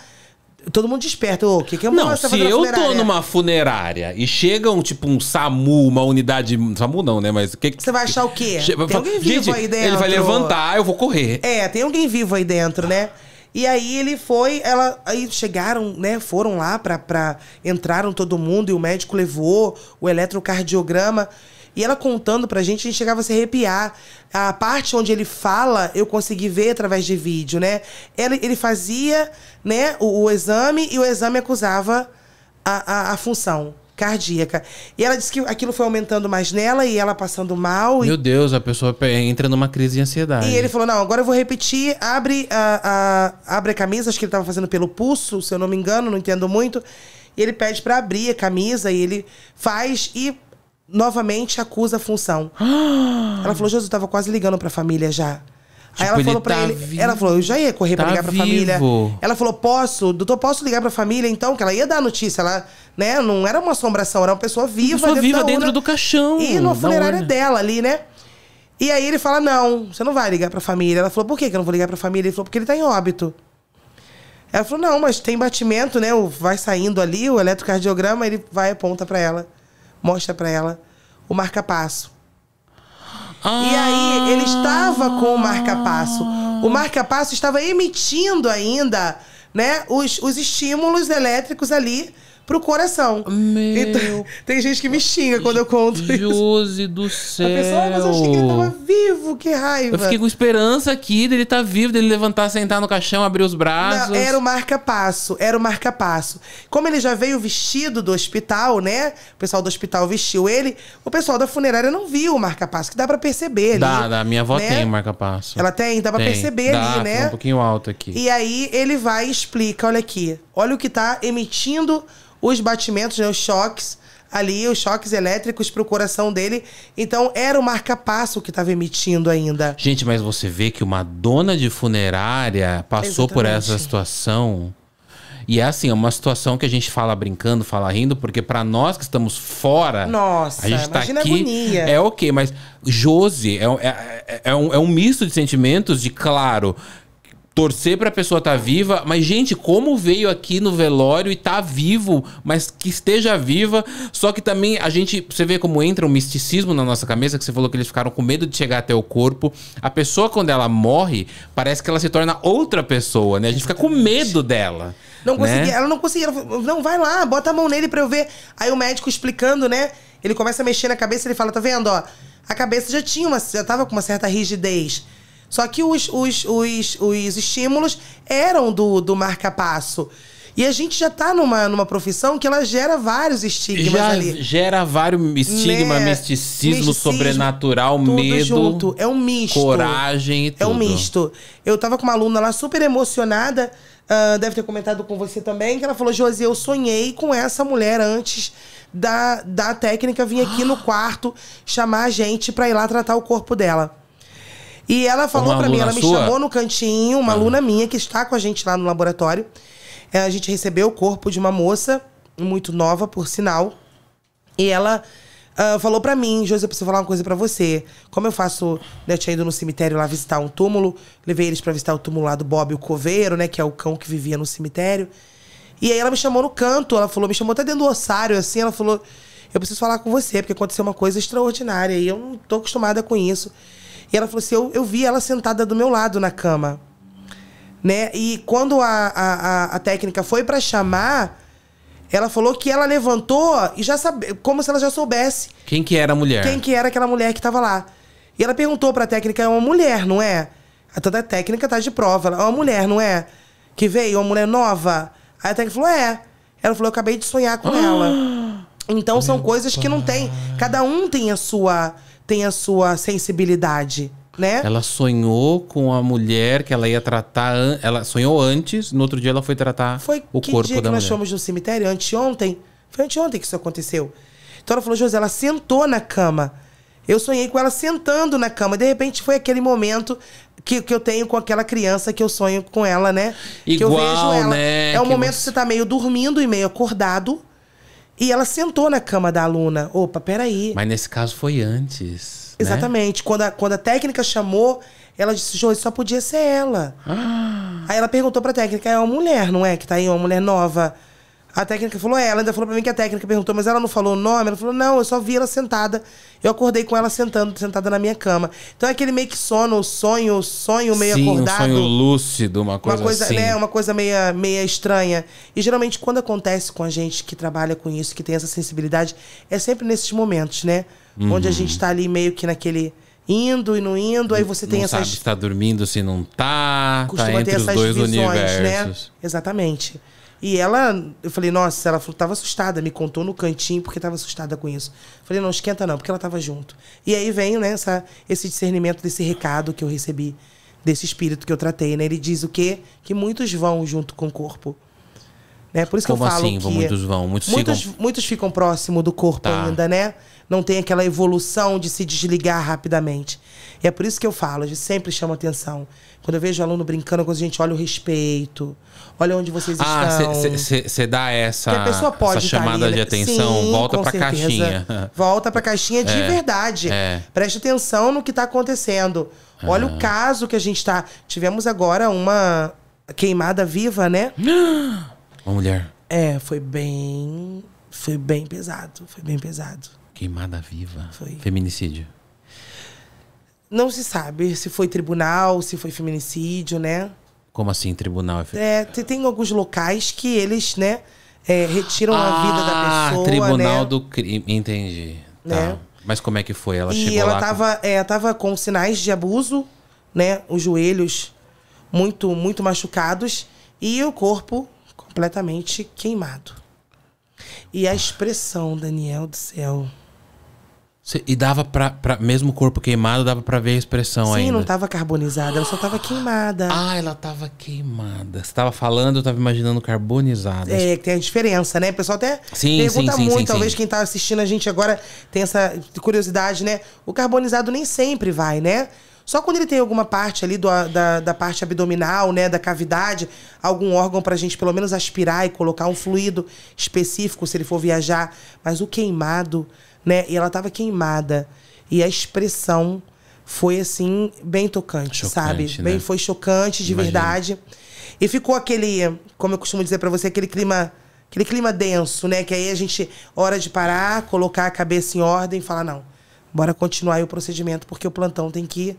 Todo mundo desperta. O que, que é uma Não, se eu tô numa funerária e chega um, tipo, um SAMU, uma unidade. SAMU não, né? Mas o que Você vai achar o quê? Che... Tem alguém vivo Gente, aí dentro. Ele vai levantar, eu vou correr. É, tem alguém vivo aí dentro, né? E aí ele foi, ela aí chegaram, né, foram lá para pra entraram todo mundo e o médico levou o eletrocardiograma e ela contando pra gente, a gente chegava a se arrepiar. A parte onde ele fala, eu consegui ver através de vídeo, né? Ele, ele fazia, né, o, o exame e o exame acusava a, a, a função cardíaca. E ela disse que aquilo foi aumentando mais nela e ela passando mal. Meu e... Deus, a pessoa entra numa crise de ansiedade. E ele falou: não, agora eu vou repetir, abre a, a abre a camisa, acho que ele estava fazendo pelo pulso, se eu não me engano, não entendo muito. E ele pede para abrir a camisa e ele faz e novamente acusa a função. ela falou: Jesus, eu tava quase ligando para a família já. Tipo, aí ela falou pra tá ele. Ela falou, eu já ia correr tá pra ligar pra vivo. família. Ela falou, posso, doutor, posso ligar pra família então? Que ela ia dar a notícia. Ela, né, não era uma assombração, era uma pessoa viva. Uma pessoa dentro viva dentro do caixão. E na funerária dela ali, né? E aí ele fala: Não, você não vai ligar pra família. Ela falou: Por que, que eu não vou ligar pra família? Ele falou: Porque ele tá em óbito. Ela falou: Não, mas tem batimento, né? Vai saindo ali o eletrocardiograma, ele vai aponta pra ela, mostra pra ela o marca-passo. Ah. E aí ele ah. estava com o marca-passo. O marca-passo estava emitindo ainda né, os, os estímulos elétricos ali pro coração. Meu... Então, tem gente que me xinga quando eu conto Jose isso. Jose do céu. A pessoa, mas eu achei que ele tava vivo, que raiva. Eu fiquei com esperança aqui dele tá vivo, dele levantar, sentar no caixão, abrir os braços. Não, era o marca-passo, era o marca-passo. Como ele já veio vestido do hospital, né? O pessoal do hospital vestiu ele, o pessoal da funerária não viu o marca-passo, que dá para perceber. Dá, ali, dá. Né? Minha avó né? tem marca-passo. Ela tem, dá pra tem. perceber dá, ali, né? um pouquinho alto aqui. E aí ele vai e explica, olha aqui, olha o que tá emitindo os batimentos, né, os choques ali, os choques elétricos pro coração dele. Então era o marca-passo que estava emitindo ainda. Gente, mas você vê que uma dona de funerária passou Exatamente. por essa situação. E é assim, é uma situação que a gente fala brincando, fala rindo, porque para nós que estamos fora, Nossa, a gente tá aqui. Agonia. É ok, mas Josi é, é, é, é, um, é um misto de sentimentos de claro torcer pra pessoa estar tá viva, mas, gente, como veio aqui no velório e tá vivo, mas que esteja viva. Só que também a gente. Você vê como entra um misticismo na nossa cabeça, que você falou que eles ficaram com medo de chegar até o corpo. A pessoa, quando ela morre, parece que ela se torna outra pessoa, né? A gente fica com medo dela. Não né? ela não conseguia. Ela, não, vai lá, bota a mão nele pra eu ver. Aí o médico explicando, né? Ele começa a mexer na cabeça, ele fala, tá vendo, ó? A cabeça já tinha uma, já tava com uma certa rigidez. Só que os, os, os, os estímulos eram do, do marca-passo. E a gente já está numa, numa profissão que ela gera vários estigmas já ali. Gera vários estigmas, né? misticismo, misticismo, sobrenatural, medo. Junto. É um misto. Coragem e tudo. É um misto. Eu estava com uma aluna lá super emocionada, uh, deve ter comentado com você também, que ela falou: Josi, eu sonhei com essa mulher antes da, da técnica vir aqui no quarto chamar a gente para ir lá tratar o corpo dela. E ela falou para mim, ela me sua? chamou no cantinho, uma ah. aluna minha que está com a gente lá no laboratório. É, a gente recebeu o corpo de uma moça, muito nova, por sinal. E ela uh, falou para mim, José, eu preciso falar uma coisa para você. Como eu faço, né, eu tinha ido no cemitério lá visitar um túmulo, levei eles para visitar o túmulo lá do Bob, o coveiro, né, que é o cão que vivia no cemitério. E aí ela me chamou no canto, ela falou, me chamou até dentro do ossário, assim, ela falou, eu preciso falar com você, porque aconteceu uma coisa extraordinária e eu não tô acostumada com isso. E ela falou assim: eu, eu vi ela sentada do meu lado na cama. Né? E quando a, a, a técnica foi para chamar, ela falou que ela levantou e já sabe, como se ela já soubesse. Quem que era a mulher? Quem que era aquela mulher que estava lá? E ela perguntou para a técnica: é uma mulher, não é? Toda a técnica tá de prova. Ela, é uma mulher, não é? Que veio, uma mulher nova. Aí a técnica falou: é. Ela falou: eu acabei de sonhar com ah, ela. Então são coisas pai. que não tem. Cada um tem a sua tem a sua sensibilidade. Né? Ela sonhou com a mulher que ela ia tratar. Ela sonhou antes, no outro dia ela foi tratar foi o corpo dia da que mulher. Nós fomos no cemitério anteontem. Foi anteontem que isso aconteceu. Então ela falou, José, ela sentou na cama. Eu sonhei com ela sentando na cama. De repente foi aquele momento que, que eu tenho com aquela criança que eu sonho com ela, né? Igual, que eu vejo ela. Né? É um que momento você... que você tá meio dormindo e meio acordado. E ela sentou na cama da aluna. Opa, peraí. Mas nesse caso foi antes. Né? Exatamente. Quando, a, quando a técnica chamou, ela disse, João, só podia ser ela. Ah. Aí ela perguntou pra técnica, é uma mulher, não é? Que tá aí, uma mulher nova. A técnica falou, é, ela ainda falou pra mim que a técnica perguntou, mas ela não falou o nome? Ela falou, não, eu só vi ela sentada. Eu acordei com ela sentando, sentada na minha cama. Então é aquele meio que sono, sonho, sonho meio Sim, acordado. Um sonho lúcido, uma coisa, uma coisa assim. Né, uma coisa meio meio estranha. E geralmente quando acontece com a gente que trabalha com isso, que tem essa sensibilidade, é sempre nesses momentos, né? Uhum. Onde a uhum. gente tá ali meio que naquele indo e não indo, aí você tem não essas. Sabe se tá dormindo, se não tá. tá Costuma tá entre ter essas os dois visões, né? universos. né? Exatamente. E ela, eu falei, nossa, ela falou, tava assustada, me contou no cantinho porque tava assustada com isso. falei, não, esquenta não, porque ela tava junto. E aí vem, né, essa, esse discernimento desse recado que eu recebi, desse espírito que eu tratei, né? Ele diz o quê? Que muitos vão junto com o corpo. Né? Por isso Como que eu falo assim, que muitos vão, muitos, muitos ficam... Muitos ficam próximo do corpo tá. ainda, né? Não tem aquela evolução de se desligar rapidamente. E é por isso que eu falo, a gente sempre chama atenção. Quando eu vejo o aluno brincando, quando a gente olha o respeito, olha onde vocês ah, estão. Você dá essa, a pessoa pode essa tá chamada ali, né? de atenção, sim, volta pra certeza. caixinha. Volta pra caixinha de é, verdade. É. Preste atenção no que tá acontecendo. Olha ah. o caso que a gente tá. Tivemos agora uma queimada viva, né? Uma mulher. É, foi bem. Foi bem pesado. Foi bem pesado. Queimada viva. Foi. Feminicídio. Não se sabe se foi tribunal, se foi feminicídio, né? Como assim, tribunal? É, tem alguns locais que eles, né, é, retiram ah, a vida da ah, pessoa. Tribunal né? do crime, entendi. Tá. Né? Tá. Mas como é que foi? Ela e chegou ela lá. Tava, com... É, tava com sinais de abuso, né? Os joelhos muito, muito machucados e o corpo completamente queimado. E a expressão, Daniel do céu e dava pra, pra, Mesmo corpo queimado, dava pra ver a expressão Sim, ainda. Sim, não tava carbonizada, ela só tava queimada. Ah, ela tava queimada. Você tava falando, eu tava imaginando carbonizada. É, tem a diferença, né? O pessoal até sim, pergunta sim, muito. Sim, talvez quem tá assistindo a gente agora tenha essa curiosidade, né? O carbonizado nem sempre vai, né? Só quando ele tem alguma parte ali do, da, da parte abdominal, né, da cavidade, algum órgão para a gente pelo menos aspirar e colocar um fluido específico se ele for viajar. Mas o queimado, né? E ela tava queimada. E a expressão foi assim, bem tocante, chocante, sabe? Né? Bem, foi chocante, de Imagina. verdade. E ficou aquele, como eu costumo dizer para você, aquele clima. Aquele clima denso, né? Que aí a gente, hora de parar, colocar a cabeça em ordem e falar, não, bora continuar aí o procedimento, porque o plantão tem que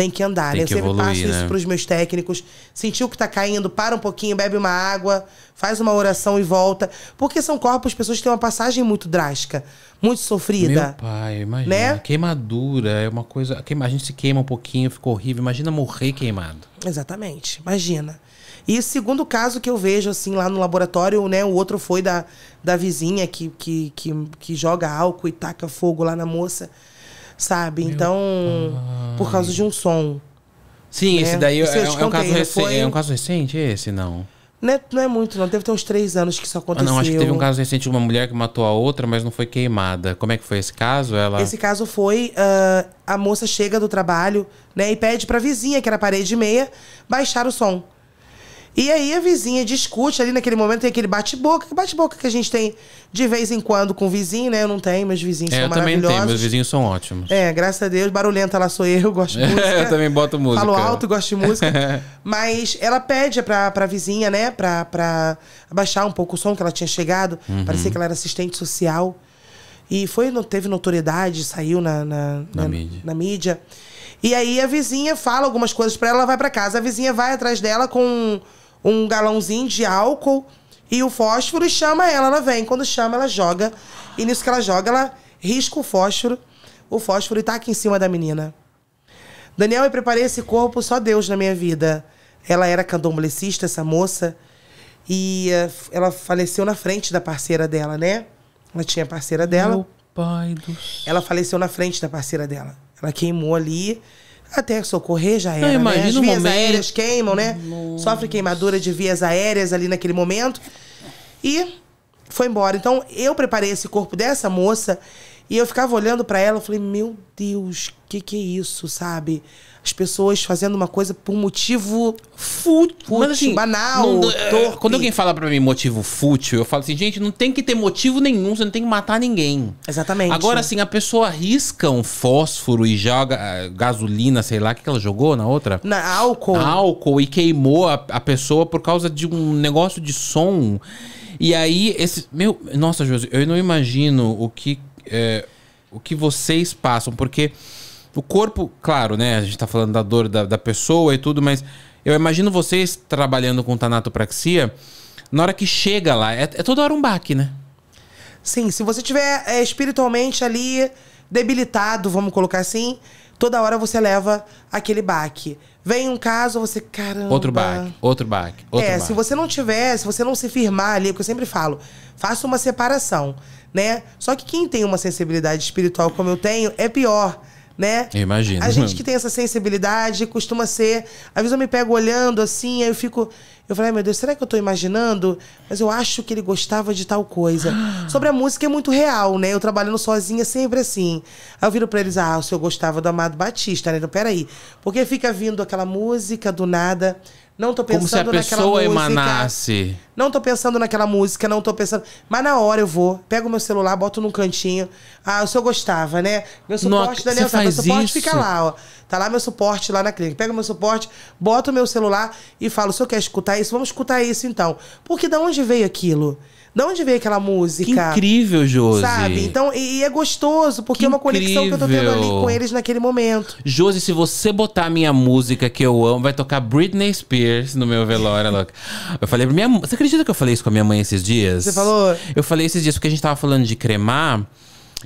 tem que andar. Tem né? que eu sempre evoluir, passo isso né? para os meus técnicos. Sentiu que está caindo, para um pouquinho, bebe uma água, faz uma oração e volta. Porque são corpos, pessoas que têm uma passagem muito drástica, muito sofrida. Meu pai, imagina. Né? Queimadura é uma coisa. A gente se queima um pouquinho, fica horrível. Imagina morrer queimado. Exatamente, imagina. E o segundo caso que eu vejo, assim, lá no laboratório, né? O outro foi da, da vizinha que, que, que, que joga álcool e taca fogo lá na moça sabe? Meu então, pai. por causa de um som. Sim, né? esse daí é, é, um caso recente. Foi... É um caso recente esse, não? Não é, não é, muito, não. teve ter uns três anos que isso aconteceu. Ah, não, acho que teve um caso recente de uma mulher que matou a outra, mas não foi queimada. Como é que foi esse caso? Ela... Esse caso foi. Uh, a moça chega do trabalho, né? E pede pra vizinha, que era parede meia, baixar o som. E aí a vizinha discute ali naquele momento, tem aquele bate-boca, que bate-boca que a gente tem de vez em quando com o vizinho, né? Eu não tenho, meus vizinhos é, são eu maravilhosos. Eu também tenho, meus vizinhos são ótimos. É, graças a Deus, barulhenta lá sou eu, gosto de música. eu também boto música. Falo alto, gosto de música. Mas ela pede pra, pra vizinha, né, pra, pra abaixar um pouco o som que ela tinha chegado. Uhum. Parecia que ela era assistente social. E foi, não teve notoriedade, saiu na, na, na, na mídia. na mídia. E aí a vizinha fala algumas coisas para ela, ela vai para casa. A vizinha vai atrás dela com um galãozinho de álcool e o fósforo e chama ela, ela vem. Quando chama, ela joga. E nisso que ela joga, ela risca o fósforo. O fósforo tá aqui em cima da menina. Daniel, eu preparei esse corpo, só Deus na minha vida. Ela era candomblessista, essa moça. E eh, ela faleceu na frente da parceira dela, né? Ela tinha parceira dela. Meu pai do Ela faleceu na frente da parceira dela. Ela queimou ali. Até socorrer já era, Não, né? As vias momento... aéreas queimam, né? Nossa. Sofre queimadura de vias aéreas ali naquele momento. E foi embora. Então, eu preparei esse corpo dessa moça e eu ficava olhando para ela, eu falei, meu Deus, o que, que é isso, sabe? As pessoas fazendo uma coisa por motivo fútil, assim, banal, não, é, torpe. Quando alguém fala para mim motivo fútil, eu falo assim, gente, não tem que ter motivo nenhum, você não tem que matar ninguém. Exatamente. Agora, assim, a pessoa risca um fósforo e joga ah, gasolina, sei lá, o que ela jogou na outra? Na álcool. Na álcool e queimou a, a pessoa por causa de um negócio de som. E aí, esse. Meu, nossa, Josi, eu não imagino o que é, o que vocês passam, porque o corpo, claro, né? A gente tá falando da dor da, da pessoa e tudo, mas eu imagino vocês trabalhando com tanatopraxia, na hora que chega lá, é, é toda hora um baque, né? Sim, se você tiver é, espiritualmente ali debilitado, vamos colocar assim, toda hora você leva aquele baque. Vem um caso, você, caramba. Outro baque, outro baque. Outro é, baque. se você não tiver, se você não se firmar ali, porque é eu sempre falo, faça uma separação, né? Só que quem tem uma sensibilidade espiritual como eu tenho, é pior, né? Eu imagino. A gente que tem essa sensibilidade costuma ser. Às vezes eu me pego olhando assim, aí eu fico. Eu falei, ai meu Deus, será que eu estou imaginando? Mas eu acho que ele gostava de tal coisa. Sobre a música é muito real, né? Eu trabalhando sozinha sempre assim. Aí eu viro pra eles, ah, o senhor gostava do Amado Batista, né? Então, peraí. Porque fica vindo aquela música do nada. Não tô pensando naquela música. Como se a pessoa emanasse. Não tô pensando naquela música, não tô pensando. Mas na hora eu vou, pego meu celular, boto num cantinho. Ah, o senhor gostava, né? Meu suporte, Daniel, tá, meu suporte isso? fica lá, ó. Tá lá meu suporte lá na clínica. Pego meu suporte, boto meu celular e falo: o senhor quer escutar isso? Vamos escutar isso então. Porque da onde veio aquilo? De onde veio aquela música? Que incrível, Josi. Sabe? Então, e, e é gostoso, porque que é uma incrível. conexão que eu tô tendo ali com eles naquele momento. Josi, se você botar a minha música que eu amo, vai tocar Britney Spears no meu velório, louca. Eu falei pra minha Você acredita que eu falei isso com a minha mãe esses dias? Você falou? Eu falei esses dias porque a gente tava falando de cremar.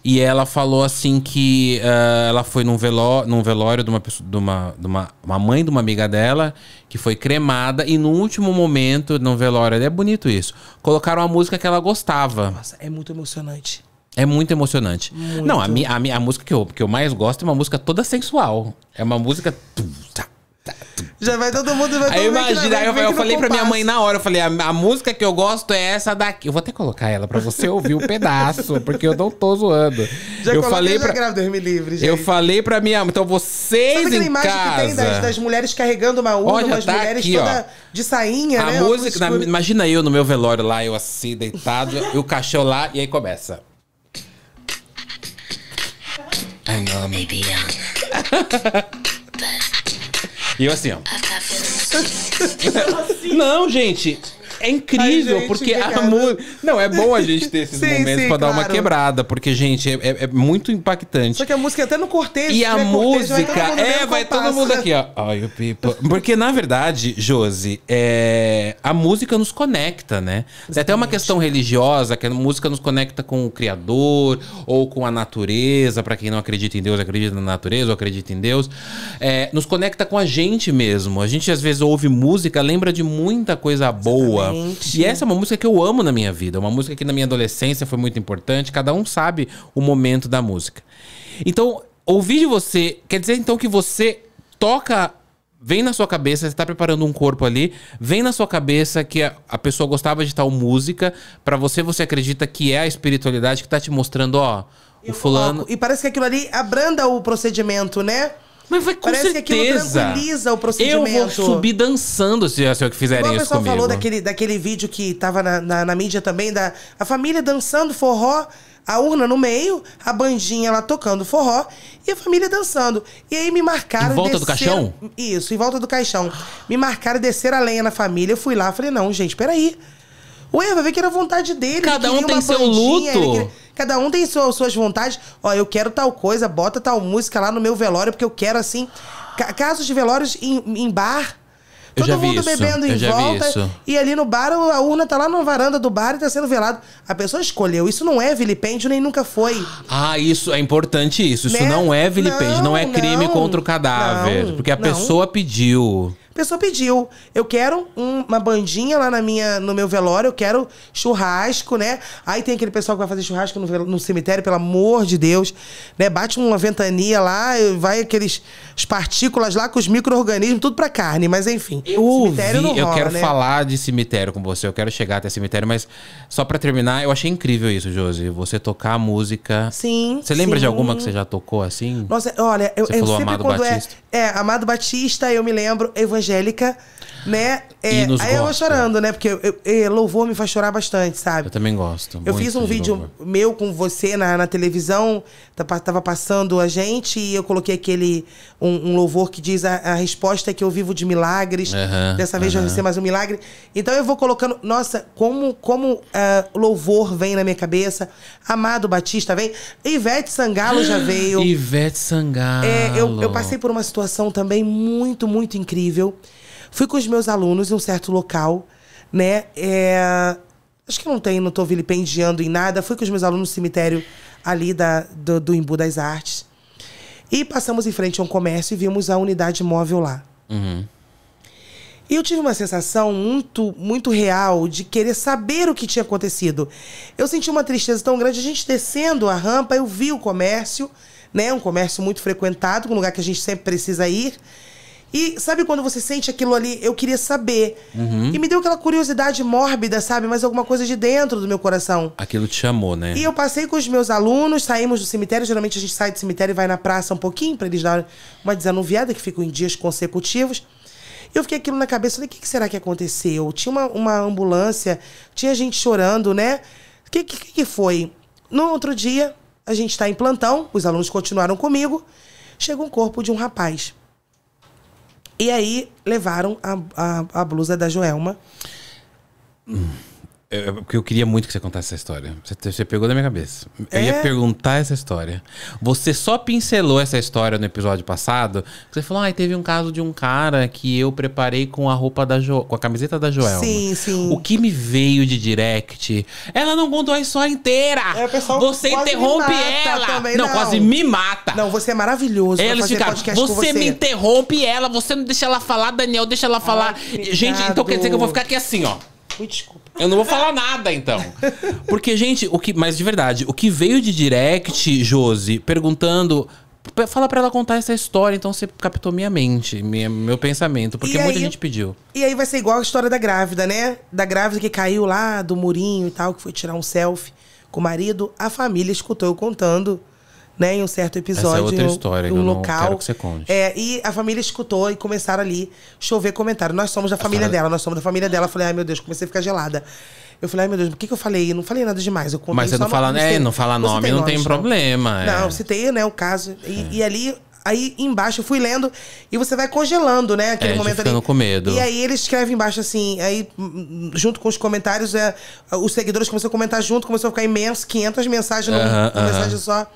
E ela falou assim que uh, ela foi num, veló num velório de, uma, pessoa, de, uma, de uma, uma, mãe de uma amiga dela, que foi cremada, e no último momento, no velório, é bonito isso. Colocaram a música que ela gostava. Nossa, é muito emocionante. É muito emocionante. Muito. Não, a, mi, a, a música que eu, que eu mais gosto é uma música toda sensual. É uma música. Já vai todo mundo vai Aí imagina, aí eu, eu falei pra minha mãe na hora, eu falei, a, a, música que eu gosto é essa daqui. Eu vou até colocar ela pra você ouvir o um pedaço, porque eu não tô zoando. Já eu falei pra grávida, me livre, gente. Eu falei pra minha, então vocês Sabe em imagem que tem das, das mulheres carregando uma urna, Olha, umas tá mulheres aqui, toda ó. de sainha, a né? Música, na, imagina eu no meu velório lá, eu assim deitado, e o cachorro lá e aí começa. I know, baby. E eu assim, ó. Tá Não, gente é incrível, porque a música. Não, é bom a gente ter esses sim, momentos sim, pra claro. dar uma quebrada, porque, gente, é, é, é, muito impactante. Só que a música é até no cortejo. E né, a música. Cortejo, vai é, vai compasso. todo mundo né? aqui, ó. Ai, o Porque, na verdade, Josi, é... a música nos conecta, né? Exatamente. É até uma questão religiosa, que a música nos conecta com o Criador ou com a natureza, para quem não acredita em Deus, acredita na natureza ou acredita em Deus. É, nos conecta com a gente mesmo. A gente às vezes ouve música, lembra de muita coisa boa, e essa é uma música que eu amo na minha vida, uma música que na minha adolescência foi muito importante, cada um sabe o momento da música. Então, ouvir de você, quer dizer então que você toca vem na sua cabeça, você tá preparando um corpo ali, vem na sua cabeça que a, a pessoa gostava de tal música, para você você acredita que é a espiritualidade que tá te mostrando, ó, o fulano. Coloco. E parece que aquilo ali abranda o procedimento, né? Mas vai com Parece certeza. que tranquiliza o procedimento. Eu vou subir dançando se o que fizerem Igual isso comigo. falou daquele, daquele vídeo que tava na, na, na mídia também, da a família dançando forró a urna no meio, a bandinha lá tocando forró e a família dançando. E aí me marcaram. Em volta descer... do caixão? Isso, em volta do caixão. Me marcaram descer a lenha na família. Eu fui lá, falei, não, gente, peraí. Ué, vai ver que era vontade dele. Cada um tem seu luto. Ele queria... Cada um tem sua, suas vontades. Ó, eu quero tal coisa, bota tal música lá no meu velório, porque eu quero assim. Casos de velórios em, em bar. Eu Todo mundo bebendo em volta. E ali no bar, a urna tá lá na varanda do bar e tá sendo velado. A pessoa escolheu. Isso não é vilipêndio, nem nunca foi. Ah, isso é importante isso. Isso né? não é vilipêndio, não, é não é crime não, contra o cadáver. Não, porque a pessoa pediu. A pessoa pediu. Eu quero um, uma bandinha lá na minha, no meu velório, eu quero churrasco, né? Aí tem aquele pessoal que vai fazer churrasco no, no cemitério, pelo amor de Deus. Né? Bate uma ventania lá, vai aqueles as partículas lá com os micro-organismos, tudo pra carne, mas enfim. Eu cemitério ouvi, não rola, eu quero né? falar de cemitério com você, eu quero chegar até cemitério, mas só pra terminar, eu achei incrível isso, Josi. Você tocar música. Sim. Você lembra sim. de alguma que você já tocou assim? Nossa, olha, eu, você eu falou Amado é Batista. É, é, Amado Batista, eu me lembro, evangélica, né? É, aí eu vou chorando, né? Porque eu, eu, eu, é, louvor me faz chorar bastante, sabe? Eu também gosto. Eu fiz um vídeo louvor. meu com você na, na televisão, tá tava passando a gente e eu coloquei aquele um, um louvor que diz a, a, resposta é que eu vivo de milagres. Uhum, Dessa vez uhum. vai ser mais um milagre. Então eu vou colocando, nossa, como como uh, louvor vem na minha cabeça. Amado Batista vem, Ivete Sangalo já veio. Ivete Sangalo. É, eu, eu passei por uma situação situação também muito, muito incrível. Fui com os meus alunos em um certo local, né? É... Acho que não tem, não estou vilipendiando em nada. Fui com os meus alunos no cemitério ali da, do, do Imbu das Artes. E passamos em frente a um comércio e vimos a unidade móvel lá. Uhum. E eu tive uma sensação muito, muito real de querer saber o que tinha acontecido. Eu senti uma tristeza tão grande. A gente descendo a rampa, eu vi o comércio né? Um comércio muito frequentado, um lugar que a gente sempre precisa ir. E sabe quando você sente aquilo ali? Eu queria saber. Uhum. E me deu aquela curiosidade mórbida, sabe? Mas alguma coisa de dentro do meu coração. Aquilo te chamou, né? E eu passei com os meus alunos, saímos do cemitério. Geralmente a gente sai do cemitério e vai na praça um pouquinho para eles darem uma desanuviada, que ficam em dias consecutivos. Eu fiquei aquilo na cabeça, falei, o que será que aconteceu? Tinha uma, uma ambulância, tinha gente chorando, né? O que, que, que foi? No outro dia, a gente está em plantão, os alunos continuaram comigo. Chega um corpo de um rapaz. E aí levaram a, a, a blusa da Joelma. Hum é, é, porque eu queria muito que você contasse essa história. Você, você pegou na minha cabeça. É? Eu ia é? perguntar essa história. Você só pincelou essa história no episódio passado. Você falou, ah, teve um caso de um cara que eu preparei com a roupa da jo com a camiseta da Joel. Sim, sim. O que me veio de direct? Ela não contou a história inteira. É, pessoal, você interrompe ela. Também, não, não, quase me mata. Não, você é maravilhoso. Ela ficaram, você, você, me interrompe ela, você não deixa ela falar, Daniel, deixa ela falar. Ai, Gente, então quer dizer que eu vou ficar aqui assim, ó. Ui, desculpa. Eu não vou falar nada, então. Porque, gente, o que. Mas de verdade, o que veio de direct, Josi, perguntando. Fala pra ela contar essa história, então você captou minha mente, minha, meu pensamento, porque e muita aí, gente pediu. E aí vai ser igual a história da grávida, né? Da grávida que caiu lá do murinho e tal, que foi tirar um selfie com o marido. A família escutou eu contando né, em um certo episódio. Essa é outra história, um, eu local. Não quero que você conte. É, e a família escutou e começaram ali chover comentário. Nós somos da família dela, nós somos da família dela. Eu falei, ai meu Deus, comecei a ficar gelada. Eu falei, ai meu Deus, o que, que eu falei? Eu não falei nada demais. Eu contei Mas você é, não fala, nome, né? Não fala nome, não, tem, não nome, tem não. problema. Não, é. citei, né, o caso. E, é. e, ali. Aí embaixo eu fui lendo e você vai congelando, né? Aquele é, momento ficando ali. com medo. E aí ele escreve embaixo assim, aí hum, junto com os comentários, é, os seguidores começam a comentar junto, começou a ficar imenso, 500 mensagens uh -huh, uh -huh. mensagem só.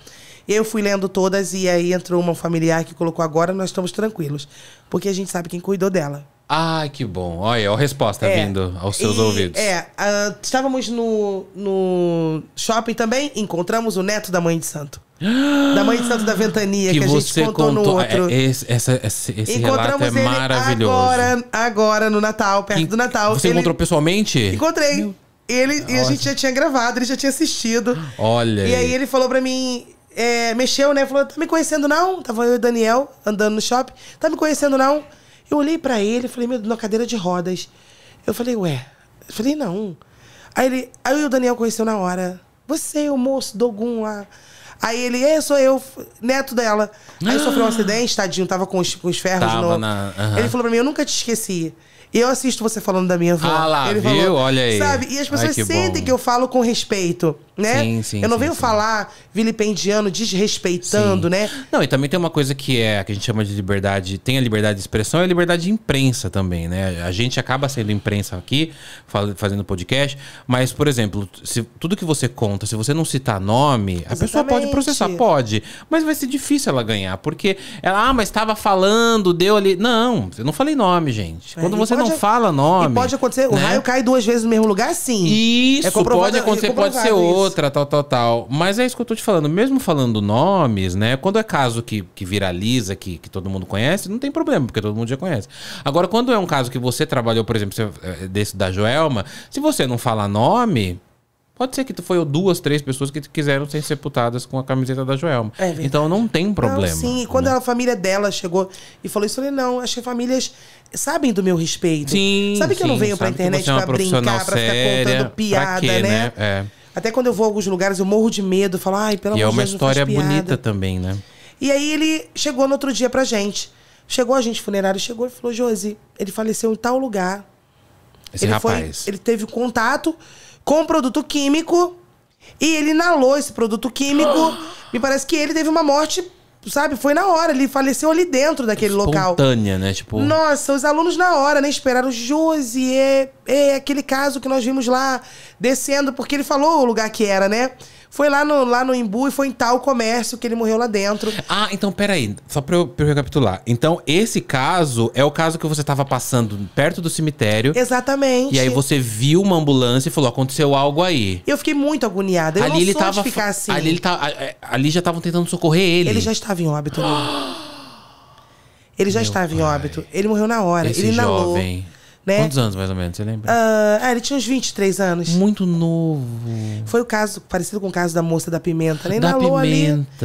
Eu fui lendo todas e aí entrou uma familiar que colocou agora, nós estamos tranquilos. Porque a gente sabe quem cuidou dela. Ah, que bom. Olha, a resposta é, vindo aos seus e, ouvidos. É, uh, estávamos no, no shopping também, encontramos o neto da mãe de santo. da mãe de santo da Ventania, que, que a gente contou, contou, no é, outro. É, esse, essa, esse, esse relato é maravilhoso. Agora, agora, no Natal, perto e, do Natal. Você ele... encontrou pessoalmente? Encontrei. Meu... Ele, e a gente já tinha gravado, ele já tinha assistido. Olha. E aí ele falou para mim: é, mexeu, né? Falou, tá me conhecendo não? Tava eu e o Daniel andando no shopping. Tá me conhecendo não? Eu olhei para ele e falei, meu, na cadeira de rodas. Eu falei, ué. Eu falei, não. Aí ele, aí o Daniel conheceu na hora. Você é o moço do Ogum lá. Aí ele, é, sou eu, neto dela. Aí ah. sofreu um acidente, tadinho, tava com os, com os ferros tava no. Na... Uhum. Ele falou pra mim, eu nunca te esqueci. E eu assisto você falando da minha avó. Ah lá, Ele viu? Falou, Olha aí. Sabe? E as pessoas Ai, que sentem bom. que eu falo com respeito, né? Sim, sim, eu não sim, venho sim. falar vilipendiando, desrespeitando, sim. né? Não, e também tem uma coisa que é, que a gente chama de liberdade, tem a liberdade de expressão e a liberdade de imprensa também, né? A gente acaba sendo imprensa aqui, fazendo podcast, mas, por exemplo, se tudo que você conta, se você não citar nome, Exatamente. a pessoa pode processar, pode, mas vai ser difícil ela ganhar, porque ela, ah, mas estava falando, deu ali. Não, eu não falei nome, gente. É, Quando é, você pode, não fala nome. E pode acontecer, né? o raio cai duas vezes no mesmo lugar, sim. Isso, é pode acontecer, é pode ser isso. outra, tal, tal, tal. Mas é isso que eu tô te falando. Mesmo falando nomes, né? Quando é caso que, que viraliza, que, que todo mundo conhece, não tem problema, porque todo mundo já conhece. Agora, quando é um caso que você trabalhou, por exemplo, eh, desse da Joelma, se você não fala nome, Pode ser que foi duas, três pessoas que quiseram ser sepultadas com a camiseta da Joelma. É então não tem problema. Não, sim, e quando né? a família dela chegou e falou isso, eu falei, não, acho que famílias sabem do meu respeito. Sim, sabe que sim, eu não venho pra internet é pra brincar, pra ficar contando piada, quê, né? né? É. Até quando eu vou a alguns lugares, eu morro de medo, falo, ai, pelo é amor de Deus. E é uma história bonita também, né? E aí ele chegou no outro dia pra gente. Chegou a gente funerário, chegou e falou, Josi, ele faleceu em tal lugar. Esse ele rapaz. Foi, ele teve contato com produto químico. E ele inalou esse produto químico. Me parece que ele teve uma morte, sabe? Foi na hora, ele faleceu ali dentro daquele Espontânea, local. Espontânea, né? Tipo. Nossa, os alunos na hora, né? Esperaram Josie é aquele caso que nós vimos lá descendo, porque ele falou o lugar que era, né? Foi lá no, lá no Imbu e foi em tal comércio que ele morreu lá dentro. Ah, então peraí, só pra eu, pra eu recapitular. Então, esse caso é o caso que você tava passando perto do cemitério. Exatamente. E aí você viu uma ambulância e falou: aconteceu algo aí. Eu fiquei muito agoniada. Eu ali ele tava, ficar assim. Ali, ele tá, ali já estavam tentando socorrer ele. Ele já estava em óbito, né? Ele já Meu estava pai. em óbito. Ele morreu na hora. Esse ele inalou. Né? Quantos anos, mais ou menos, você lembra? Uh, ah, é, ele tinha uns 23 anos. Muito novo. Foi o caso, parecido com o caso da moça da pimenta, né? Da pimenta.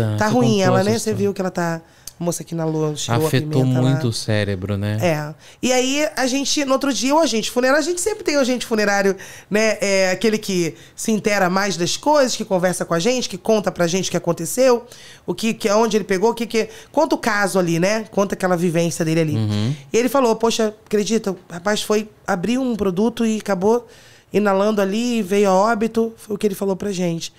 Ali, tá ruim ela, né? Você viu que ela tá moça que inalou, Afetou a pimenta muito o cérebro, né? É. E aí a gente, no outro dia, o agente funerário, a gente sempre tem o agente funerário, né? É aquele que se intera mais das coisas, que conversa com a gente, que conta pra gente o que aconteceu, o que, que onde ele pegou, o que, que. Conta o caso ali, né? Conta aquela vivência dele ali. Uhum. E ele falou: Poxa, acredita, o rapaz foi abrir um produto e acabou inalando ali, veio a óbito, foi o que ele falou pra gente.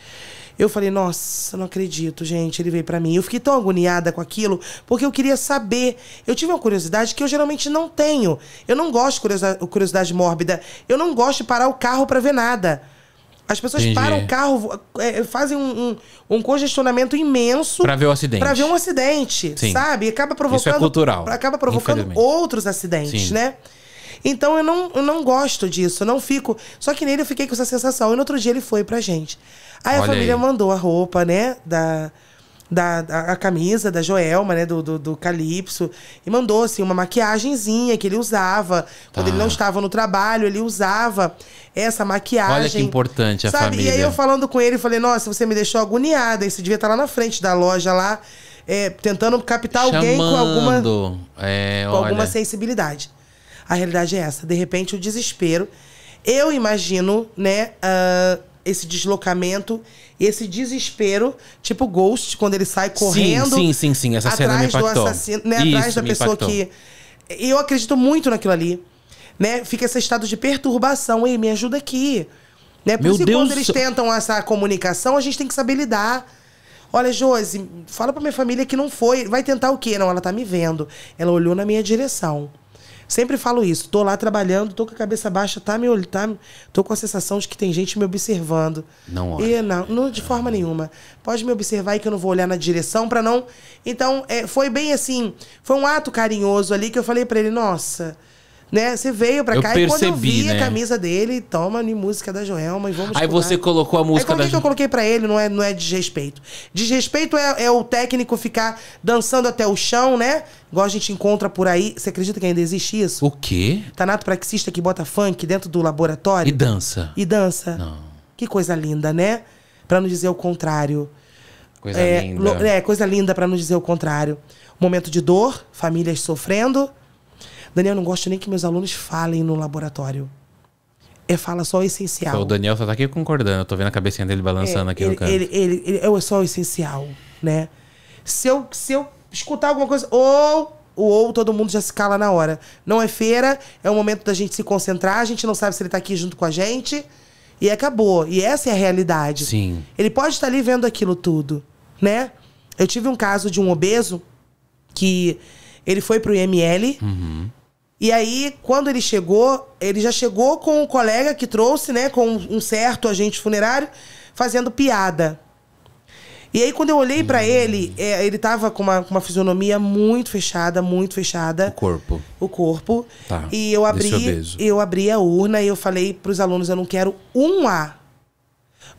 Eu falei, nossa, não acredito, gente. Ele veio para mim. Eu fiquei tão agoniada com aquilo, porque eu queria saber. Eu tive uma curiosidade que eu geralmente não tenho. Eu não gosto de curiosidade, curiosidade mórbida. Eu não gosto de parar o carro para ver nada. As pessoas Entendi. param o carro, é, fazem um, um, um, congestionamento imenso. Pra ver o acidente. Pra ver um acidente, Sim. sabe? E acaba provocando. Isso é cultural. Acaba provocando outros acidentes, Sim. né? Então eu não, eu não gosto disso, eu não fico. Só que nele eu fiquei com essa sensação. E no outro dia ele foi pra gente. Aí Olha a família aí. mandou a roupa, né? Da, da, da, a camisa da Joelma, né? Do, do, do Calypso. E mandou, assim, uma maquiagenzinha que ele usava. Tá. Quando ele tá. não estava no trabalho, ele usava essa maquiagem. Olha que importante a sabe? família. E aí eu falando com ele, falei, nossa, você me deixou agoniada. Isso devia estar tá lá na frente da loja lá. É, tentando captar Chamando. alguém com alguma, é, com alguma sensibilidade. A realidade é essa. De repente, o desespero. Eu imagino, né? Uh, esse deslocamento, esse desespero, tipo Ghost, quando ele sai correndo. Sim, sim, sim, sim. Essa cena me impactou. Do assassino, né, Isso, atrás da pessoa impactou. que. Eu acredito muito naquilo ali. Né? Fica esse estado de perturbação. Ei, me ajuda aqui. Né? Por Meu isso, Deus quando eles tentam essa comunicação, a gente tem que saber lidar. Olha, Josi, fala pra minha família que não foi. Vai tentar o quê? Não, ela tá me vendo. Ela olhou na minha direção. Sempre falo isso. Tô lá trabalhando, tô com a cabeça baixa, tá me olhando, tá, tô com a sensação de que tem gente me observando. Não olha. E não, não de forma nenhuma. Pode me observar e que eu não vou olhar na direção para não. Então, é, foi bem assim, foi um ato carinhoso ali que eu falei para ele, nossa, né? Você veio pra cá eu e percebi, quando eu vi né? a camisa dele, toma nem música da Joelma e vamos Aí você colocou a música Aí, da Joelma. É que eu coloquei pra ele não é, não é desrespeito. Desrespeito é, é o técnico ficar dançando até o chão, né? Igual a gente encontra por aí. Você acredita que ainda existe isso? O quê? Tanato praxista que bota funk dentro do laboratório. E dança. E dança. Não. Que coisa linda, né? Pra não dizer o contrário. Coisa é, linda. É, coisa linda pra não dizer o contrário. Momento de dor, famílias sofrendo Daniel, não gosto nem que meus alunos falem no laboratório. É fala só o essencial. o Daniel só tá aqui concordando. Eu tô vendo a cabecinha dele balançando é, aqui ele, no canto. Ele, ele, ele, é só o essencial, né? Se eu, se eu escutar alguma coisa... Ou ou todo mundo já se cala na hora. Não é feira, é o momento da gente se concentrar, a gente não sabe se ele está aqui junto com a gente. E acabou. E essa é a realidade. Sim. Ele pode estar tá ali vendo aquilo tudo, né? Eu tive um caso de um obeso que ele foi pro IML, uhum. E aí, quando ele chegou, ele já chegou com um colega que trouxe, né? Com um certo agente funerário, fazendo piada. E aí, quando eu olhei hum. para ele, é, ele tava com uma, com uma fisionomia muito fechada, muito fechada. O corpo. O corpo. Tá. E eu abri, eu abri a urna e eu falei para os alunos: eu não quero um A.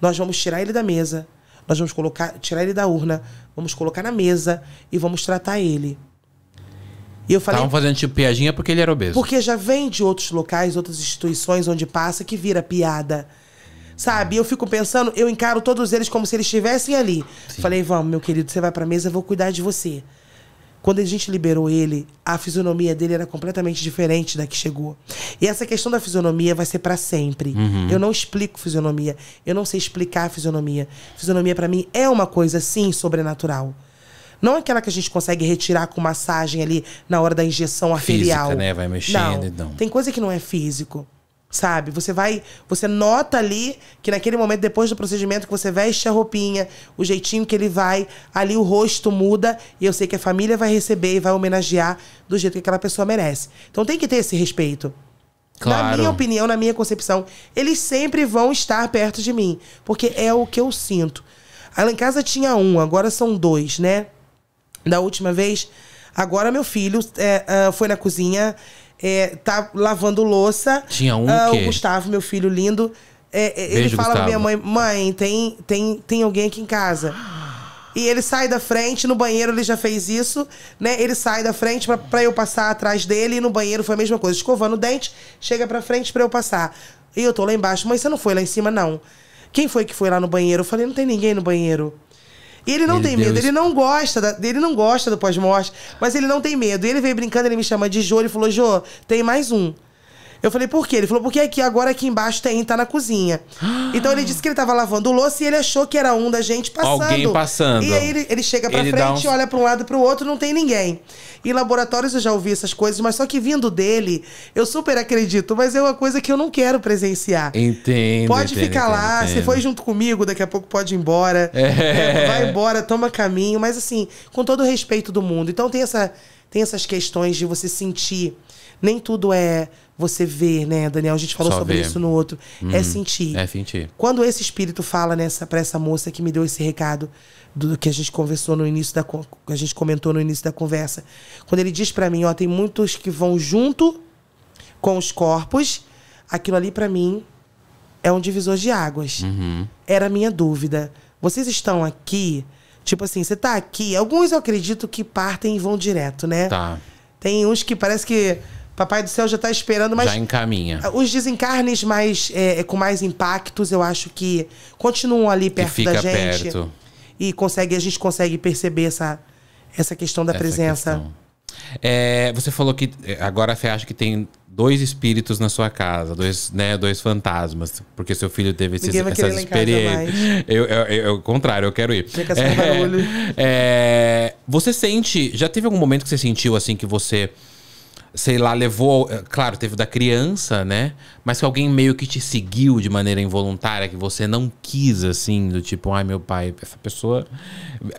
Nós vamos tirar ele da mesa. Nós vamos colocar, tirar ele da urna, vamos colocar na mesa e vamos tratar ele. E eu falei. Estavam fazendo tipo piadinha porque ele era obeso. Porque já vem de outros locais, outras instituições onde passa que vira piada. Sabe? Eu fico pensando, eu encaro todos eles como se eles estivessem ali. Sim. Falei, vamos, meu querido, você vai pra mesa, eu vou cuidar de você. Quando a gente liberou ele, a fisionomia dele era completamente diferente da que chegou. E essa questão da fisionomia vai ser para sempre. Uhum. Eu não explico fisionomia. Eu não sei explicar fisionomia. Fisionomia para mim é uma coisa sim sobrenatural. Não aquela que a gente consegue retirar com massagem ali na hora da injeção arterial. Física, né? Vai mexendo. Não. Tem coisa que não é físico. Sabe? Você vai. Você nota ali que naquele momento, depois do procedimento, que você veste a roupinha, o jeitinho que ele vai, ali o rosto muda, e eu sei que a família vai receber e vai homenagear do jeito que aquela pessoa merece. Então tem que ter esse respeito. Claro. Na minha opinião, na minha concepção, eles sempre vão estar perto de mim. Porque é o que eu sinto. Lá em casa tinha um, agora são dois, né? da última vez. Agora meu filho é, uh, foi na cozinha, é, tá lavando louça. Tinha um uh, ah, que... O Gustavo, meu filho lindo. É, é Beijo, ele fala Gustavo. pra minha mãe, mãe, tem, tem, tem alguém aqui em casa. E ele sai da frente, no banheiro ele já fez isso, né? Ele sai da frente pra, pra eu passar atrás dele e no banheiro foi a mesma coisa. Escovando o dente, chega pra frente pra eu passar. E eu tô lá embaixo, mãe, você não foi lá em cima, não. Quem foi que foi lá no banheiro? Eu falei, não tem ninguém no banheiro. E ele não ele tem medo, ele não gosta, da, ele não gosta do pós-morte, mas ele não tem medo. E ele veio brincando, ele me chama de Jô, ele falou: Jô, tem mais um. Eu falei, por quê? Ele falou, porque aqui agora aqui embaixo tem, tá na cozinha. então ele disse que ele tava lavando o louça e ele achou que era um da gente passando. Alguém passando. E aí ele, ele chega pra ele frente, um... olha pra um lado e pro outro, não tem ninguém. Em laboratórios eu já ouvi essas coisas, mas só que vindo dele, eu super acredito, mas é uma coisa que eu não quero presenciar. Entendo. Pode entendo, ficar entendo, lá, entendo. se foi junto comigo, daqui a pouco pode ir embora. É. É, vai embora, toma caminho, mas assim, com todo o respeito do mundo. Então tem essa tem essas questões de você sentir nem tudo é você ver, né, Daniel? A gente falou Só sobre ver. isso no outro. é uhum. sentir. É sentir. Quando esse espírito fala nessa para essa moça que me deu esse recado do que a gente conversou no início da que a gente comentou no início da conversa, quando ele diz para mim, ó, tem muitos que vão junto com os corpos, aquilo ali para mim é um divisor de águas. Uhum. Era a minha dúvida. Vocês estão aqui, tipo assim, você tá aqui. Alguns eu acredito que partem e vão direto, né? Tá. Tem uns que parece que Papai do Céu já está esperando, mas. Já encaminha. Os desencarnes mais, é, é, com mais impactos, eu acho que continuam ali perto da gente. Perto. E consegue, a gente consegue perceber essa, essa questão da essa presença. Questão. É, você falou que é, agora você acha que tem dois espíritos na sua casa, dois, né, dois fantasmas, porque seu filho teve esses, essas experiências. Eu, eu, eu, o contrário, eu quero ir. É, é, você sente, já teve algum momento que você sentiu assim que você sei lá, levou. Eh, claro, teve da criança, né? Mas que alguém meio que te seguiu de maneira involuntária, que você não quis, assim, do tipo, ai meu pai, essa pessoa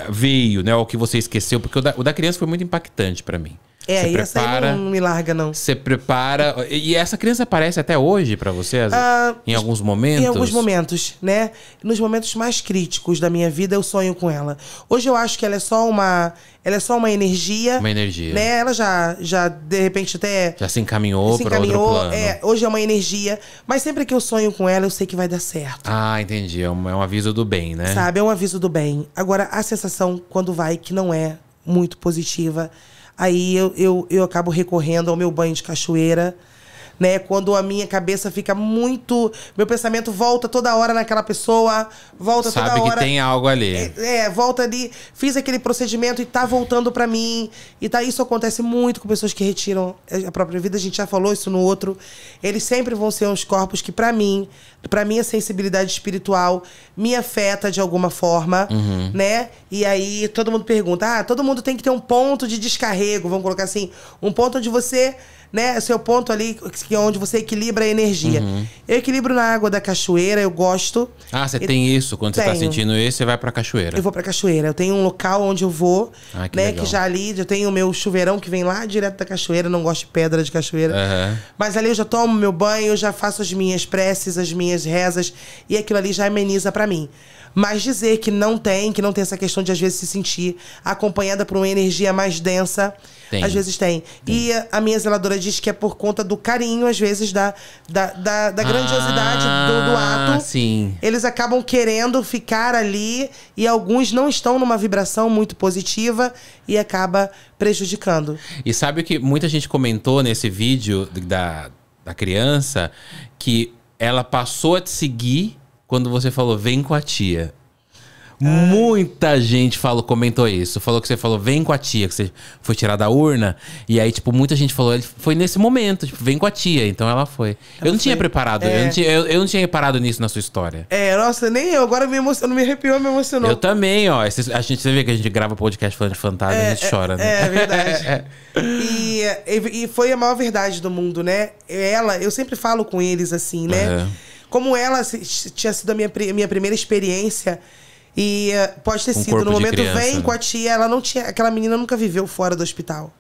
veio, né? Ou que você esqueceu, porque o da, o da criança foi muito impactante para mim. É, você essa prepara, aí não, me larga, não. Você prepara. E essa criança aparece até hoje para você, ah, em alguns momentos? Em alguns momentos, né? Nos momentos mais críticos da minha vida, eu sonho com ela. Hoje eu acho que ela é só uma. Ela é só uma energia. Uma energia. Né? Ela já, já de repente, até. Já se encaminhou, se encaminhou outro plano. É, hoje é uma energia. Mas sempre que eu sonho com ela, eu sei que vai dar certo. Ah, entendi. É um, é um aviso do bem, né? Sabe, é um aviso do bem. Agora, a sensação quando vai que não é muito positiva. Aí eu, eu, eu acabo recorrendo ao meu banho de cachoeira né? Quando a minha cabeça fica muito. Meu pensamento volta toda hora naquela pessoa, volta Sabe toda hora. Sabe que tem algo ali. É, é, volta ali, fiz aquele procedimento e tá voltando para mim. E tá, isso acontece muito com pessoas que retiram a própria vida. A gente já falou isso no outro. Eles sempre vão ser uns corpos que, para mim, para minha sensibilidade espiritual, me afeta de alguma forma, uhum. né? E aí todo mundo pergunta: ah, todo mundo tem que ter um ponto de descarrego, vamos colocar assim, um ponto onde você né, seu ponto ali, que é onde você equilibra a energia. Uhum. Eu equilibro na água da cachoeira, eu gosto. Ah, você tem isso? Quando tenho. você tá sentindo isso, você vai pra cachoeira. Eu vou pra cachoeira. Eu tenho um local onde eu vou, ah, que né, legal. que já ali, eu tenho o meu chuveirão que vem lá direto da cachoeira, não gosto de pedra de cachoeira. Uhum. Mas ali eu já tomo meu banho, eu já faço as minhas preces, as minhas rezas, e aquilo ali já ameniza para mim. Mas dizer que não tem, que não tem essa questão de às vezes se sentir acompanhada por uma energia mais densa, tem. às vezes tem. tem. E a minha zeladora diz que é por conta do carinho, às vezes, da, da, da, da grandiosidade ah, do, do, ah, ato. Sim. Eles acabam querendo ficar ali e alguns não estão numa vibração muito positiva e acaba prejudicando. E sabe o que muita gente comentou nesse vídeo da, da criança? Que ela passou a te seguir quando você falou, vem com a tia. Muita gente falou, comentou isso. Falou que você falou, vem com a tia, que você foi tirar da urna. E aí, tipo, muita gente falou, foi nesse momento, tipo, vem com a tia. Então ela foi. Ela eu não foi. tinha preparado, é. eu, não tinha, eu, eu, não tinha reparado nisso na sua história. É, nossa, nem eu. Agora me emocionou, me arrepiou, me emocionou. Eu também, ó. A gente, você vê que a gente grava podcast falando de fantasma é, a gente é, chora, né? É, é verdade. É. e, e, foi a maior verdade do mundo, né? Ela, eu sempre falo com eles assim, né? Uhum como ela tinha sido a minha, minha primeira experiência. E eh, pode ter um sido, no momento criança, vem né? com a né? tia, ela não tinha. Aquela menina nunca viveu fora do hospital.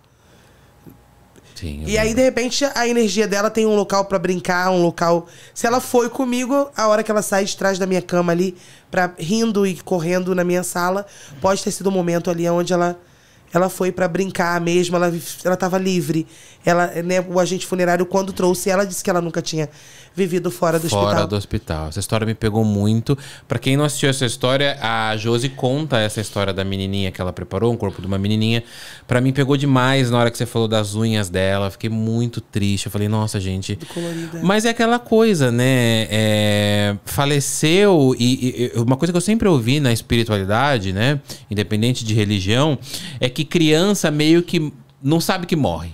Sim, e aí, de repente, a energia dela tem um local para brincar, um local. Se ela foi comigo, a hora que ela sai de trás da minha cama ali, pra, rindo e correndo na minha sala, pode ter sido um momento ali onde ela ela foi para brincar mesmo, ela ela estava livre. Ela, né, o agente funerário quando trouxe ela disse que ela nunca tinha vivido fora do fora hospital. Fora do hospital. Essa história me pegou muito. Para quem não assistiu essa história, a Josi conta essa história da menininha que ela preparou, um corpo de uma menininha. Para mim pegou demais na hora que você falou das unhas dela. Fiquei muito triste. Eu falei, nossa, gente. Mas é aquela coisa, né? É... faleceu e, e uma coisa que eu sempre ouvi na espiritualidade, né? Independente de religião, é que criança meio que não sabe que morre.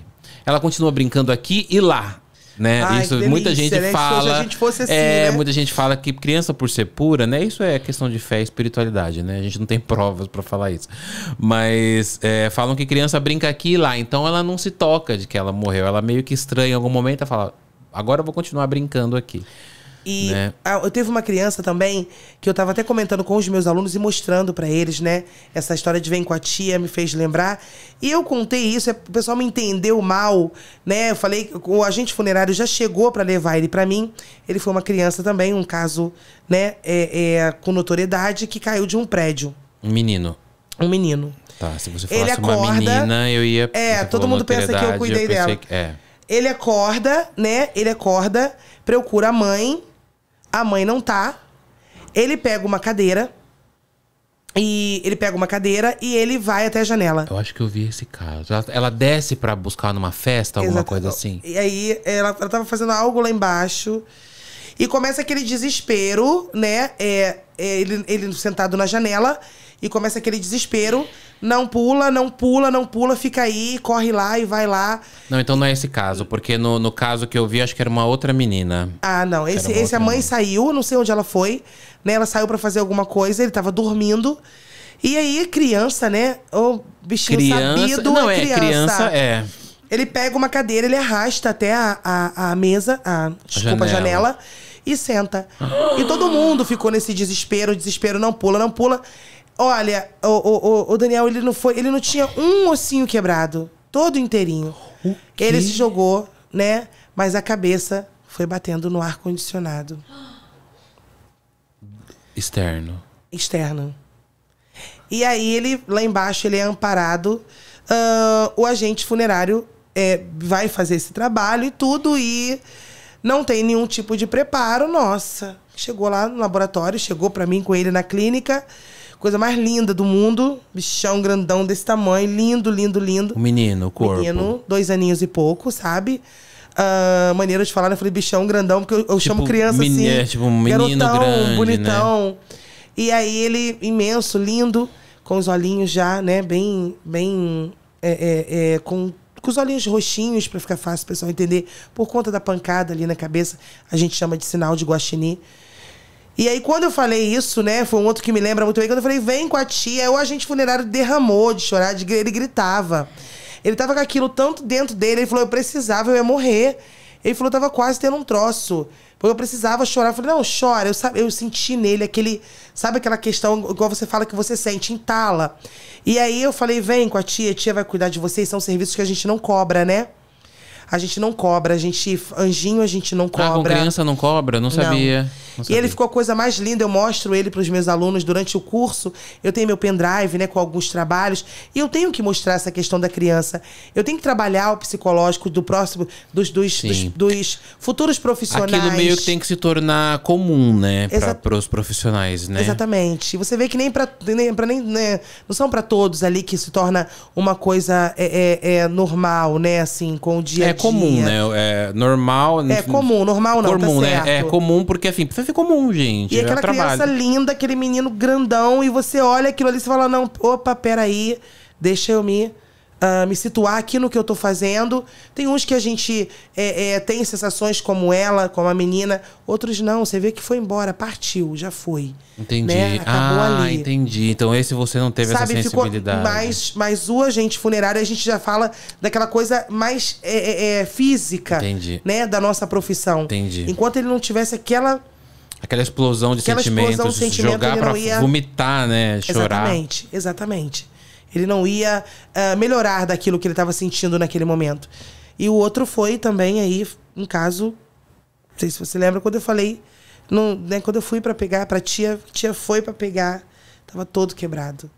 Ela continua brincando aqui e lá. Né? Ai, isso muita gente né? fala. a gente fosse assim, é, né? muita gente fala que criança por ser pura, né? Isso é questão de fé e espiritualidade, né? A gente não tem provas para falar isso. Mas é, falam que criança brinca aqui e lá, então ela não se toca de que ela morreu. Ela meio que estranha em algum momento, e fala: agora eu vou continuar brincando aqui. E né? eu teve uma criança também que eu estava até comentando com os meus alunos e mostrando para eles, né? Essa história de vem com a tia me fez lembrar. E eu contei isso, é, o pessoal me entendeu mal, né? Eu falei que o agente funerário já chegou para levar ele para mim. Ele foi uma criança também, um caso, né? É, é, com notoriedade que caiu de um prédio. Um menino. Um menino. Tá, se você fosse ele acorda, uma menina, eu ia. É, todo mundo pensa que eu cuidei eu dela. Que, é. Ele acorda, né? Ele acorda, procura a mãe a mãe não tá. Ele pega uma cadeira. E ele pega uma cadeira e ele vai até a janela. Eu acho que eu vi esse caso. Ela, ela desce para buscar numa festa, alguma Exato. coisa assim. E aí ela, ela tava fazendo algo lá embaixo. E começa aquele desespero, né? É, é, ele, ele sentado na janela. E começa aquele desespero. Não pula, não pula, não pula, fica aí, corre lá e vai lá. Não, então não é esse caso, porque no, no caso que eu vi, acho que era uma outra menina. Ah, não. Esse, esse a mãe menina. saiu, não sei onde ela foi, né? Ela saiu para fazer alguma coisa, ele tava dormindo. E aí, criança, né? O bichinho criança, sabido. É não, é criança. criança é. Ele pega uma cadeira, ele arrasta até a, a, a mesa, a, desculpa, janela. a janela, e senta. e todo mundo ficou nesse desespero, desespero, não pula, não pula. Olha, o, o, o Daniel, ele não foi. Ele não tinha um ossinho quebrado. Todo inteirinho. Ele se jogou, né? Mas a cabeça foi batendo no ar-condicionado. Externo. Externo. E aí ele, lá embaixo, ele é amparado. Uh, o agente funerário é, vai fazer esse trabalho e tudo, e não tem nenhum tipo de preparo. Nossa, chegou lá no laboratório, chegou para mim com ele na clínica. Coisa mais linda do mundo. Bichão grandão desse tamanho. Lindo, lindo, lindo. O menino, o corpo. Menino, dois aninhos e pouco, sabe? Uh, maneira de falar, né? eu falei bichão grandão, porque eu, eu tipo, chamo criança assim. É, tipo, um menino garotão, grande, né? bonitão. Né? E aí ele, imenso, lindo, com os olhinhos já, né? Bem, bem... É, é, é, com com os olhinhos roxinhos para ficar fácil o pessoal entender, por conta da pancada ali na cabeça, a gente chama de sinal de guaxinim. E aí, quando eu falei isso, né? Foi um outro que me lembra muito bem. Quando eu falei, vem com a tia, o agente funerário derramou de chorar, de, ele gritava. Ele tava com aquilo tanto dentro dele, ele falou, eu precisava, eu ia morrer. Ele falou, eu tava quase tendo um troço. Porque eu precisava chorar. Eu falei, não, chora. Eu, eu senti nele aquele. Sabe aquela questão, igual você fala que você sente, entala. E aí eu falei, vem com a tia, a tia vai cuidar de vocês, são serviços que a gente não cobra, né? A gente não cobra, a gente. Anjinho a gente não cobra. Ah, com criança não cobra? Não sabia. Não. não sabia. E ele ficou a coisa mais linda. Eu mostro ele para os meus alunos durante o curso. Eu tenho meu pendrive, né, com alguns trabalhos. E eu tenho que mostrar essa questão da criança. Eu tenho que trabalhar o psicológico do próximo, dos, dos, dos, dos futuros profissionais. Aquilo meio que tem que se tornar comum, né? Para os profissionais, né? Exatamente. Você vê que nem para nem, nem né, não são para todos ali que se torna uma coisa é, é, é normal, né? Assim, com o dia a é, dia. É comum, né? É normal. É comum, normal não. Tá comum, tá né? É comum porque, assim, precisa ser comum, gente. E aquela criança linda, aquele menino grandão, e você olha aquilo ali e fala: não, opa, peraí, deixa eu me uh, me situar aqui no que eu tô fazendo. Tem uns que a gente é, é, tem sensações como ela, como a menina, outros não. Você vê que foi embora, partiu, já foi. Entendi. Né? Acabou ah, ali. entendi. Então esse você não teve Sabe, essa sensibilidade. Ficou mais, mais o agente funerário, a gente já fala daquela coisa mais é, é, é, física, entendi. né, da nossa profissão. Entendi. Enquanto ele não tivesse aquela aquela explosão de aquela sentimentos, explosão de sentimento, jogar para ia... vomitar, né, chorar. Exatamente, exatamente. Ele não ia uh, melhorar daquilo que ele estava sentindo naquele momento. E o outro foi também aí um caso, não sei se você lembra quando eu falei, não, né, quando eu fui para pegar, para tia, tia foi para pegar, tava todo quebrado.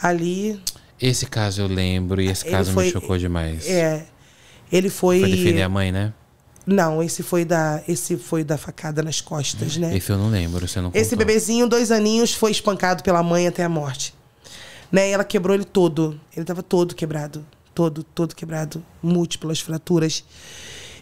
Ali Esse caso eu lembro e esse caso foi, me chocou demais. É. Ele foi Foi defender a mãe, né? Não, esse foi da, esse foi da facada nas costas, né? Esse eu não lembro, você não contou. Esse bebezinho, dois aninhos, foi espancado pela mãe até a morte. Né? E ela quebrou ele todo. Ele estava todo quebrado. Todo, todo quebrado. Múltiplas fraturas.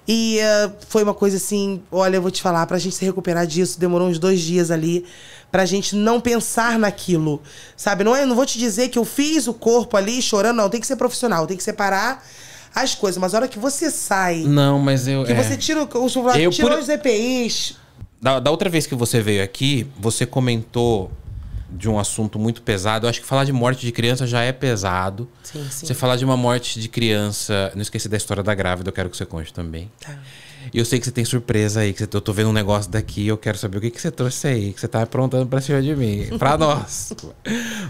E uh, foi uma coisa assim, olha, eu vou te falar, pra gente se recuperar disso, demorou uns dois dias ali, pra gente não pensar naquilo, sabe? Não é, não vou te dizer que eu fiz o corpo ali chorando, não, tem que ser profissional, tem que separar as coisas, mas a hora que você sai... Não, mas eu... Que é... você tira, os, eu, tirou por... os EPIs... Da, da outra vez que você veio aqui, você comentou de um assunto muito pesado. Eu acho que falar de morte de criança já é pesado. Sim, sim. Você falar de uma morte de criança. Não esqueci da história da grávida, eu quero que você conte também. Tá. E eu sei que você tem surpresa aí, que você, eu tô vendo um negócio daqui, eu quero saber o que, que você trouxe aí, que você tá aprontando pra cima de mim, pra nós.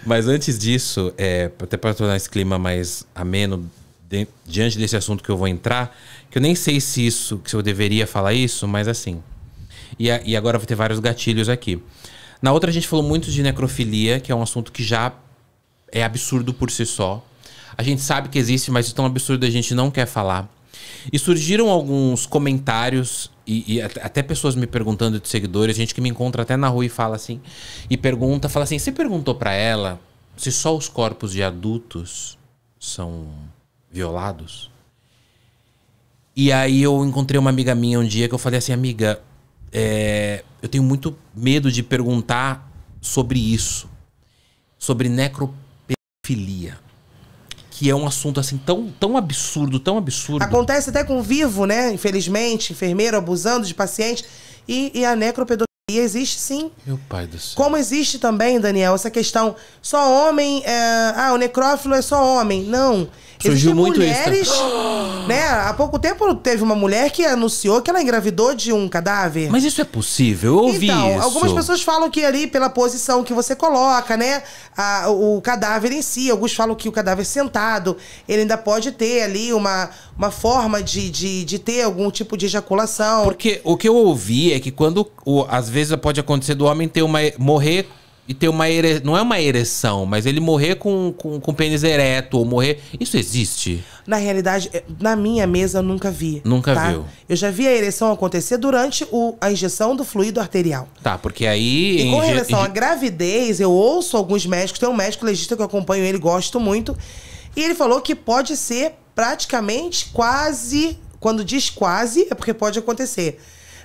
Mas antes disso, é, até pra tornar esse clima mais ameno, de, diante desse assunto que eu vou entrar, que eu nem sei se isso, se eu deveria falar isso, mas assim. E, a, e agora vai ter vários gatilhos aqui. Na outra, a gente falou muito de necrofilia, que é um assunto que já é absurdo por si só. A gente sabe que existe, mas é tão absurdo a gente não quer falar. E surgiram alguns comentários e, e, até pessoas me perguntando de seguidores, gente que me encontra até na rua e fala assim, e pergunta, fala assim, você perguntou para ela se só os corpos de adultos são violados? E aí eu encontrei uma amiga minha um dia que eu falei assim, amiga, é, eu tenho muito medo de perguntar sobre isso, sobre necropedofilia, que é um assunto assim tão, tão absurdo, tão absurdo. Acontece até com vivo, né? Infelizmente, enfermeiro abusando de paciente e, e a necropedofilia existe sim. Meu pai do céu. Como existe também, Daniel, essa questão só homem, é... ah, o necrófilo é só homem. Não. Não Surgiu muito mulheres, isso. Né? Há pouco tempo teve uma mulher que anunciou que ela engravidou de um cadáver. Mas isso é possível? Eu ouvi então, isso. Algumas pessoas falam que ali, pela posição que você coloca, né? A, o cadáver em si, alguns falam que o cadáver sentado, ele ainda pode ter ali uma, uma forma de, de, de ter algum tipo de ejaculação. Porque o que eu ouvi é que quando. O, às vezes pode acontecer do homem ter uma. morrer e ter uma ere... não é uma ereção, mas ele morrer com, com, com pênis ereto ou morrer, isso existe? Na realidade, é, na minha mesa eu nunca vi. Nunca tá? viu. Eu já vi a ereção acontecer durante o, a injeção do fluido arterial. Tá, porque aí. E com inje... relação à gravidez, eu ouço alguns médicos, tem um médico legista que eu acompanho ele, gosto muito. E ele falou que pode ser praticamente quase. Quando diz quase, é porque pode acontecer.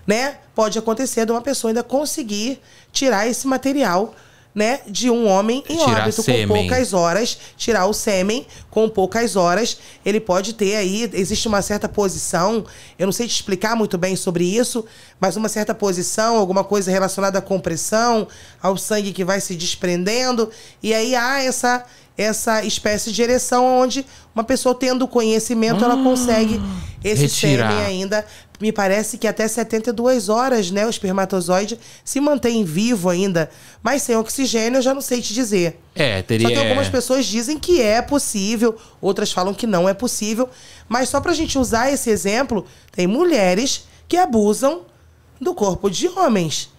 Né? Pode acontecer de uma pessoa ainda conseguir tirar esse material né, de um homem em tirar óbito sêmen. com poucas horas, tirar o sêmen com poucas horas, ele pode ter aí, existe uma certa posição, eu não sei te explicar muito bem sobre isso, mas uma certa posição, alguma coisa relacionada à compressão, ao sangue que vai se desprendendo, e aí há essa essa espécie de ereção onde uma pessoa tendo conhecimento, hum, ela consegue esse retirar. sêmen ainda me parece que até 72 horas, né, o espermatozoide se mantém vivo ainda, mas sem oxigênio eu já não sei te dizer. É, teria. Só que algumas é. pessoas dizem que é possível, outras falam que não é possível, mas só pra gente usar esse exemplo, tem mulheres que abusam do corpo de homens.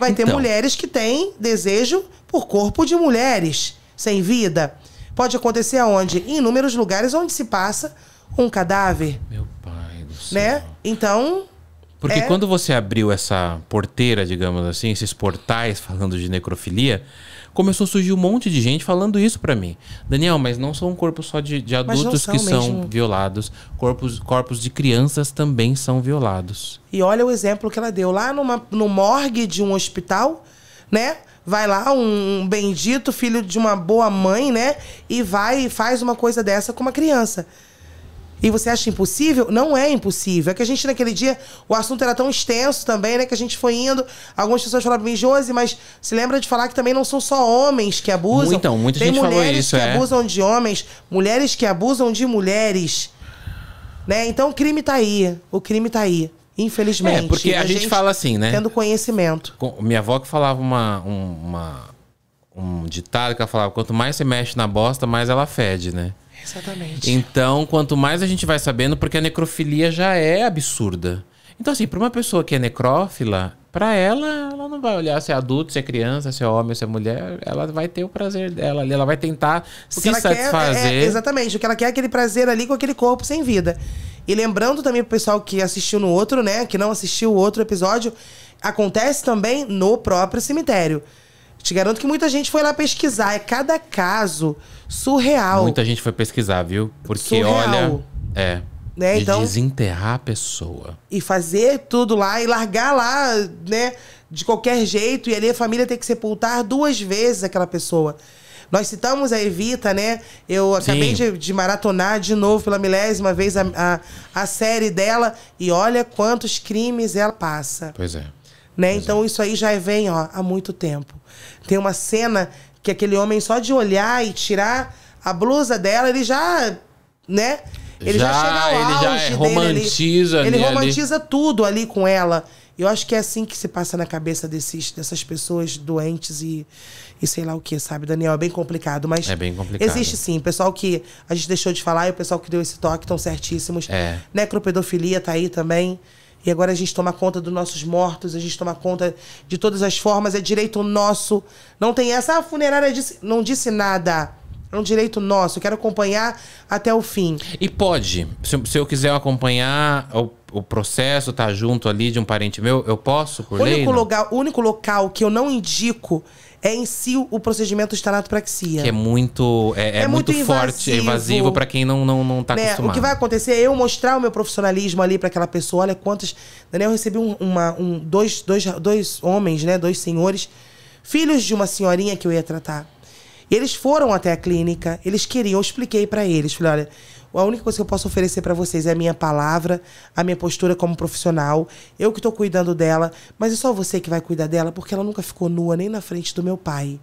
Vai então. ter mulheres que têm desejo por corpo de mulheres sem vida. Pode acontecer aonde? Em inúmeros lugares onde se passa um cadáver. Meu né? Então. Porque é... quando você abriu essa porteira, digamos assim, esses portais falando de necrofilia, começou a surgir um monte de gente falando isso para mim. Daniel, mas não são um corpo só de, de adultos são que mesmo. são violados, corpos, corpos de crianças também são violados. E olha o exemplo que ela deu lá numa, no morgue de um hospital, né? Vai lá um bendito filho de uma boa mãe, né? E vai e faz uma coisa dessa com uma criança. E você acha impossível? Não é impossível. É que a gente, naquele dia, o assunto era tão extenso também, né? Que a gente foi indo. Algumas pessoas falaram pra mim, Josi, mas se lembra de falar que também não são só homens que abusam. Então, muita Tem gente falou isso, que é. abusam de homens, mulheres que abusam de mulheres. Né? Então o crime tá aí. O crime tá aí. Infelizmente. É, porque a, a gente, gente, fala assim, né? Tendo conhecimento. Minha avó que falava uma, uma, um ditado que ela falava: quanto mais você mexe na bosta, mais ela fede, né? Exatamente. Então, quanto mais a gente vai sabendo, porque a necrofilia já é absurda. Então, assim, para uma pessoa que é necrófila, para ela, ela não vai olhar se é adulto, se é criança, se é homem, se é mulher. Ela vai ter o prazer dela ali. Ela vai tentar o se é- é- satisfazer. quer é, exatamente. O que ela quer é aquele prazer ali com aquele corpo sem vida. E lembrando também pro pessoal que assistiu no outro, né? Que não assistiu o outro episódio, acontece também no próprio cemitério. Te garanto que muita gente foi lá pesquisar. É cada caso surreal. Muita gente foi pesquisar, viu? Porque surreal. olha. É. Né? De então, desenterrar a pessoa. E fazer tudo lá e largar lá, né? De qualquer jeito. E ali a família tem que sepultar duas vezes aquela pessoa. Nós citamos a Evita, né? Eu acabei de, de, maratonar de novo pela milésima vez a, a, a, série dela. E olha quantos crimes ela passa. Pois é. Né? Pois então é. isso aí já vem ó, há muito tempo. Tem uma cena que aquele homem só de olhar e tirar a blusa dela, ele já, né? Ele já, já chega ao ele já dele, romantiza ele, ele romantiza ali. tudo ali com ela. Eu acho que é assim que se passa na cabeça desses, dessas pessoas doentes e, e sei lá o que, sabe, Daniel? É bem complicado, mas. É bem complicado. Existe sim. O pessoal que a gente deixou de falar e o pessoal que deu esse toque estão certíssimos. É. Necropedofilia tá aí também. E agora a gente toma conta dos nossos mortos, a gente toma conta de todas as formas, é direito nosso. Não tem essa, ah, funerária disse, não disse nada. É um direito nosso, quero acompanhar até o fim. E pode, se, se eu quiser acompanhar o, o, processo, tá junto ali de um parente meu, eu posso, o único Lugar, o único local que eu não indico é em si o procedimento de tanatopraxia. Que é muito, é, é, é muito, muito forte, invasivo, evasivo para quem não, não, não tá né? acostumado. O que vai acontecer é eu mostrar o meu profissionalismo ali para aquela pessoa. Olha quantas... Daniel, eu recebi um, uma, um, dois, dois, dois homens, né? Dois senhores, filhos de uma senhorinha que eu ia tratar. E eles foram até a clínica, eles queriam, eu expliquei para eles. Falei, olha, a única coisa que eu posso oferecer para vocês é a minha palavra, a minha postura como profissional. Eu que estou cuidando dela, mas é só você que vai cuidar dela, porque ela nunca ficou nua nem na frente do meu pai.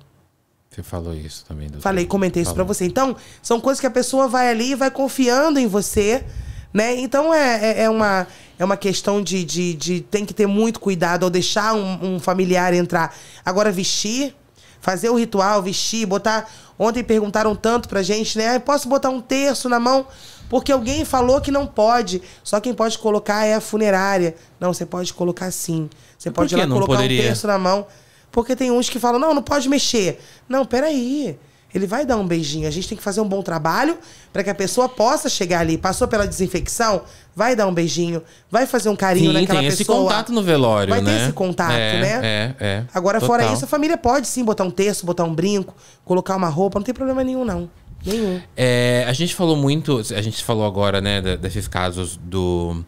Você falou isso também. Doutor. Falei, comentei falou. isso para você. Então, são coisas que a pessoa vai ali e vai confiando em você, né? Então, é, é, é uma, é uma questão de, de, de, Tem que ter muito cuidado ao deixar um, um familiar entrar. Agora, vestir, fazer o ritual, vestir, botar Ontem perguntaram tanto pra gente, né? Ah, posso botar um terço na mão? Porque alguém falou que não pode. Só quem pode colocar é a funerária. Não, você pode colocar sim. Você pode ir lá colocar poderia? um terço na mão. Porque tem uns que falam, não, não pode mexer. Não, peraí. aí ele vai dar um beijinho. A gente tem que fazer um bom trabalho para que a pessoa possa chegar ali. Passou pela desinfecção, vai dar um beijinho, vai fazer um carinho sim, naquela tem pessoa. Tem esse contato no velório, vai né? Vai ter esse contato, é, né? É, é. Agora, total. fora isso, a família pode sim botar um texto, botar um brinco, colocar uma roupa, não tem problema nenhum, não. Nenhum. É, a gente falou muito, a gente falou agora, né, desses casos do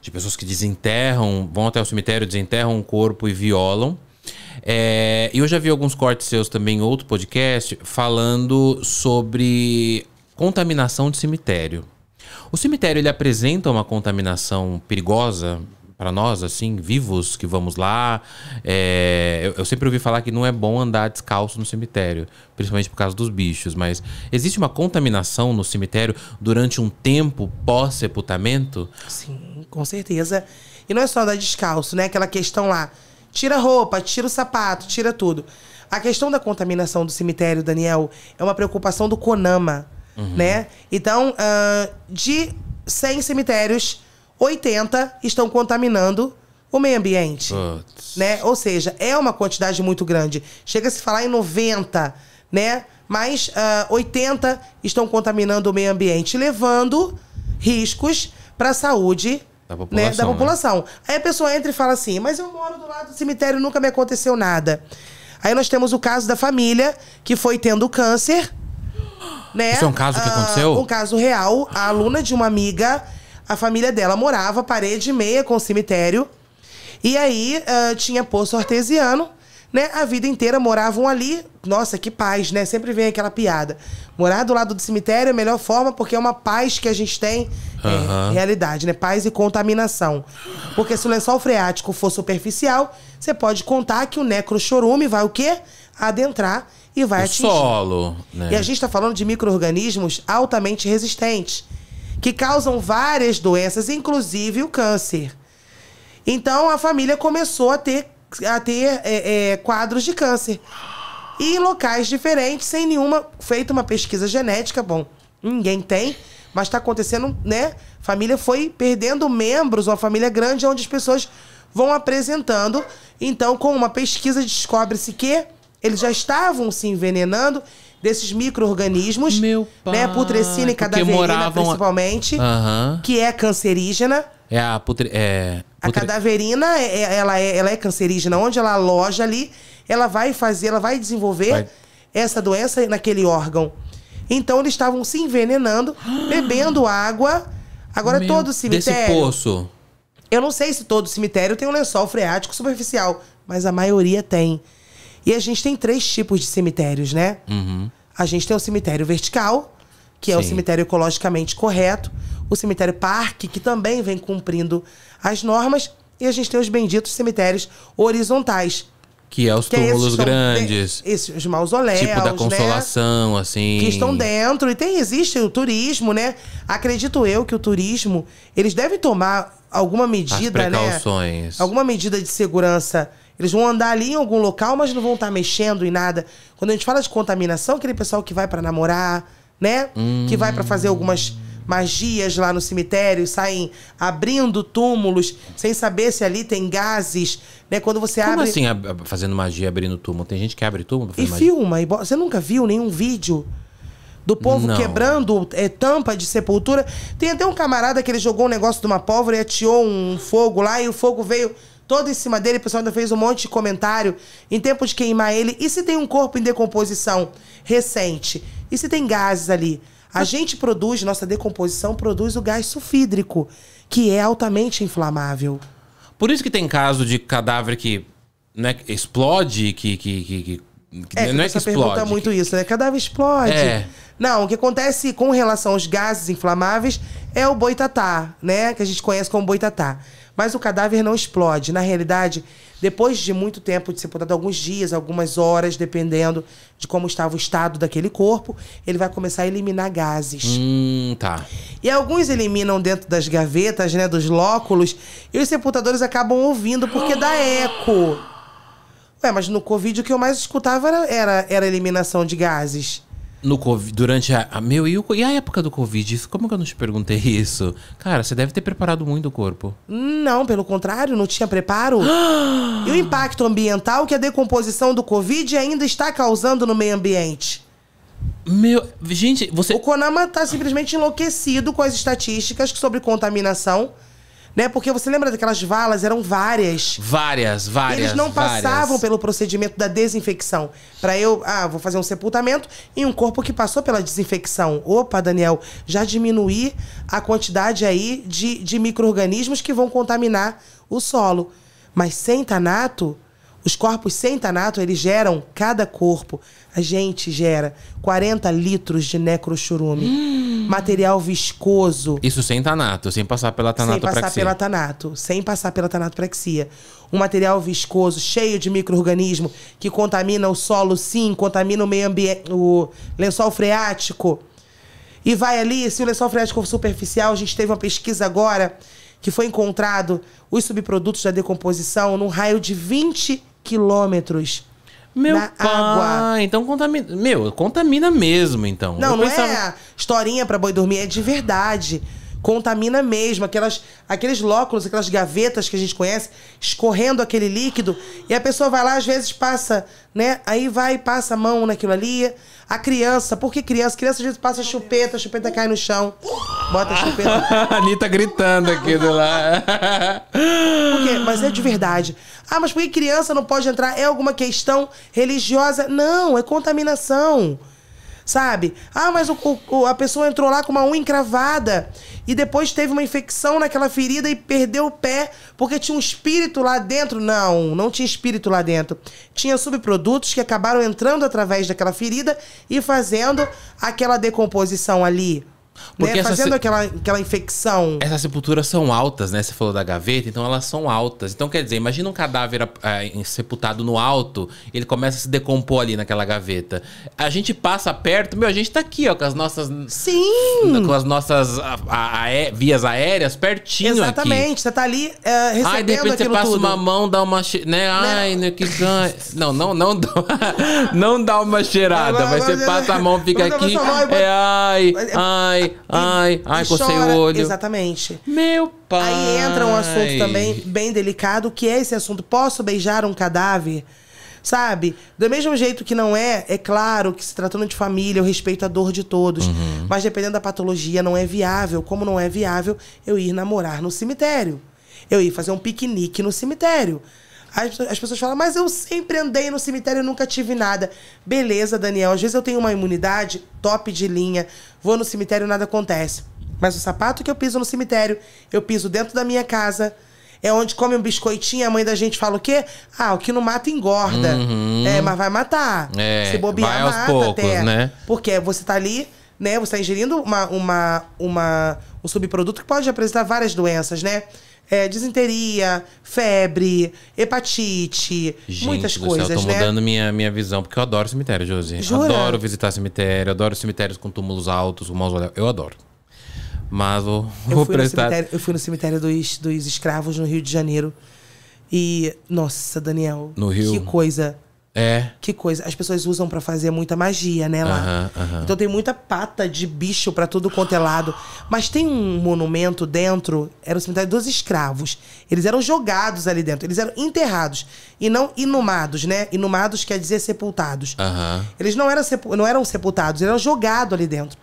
de pessoas que desenterram, vão até o cemitério, desenterram um corpo e violam. É, eu já vi alguns cortes seus também em outro podcast falando sobre contaminação de cemitério. O cemitério ele apresenta uma contaminação perigosa para nós, assim, vivos que vamos lá. É, eu, eu, sempre ouvi falar que não é bom andar descalço no cemitério, principalmente por causa dos bichos, mas existe uma contaminação no cemitério durante um tempo pós-sepultamento? Sim, com certeza. E não é só andar descalço, né? Aquela questão lá Tira a roupa, tira o sapato, tira tudo. A questão da contaminação do cemitério, Daniel, é uma preocupação do CONAMA, uhum. né? Então, uh, de 100 cemitérios, 80 estão contaminando o meio ambiente, Putz. né? Ou seja, é uma quantidade muito grande. Chega a se falar em 90, né? Mas uh, ah, 80 estão contaminando o meio ambiente, levando riscos para a saúde da população. Né? Da população. Né? Aí a pessoa entra e fala assim: Mas eu moro do lado do cemitério, nunca me aconteceu nada. Aí nós temos o caso da família que foi tendo câncer. Né? Isso é um caso que ah, aconteceu? um caso real. A aluna de uma amiga, a família dela morava parede e meia com o cemitério. E aí uh, tinha poço artesiano né? A vida inteira moravam ali. Nossa, que paz, né? Sempre vem aquela piada. Morar do lado do cemitério é a melhor forma porque é uma paz que a gente tem. Uhum. É, realidade, né? Paz e contaminação. Porque se o lençol freático for superficial, você pode contar que o necrochorume vai o quê? Adentrar e vai o atingir. solo. Né? E a gente está falando de micro-organismos altamente resistentes que causam várias doenças, inclusive o câncer. Então a família começou a ter a ter é, é, quadros de câncer. E em locais diferentes, sem nenhuma. Feita uma pesquisa genética, bom, ninguém tem, mas está acontecendo, né? Família foi perdendo membros, uma família grande, onde as pessoas vão apresentando. Então, com uma pesquisa, descobre-se que eles já estavam se envenenando desses micro-organismos, né? Putrescina e cadaverina, moravam... principalmente, uhum. que é cancerígena. É a putre, é, putre... A cadaverina, é, é, ela, é, ela é cancerígena. Onde ela aloja ali, ela vai fazer, ela vai desenvolver vai. essa doença naquele órgão. Então eles estavam se envenenando, bebendo água. Agora Meu, todo cemitério. Desse poço. Eu não sei se todo cemitério tem um lençol freático superficial, mas a maioria tem. E a gente tem três tipos de cemitérios, né? Uhum. A gente tem o cemitério vertical, que Sim. é o cemitério ecologicamente correto, o cemitério parque, que também vem cumprindo as normas, e a gente tem os benditos cemitérios horizontais. Que é os que é túmulos grandes. esses, os mausoléus. Tipo da né, consolação, né? assim. Que estão dentro. E tem, existe o turismo, né? Acredito eu que o turismo, eles devem tomar alguma medida, As né? precauções. né? Alguma medida de segurança. Eles vão andar ali em algum local, mas não vão estar mexendo em nada. Quando a gente fala de contaminação, aquele pessoal que vai para namorar, né? Hum. Que vai para fazer hum. algumas magias lá no cemitério, saem abrindo túmulos sem saber se ali tem gases, né? Quando você Como abre. Como assim, fazendo magia abrindo túmulo? Tem gente que abre túmulo pra E magia? filma. E Você nunca viu nenhum vídeo? do povo não. quebrando é, tampa de sepultura. Tem até um camarada que ele jogou um negócio de uma pólvora e atiou um fogo lá e o fogo veio todo em cima dele. O pessoal ainda fez um monte de comentário em tempo de queimar ele. E se tem um corpo em decomposição recente? E se tem gases ali? A gente produz, nossa decomposição produz o gás sulfídrico, que é altamente inflamável. Por isso que tem caso de cadáver que né, explode, que, que, que, que é, não é que é explode. pergunta muito isso, né? Cadáver explode. É. Não, o que acontece com relação aos gases inflamáveis é o boitatá, né? Que a gente conhece como boitatá. Mas o cadáver não explode. Na realidade, depois de muito tempo de sepultado, alguns dias, algumas horas, dependendo de como estava o estado daquele corpo, ele vai começar a eliminar gases. Hum, tá. E alguns eliminam dentro das gavetas, né, dos lóculos, e os sepultadores acabam ouvindo porque dá eco. Ué, mas no Covid o que eu mais escutava era, era, era eliminação de gases. No COVID, durante a, a meu e, o, e, a época do Covid, isso, como que eu não te perguntei isso? Cara, você deve ter preparado muito o corpo. Não, pelo contrário, não tinha preparo. e o impacto ambiental que a decomposição do Covid ainda está causando no meio ambiente. Meu, gente, você O Conama está simplesmente enlouquecido com as estatísticas sobre contaminação né? Porque você lembra daquelas valas? Eram várias. Várias, várias. Eles não passavam várias. pelo procedimento da desinfecção. Para eu, ah, vou fazer um sepultamento em um corpo que passou pela desinfecção. Opa, Daniel, já diminuí a quantidade aí de, de micro-organismos que vão contaminar o solo. Mas sem tanato, os corpos sem tanato, eles geram, cada corpo, a gente gera 40 litros de necrochurume. Hum. Material viscoso. Isso sem tanato, sem passar pela tanatopraxia. Sem passar pela tanato, sem passar pela tanatopraxia. Um material viscoso, cheio de micro que contamina o solo, sim, contamina o meio ambiente, o lençol freático. E vai ali, se o lençol freático superficial, a gente teve uma pesquisa agora que foi encontrado os subprodutos da decomposição num raio de 20 quilômetros meu pai, água. então contamina. Meu, contamina mesmo, então. Não, Eu não é pensava... é historinha para boi dormir, é de verdade. Contamina mesmo. Aquelas, aqueles lóculos, aquelas gavetas que a gente conhece, escorrendo aquele líquido. E a pessoa vai lá, às vezes passa, né? Aí vai, passa a mão naquilo ali. A criança, por que criança? Criança a gente passa chupeta, a chupeta cai no chão. Bota a chupeta. a Anitta gritando aqui do lado. Mas é de verdade. Ah, mas por que criança não pode entrar? É alguma questão religiosa? Não, é contaminação sabe? Ah, mas o, o, a pessoa entrou lá com uma unha encravada e depois teve uma infecção naquela ferida e perdeu o pé porque tinha um espírito lá dentro. Não, não tinha espírito lá dentro. Tinha subprodutos que acabaram entrando através daquela ferida e fazendo aquela decomposição ali né, Porque né? Fazendo se... aquela, aquela infecção. Essas sepulturas são altas, né? Você falou da gaveta, então elas são altas. Então, quer dizer, imagina um cadáver é, sepultado no alto, ele começa a se decompor ali naquela gaveta. A gente passa perto, meu, a gente tá aqui, ó, com as nossas. Sim! Com as nossas a, a, a, vias aéreas pertinho. Exatamente, aqui. você tá ali é, eh, recebendo. Ai, de repente você passa tudo. uma mão, dá uma. Che... Né? Ai, né? que ganho. Não, não, não, dá... não dá uma cheirada, mas você passa a mão, fica aqui. É, ai, é ai ai, ai, ai, cocei o olho. Exatamente. Meu pai. Aí entra um assunto também bem delicado, que é esse assunto: posso beijar um cadáver? Sabe? Do mesmo jeito que não é, é claro que se tratando de família, eu respeito a dor de todos. Uhum. Mas dependendo da patologia, não é viável. Como não é viável, eu ir namorar no cemitério. Eu ir fazer um piquenique no cemitério. As, as pessoas falam, mas eu sempre andei no cemitério e nunca tive nada. Beleza, Daniel, às vezes eu tenho uma imunidade top de linha, vou no cemitério e nada acontece. Mas o sapato que eu piso no cemitério, eu piso dentro da minha casa. É onde come um biscoitinho, a mãe da gente fala o quê? Ah, o que não mata engorda. Uhum. É, mas vai matar. É, Se bobear, vai aos mata poucos, até. Né? Porque você tá ali, né? Você tá ingerindo uma, uma, uma, um subproduto que pode apresentar várias doenças, né? é, disenteria, febre, hepatite, Gente muitas do coisas. Gente, eu tô né? mudando minha, minha visão, porque eu adoro cemitério, Josi. Jura? Adoro visitar cemitério, adoro cemitérios com túmulos altos, com mausoléu. Eu adoro. Mas vou, eu vou prestar. Eu fui no cemitério dos, dos escravos no Rio de Janeiro. E, nossa, Daniel, no Rio. que coisa é. Que coisa. As pessoas usam para fazer muita magia, né, lá. Então tem muita pata de bicho para tudo quanto é lado. Mas tem um monumento dentro, era o cemitério dos escravos. Eles eram jogados ali dentro, eles eram enterrados. E não inumados, né? Inumados quer dizer sepultados. Eles não eram, não eram sepultados, eles eram jogados ali dentro.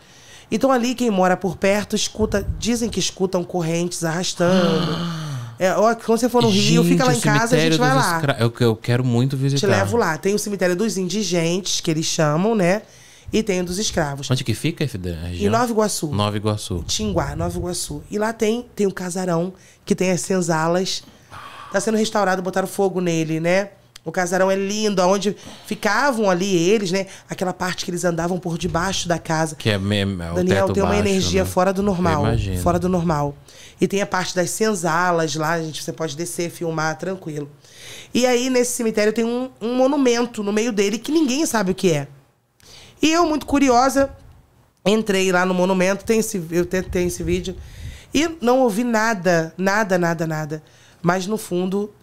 Então ali quem mora por perto escuta, dizem que escutam correntes arrastando. Ah. É, ó, quando você for no gente, Rio, fica lá em casa, a gente vai lá. Escra... Eu, eu quero muito visitar. Te levo lá. Tem o cemitério dos indigentes, que eles chamam, né? E tem o dos escravos. Onde que fica a Em Nova Iguaçu. Nova Iguaçu. Tinguá, Nova Iguaçu. E lá tem, tem o um casarão, que tem as senzalas. Tá sendo restaurado, botaram fogo nele, né? O casarão é lindo, onde ficavam ali eles, né? Aquela parte que eles andavam por debaixo da casa. Que é mesmo. É Daniel tem baixo, uma energia né? fora do normal. Fora do normal. E tem a parte das senzalas lá, a gente, você pode descer, filmar, tranquilo. E aí, nesse cemitério, tem um, um monumento no meio dele que ninguém sabe o que é. E eu, muito curiosa, entrei lá no monumento, tem esse, eu tenho esse vídeo, e não ouvi nada, nada, nada, nada. Mas no fundo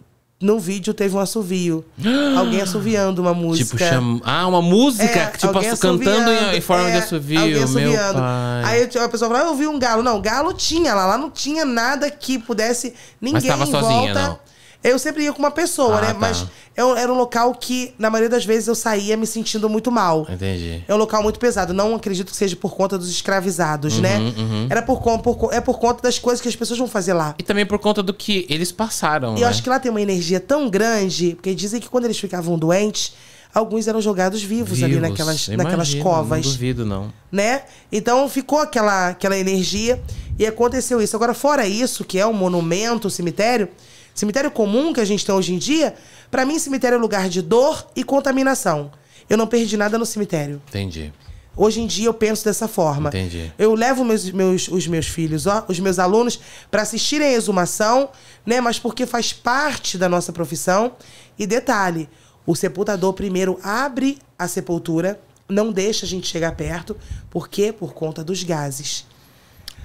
no vídeo teve um assovio. alguém assoviando uma tipo, música. Tipo, cham... Ah, uma música? É, tipo, cantando em, em forma é, de assovio. Alguém assoviando. Aí tipo, a pessoa falou, ah, eu vi um galo. Não, galo tinha lá. Lá não tinha nada que pudesse... Ninguém Mas tava sozinha, volta... não. Eu sempre ia com uma pessoa, ah, né? Tá. Mas eu, era um local que, na maioria das vezes, eu saía me sentindo muito mal. Entendi. É um local muito pesado. Não acredito que seja por conta dos escravizados, né? uhum, né? Uhum. Era por, por, é por conta das coisas que as pessoas vão fazer lá. E também por conta do que eles passaram. E né? eu acho que lá tem uma energia tão grande, porque dizem que quando eles ficavam doentes, alguns eram jogados vivos, vivos ali naquelas, naquelas covas. Não duvido, não. Né? Então ficou aquela, aquela energia e aconteceu isso. Agora, fora isso, que é um monumento, um cemitério, Cemitério comum que a gente tem hoje em dia, para mim, cemitério é lugar de dor e contaminação. Eu não perdi nada no cemitério. Entendi. Hoje em dia eu penso dessa forma. Entendi. Eu levo meus, meus, os meus filhos, ó, os meus alunos, para assistirem a exumação, né? Mas porque faz parte da nossa profissão. E detalhe: o sepultador primeiro abre a sepultura, não deixa a gente chegar perto. Por quê? Por conta dos gases.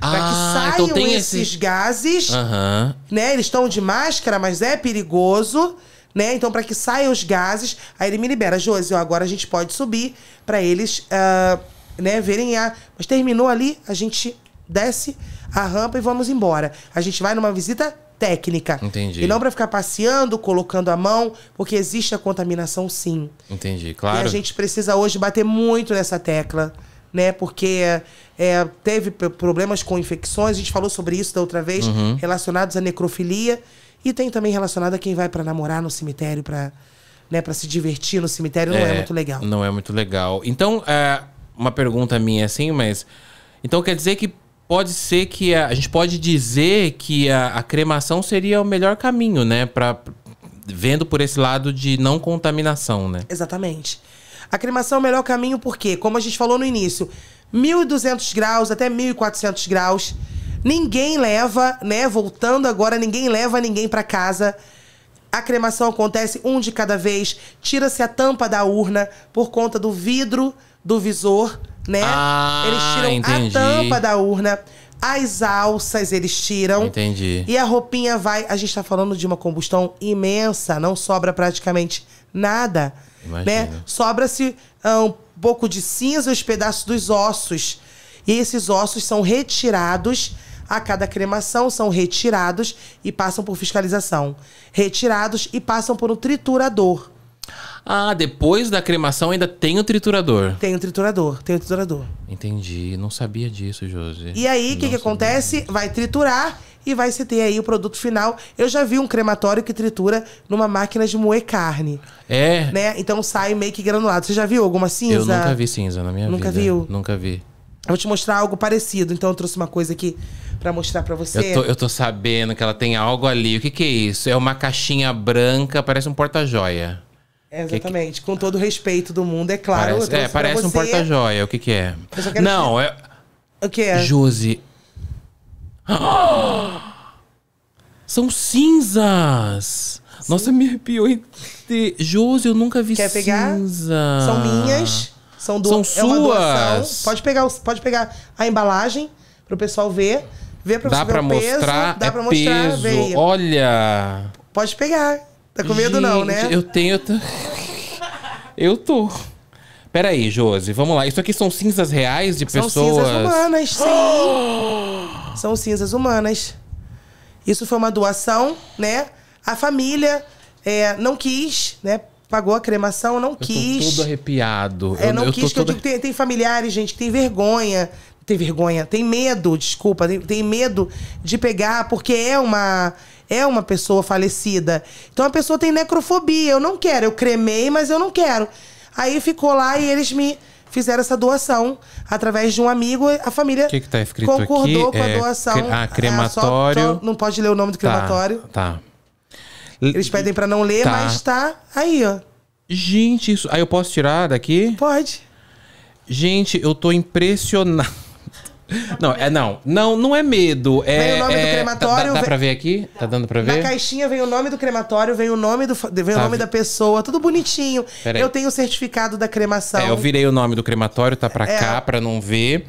Ah, para então que saiam então esses gases, uhum. né? Eles estão de máscara, mas é perigoso, né? Então, para que saiam os gases, aí ele me libera, Josi, ó, agora a gente pode subir para eles, uh, né? Verem a. Mas terminou ali, a gente desce a rampa e vamos embora. A gente vai numa visita técnica. Entendi. E não para ficar passeando, colocando a mão, porque existe a contaminação sim. Entendi, claro. E a gente precisa hoje bater muito nessa tecla né? Porque é, teve problemas com infecções, a gente falou sobre isso da outra vez, uhum. relacionados à necrofilia. E tem também relacionado a quem vai para namorar no cemitério, para né, se divertir no cemitério, não é, é, muito legal. Não é muito legal. Então, é, uma pergunta minha assim, mas. Então quer dizer que pode ser que. A, a gente pode dizer que a, a cremação seria o melhor caminho, né? Pra, vendo por esse lado de não contaminação, né? Exatamente. A cremação é o melhor caminho porque, como a gente falou no início, 1.200 graus até 1.400 graus. Ninguém leva, né? Voltando agora, ninguém leva ninguém para casa. A cremação acontece um de cada vez. Tira-se a tampa da urna por conta do vidro do visor, né? Ah, eles tiram entendi. a tampa da urna. As alças eles tiram. Entendi. E a roupinha vai. A gente tá falando de uma combustão imensa, não sobra praticamente nada. Imagina. né? Sobra-se ah, um pouco de cinza, os pedaços dos ossos. E esses ossos são retirados a cada cremação, são retirados e passam por fiscalização. Retirados e passam por um triturador. Ah, depois da cremação ainda tem o triturador. Tem o triturador, tem o triturador. Entendi, não sabia disso, Josi. E aí, o que, que acontece? Disso. Vai triturar e vai se ter aí o produto final. Eu já vi um crematório que tritura numa máquina de moer carne. É. Né? Então sai meio que granulado. Você já viu alguma cinza? Eu nunca vi cinza na minha nunca vida. Nunca viu? Nunca vi. Eu vou te mostrar algo parecido. Então eu trouxe uma coisa aqui para mostrar para você. Eu tô, eu tô, sabendo que ela tem algo ali. O que, que é isso? É uma caixinha branca, parece um porta-joia. É, exatamente. Que que... Com todo o respeito do mundo, é claro. Parece, é, parece um porta-joia. O que, que é? Não, é. O que é? Josi, São cinzas! Sim. Nossa, me arrepiou. Josi, eu nunca vi Quer pegar? cinza. São minhas. São, do... São é suas. doação pode pegar, os... pode pegar a embalagem pro pessoal ver. Ver pra dá pra mostrar, peso, dá é pra mostrar. Peso. Olha. Pode pegar. Tá com medo, Gente, não, né? Eu tenho. Eu tô. Peraí, Josi, vamos lá. Isso aqui são cinzas reais de são pessoas? São cinzas humanas, sim. são cinzas humanas. Isso foi uma doação, né? A família é, não quis, né? Pagou a cremação, não eu quis. Tô todo arrepiado. É, não eu, eu quis, que eu digo, tem, tem familiares, gente, que tem vergonha. Tem vergonha, tem medo, desculpa, tem, tem medo de pegar, porque é uma é uma pessoa falecida. Então a pessoa tem necrofobia. Eu não quero, eu cremei, mas eu não quero. Aí ficou lá e eles me fizeram essa doação através de um amigo. A família que que tá concordou aqui? com a é, doação. ah, é, crematório. só, não pode ler o nome do tá, crematório. Tá. Eles pedem para não ler, tá. mas tá aí, ó. Gente, isso. Aí eu posso tirar daqui? Pode. Gente, eu tô impressionado. Não, é não. Não, não é medo. É, vem o é, nome é, do crematório. Tá, dá, dá pra ver aqui? Tá dando pra ver? Na caixinha vem o nome do crematório, vem o nome, do, vem tá. o nome da pessoa, tudo bonitinho. Peraí. Eu tenho o certificado da cremação. É, eu virei o nome do crematório, tá pra é. cá, pra não ver.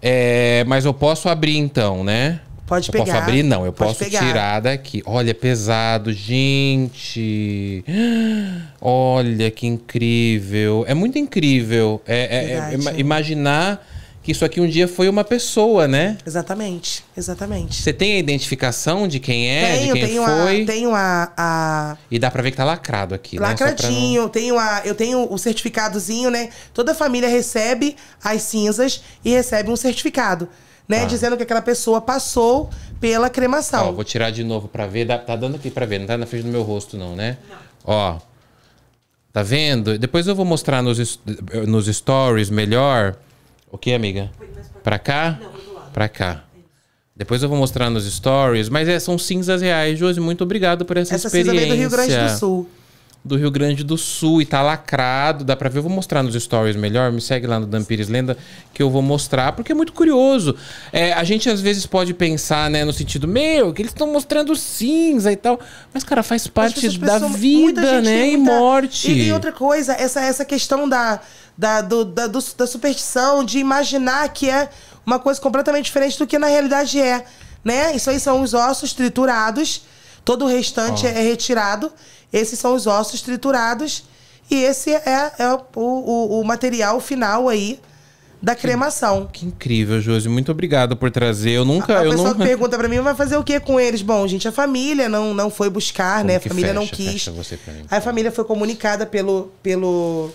É, mas eu posso abrir então, né? Pode eu pegar. Posso abrir? Não, eu posso pegar. tirar daqui. Olha, é pesado, gente. Olha que incrível. É muito incrível. É, é, é imaginar que isso aqui um dia foi uma pessoa, né? Exatamente, exatamente. Você tem a identificação de quem é, tenho, de quem tenho foi? A, tenho a, a... E dá pra ver que tá lacrado aqui, né? Lacradinho, né? não... tenho a, eu tenho o certificadozinho, né? Toda família recebe as cinzas e recebe um certificado. Né, tá. Dizendo que aquela pessoa passou pela cremação. Ó, vou tirar de novo para ver. Dá, tá dando aqui para ver, não tá na frente do meu rosto, não, né? Não. Ó. Tá vendo? Depois eu vou mostrar nos, nos stories melhor. O que, amiga? Pra cá? Pra cá. Depois eu vou mostrar nos stories, mas é, são cinzas reais. Josi, muito obrigado por essa, essa experiência. Essa cinza veio do Rio Grande do Sul. Do Rio Grande do Sul e tá lacrado, dá pra ver. Eu vou mostrar nos stories melhor. Me segue lá no Dampires Lenda que eu vou mostrar, porque é muito curioso. É, a gente às vezes pode pensar, né, no sentido, meu, que eles estão mostrando cinza e tal. Mas, cara, faz parte da vida, né? Muita... E morte. E, e outra coisa, essa, essa questão da da, do, da, do, da superstição, de imaginar que é uma coisa completamente diferente do que na realidade é. Né? Isso aí são os ossos triturados, todo o restante oh. é, retirado. Esses são os ossos triturados e esse é, é o, o, o material final aí da cremação. Que, que incrível, Josi. Muito obrigado por trazer. Eu nunca. A, a eu pessoa nunca... pergunta para mim, vai fazer o que com eles? Bom, gente, a família não, não foi buscar, Como né? A família fecha, não quis. a família foi comunicada pelo, pelo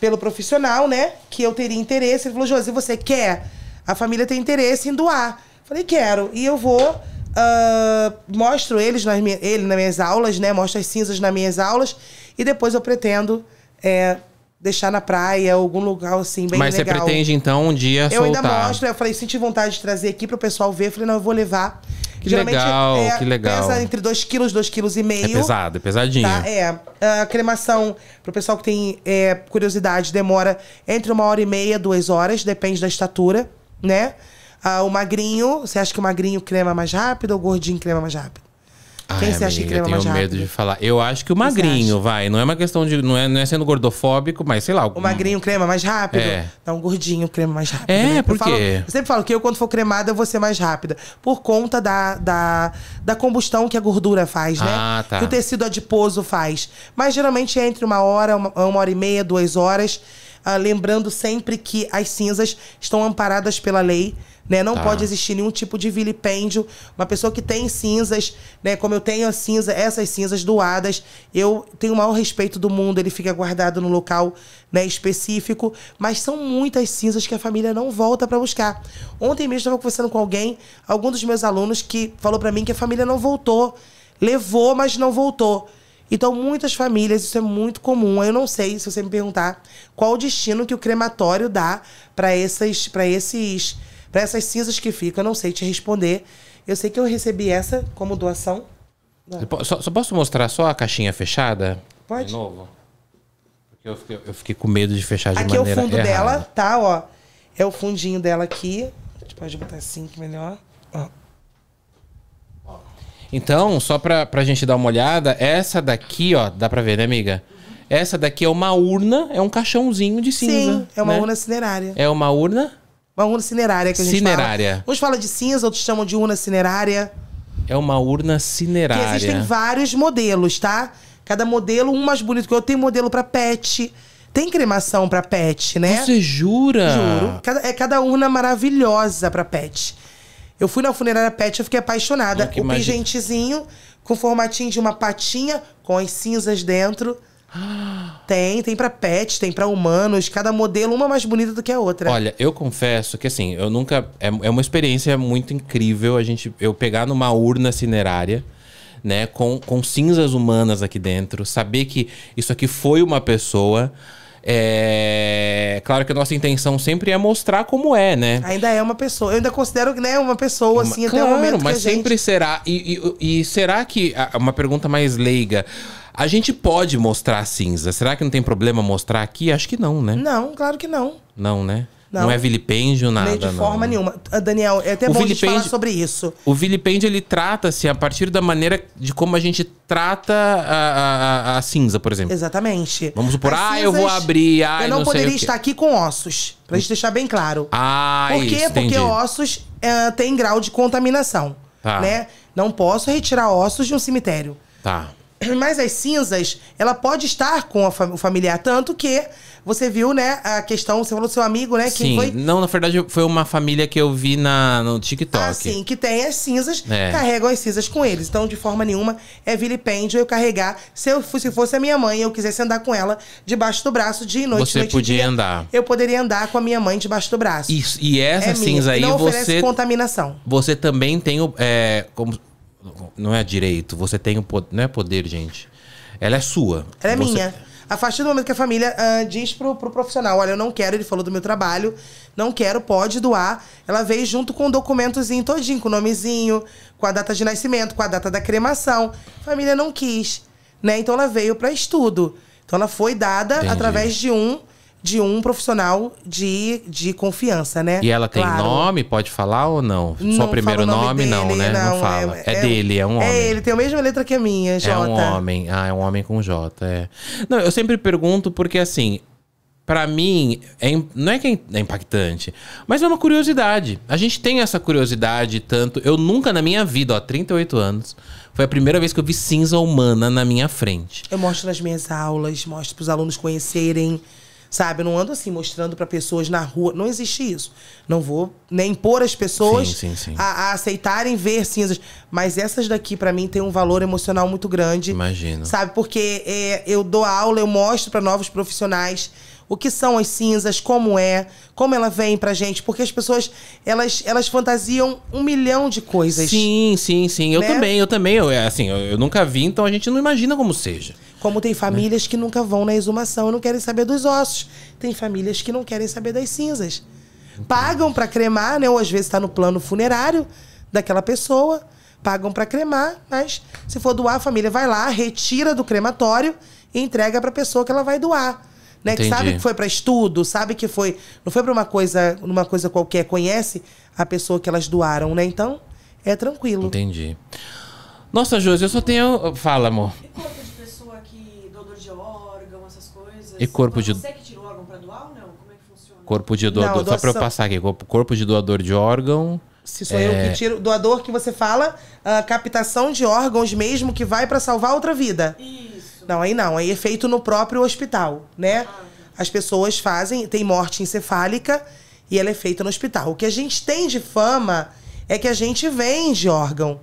pelo profissional, né? Que eu teria interesse. Ele falou, Josi, você quer? A família tem interesse em doar. Falei, quero. E eu vou. Uh, mostro eles nas minha, ele nas minhas aulas, né? Mostro as cinzas nas minhas aulas. E depois eu pretendo. É, deixar na praia, algum lugar assim, bem Mas legal. Mas você pretende, então, um dia eu soltar? Eu ainda mostro, eu falei, senti vontade de trazer aqui pro pessoal ver. falei, não, eu vou levar. Que Geralmente legal, é, que legal. Pesa entre 2 quilos, 2 quilos e meio. É pesado, é pesadinho. Tá? É. A ah, cremação, pro pessoal que tem é, curiosidade, demora entre uma hora e meia, duas horas, depende da estatura, né? Ah, o magrinho, você acha que o magrinho crema mais rápido ou o gordinho crema mais rápido? Quem você acha que leva mais rápido? Eu tenho medo de falar. Eu acho que o magrinho, vai. Não é uma questão de. Não é, não é sendo gordofóbico, mas sei lá. O magrinho crema mais rápido? É. Então, o gordinho crema mais rápido. É, né? por quê? Eu, eu, sempre falo que eu, quando for cremada, eu vou ser mais rápida. Por conta da, da, da combustão que a gordura faz, né? Ah, tá. Que o tecido adiposo faz. Mas geralmente é entre uma hora, uma, uma hora e meia, duas horas. Ah, lembrando sempre que as cinzas estão amparadas pela lei né? Não tá. pode existir nenhum tipo de vilipêndio. Uma pessoa que tem cinzas, né? Como eu tenho a cinza, essas cinzas doadas, eu tenho o maior respeito do mundo. Ele fica guardado no local, né? Específico, mas são muitas cinzas que a família não volta para buscar. Ontem mesmo estava conversando com alguém, algum dos meus alunos que falou para mim que a família não voltou, levou, mas não voltou. Então, muitas famílias, isso é muito comum. Eu não sei, se você me perguntar, qual o destino que o crematório dá para esses, pra esses para essas cinzas que ficam, eu não sei te responder. Eu sei que eu recebi essa como doação. Só, só posso mostrar só a caixinha fechada? Pode. De novo. Porque eu fiquei, eu fiquei com medo de fechar de aqui maneira Aqui é o fundo errada. dela, tá? Ó, é o fundinho dela aqui. A gente pode botar assim que melhor. Ó. Então, só pra, pra gente dar uma olhada, essa daqui, ó, dá pra ver, né, amiga? Essa daqui é uma urna, é um caixãozinho de cinza. Sim, é uma né? urna cinerária. É uma urna uma urna cinerária que a gente cinerária. fala. Uns falam de cinza, outros chamam de urna cinerária. É uma urna cinerária. Que existem vários modelos, tá? Cada modelo, um mais bonito que o outro. Tem modelo para pet. Tem cremação para pet, né? Você jura? Juro. Cada, é cada urna maravilhosa para pet. Eu fui na funerária pet, eu fiquei apaixonada. Não, o imagina. pingentezinho com formatinho de uma patinha, com as cinzas dentro. Tem, tem para pets, tem para humanos, cada modelo uma mais bonita do que a outra. Olha, eu confesso que assim, eu nunca é, é uma experiência muito incrível a gente eu pegar numa urna cinerária né, com, com cinzas humanas aqui dentro, saber que isso aqui foi uma pessoa, é claro que a nossa intenção sempre é mostrar como é, né? Ainda é uma pessoa. Eu ainda considero que né, uma pessoa, assim, uma... até o momento. Mas que a sempre gente... será. E, e, e será que. Uma pergunta mais leiga. A gente pode mostrar cinza. Será que não tem problema mostrar aqui? Acho que não, né? Não, claro que não. Não, né? Não, não é vilipêndio, nada. Nem de forma não. nenhuma. Ah, Daniel, é até o bom a gente falar sobre isso. O vilipêndio, ele trata-se a partir da maneira de como a gente trata a, a, a cinza, por exemplo. Exatamente. Vamos supor, As ah, cinzas, eu vou abrir, ah, eu não, não poderia estar aqui com ossos, pra gente deixar bem claro. Ah, por quê? Isso, Porque ossos é, grau de contaminação, tá. né? Não posso retirar ossos de um cemitério. Tá. Mas as cinzas, ela pode estar com o familiar, tanto que você viu, né, a questão, você falou do seu amigo, né? Sim, foi... não, na verdade foi uma família que eu vi na, no TikTok. Ah, sim, que tem as cinzas, é. carregam as cinzas com eles. Então, de forma nenhuma, é vilipêndio eu carregar. Se, eu, se fosse a minha mãe eu quisesse andar com ela debaixo do braço de noite. Você noite, podia dia, andar. Eu poderia andar com a minha mãe debaixo do braço. Isso, e é essa é cinza minha. aí não você... contaminação. Você também tem o... É, como, não é direito, você tem o... Não é poder, gente. Ela é sua. Ela é você... minha. A partir do momento que a família uh, diz pro, pro profissional, olha, eu não quero, ele falou do meu trabalho, não quero, pode doar. Ela veio junto com o um documentozinho todinho, com o nomezinho, com a data de nascimento, com a data da cremação. A família não quis, né? Então ela veio para estudo. Então ela foi dada Entendi. através de um de um profissional de, de confiança, né? E ela tem claro. nome, pode falar ou não? não Só primeiro nome, nome dele, não, né? Não, não é fala. É, é, é, dele, é um é homem. É ele, tem a mesma letra que a minha, J. É um homem. Ah, é um homem com J, é. Não, eu sempre pergunto porque assim, para mim, é, não é que é, é impactante, mas é uma curiosidade. A gente tem essa curiosidade tanto. Eu nunca na minha vida, ó, 38 anos, foi a primeira vez que eu vi cinza humana na minha frente. Eu mostro nas minhas aulas, mostro pros alunos conhecerem. Sabe? Eu não ando assim mostrando para pessoas na rua. Não existe isso. Não vou nem impor as pessoas sim, sim, sim. A, a, aceitarem ver cinzas. Mas essas daqui, para mim, tem um valor emocional muito grande. Imagino. Sabe? Porque é, eu dou aula, eu mostro para novos profissionais o que são as cinzas, como é, como ela vem pra gente, porque as pessoas elas, elas fantasiam um milhão de coisas. Sim, sim, sim. Eu né? também, eu também. Eu, é, assim, eu, eu, nunca vi, então a gente não imagina como seja. Como tem né? famílias né? que nunca vão na exumação e não querem saber dos ossos. Tem famílias que não querem saber das cinzas. Pagam para cremar, né? Ou às vezes tá no plano funerário daquela pessoa. Pagam para cremar, mas se for doar, a família vai lá, retira do crematório e entrega para a pessoa que ela vai doar né? Entendi. Que sabe que foi para estudo, sabe que foi, não foi para uma coisa, uma coisa qualquer, conhece a pessoa que elas doaram, né? Então, é tranquilo. Entendi. Nossa, Josi, eu só tenho, fala, amor. E corpo de pessoa que doador de órgão, essas coisas. E corpo de Você que tirou órgão para doar ou não? Como é que funciona? Corpo de doador, não, só para eu passar aqui, corpo de doador de órgão. Se sou é... eu que é tiro, doador que você fala, ah, captação de órgãos mesmo que vai para salvar outra vida. Isso. Não, aí não. Aí é feito no próprio hospital, né? Ah. As pessoas fazem, tem morte encefálica e ela é feita no hospital. O que a gente tem de fama é que a gente vende órgão,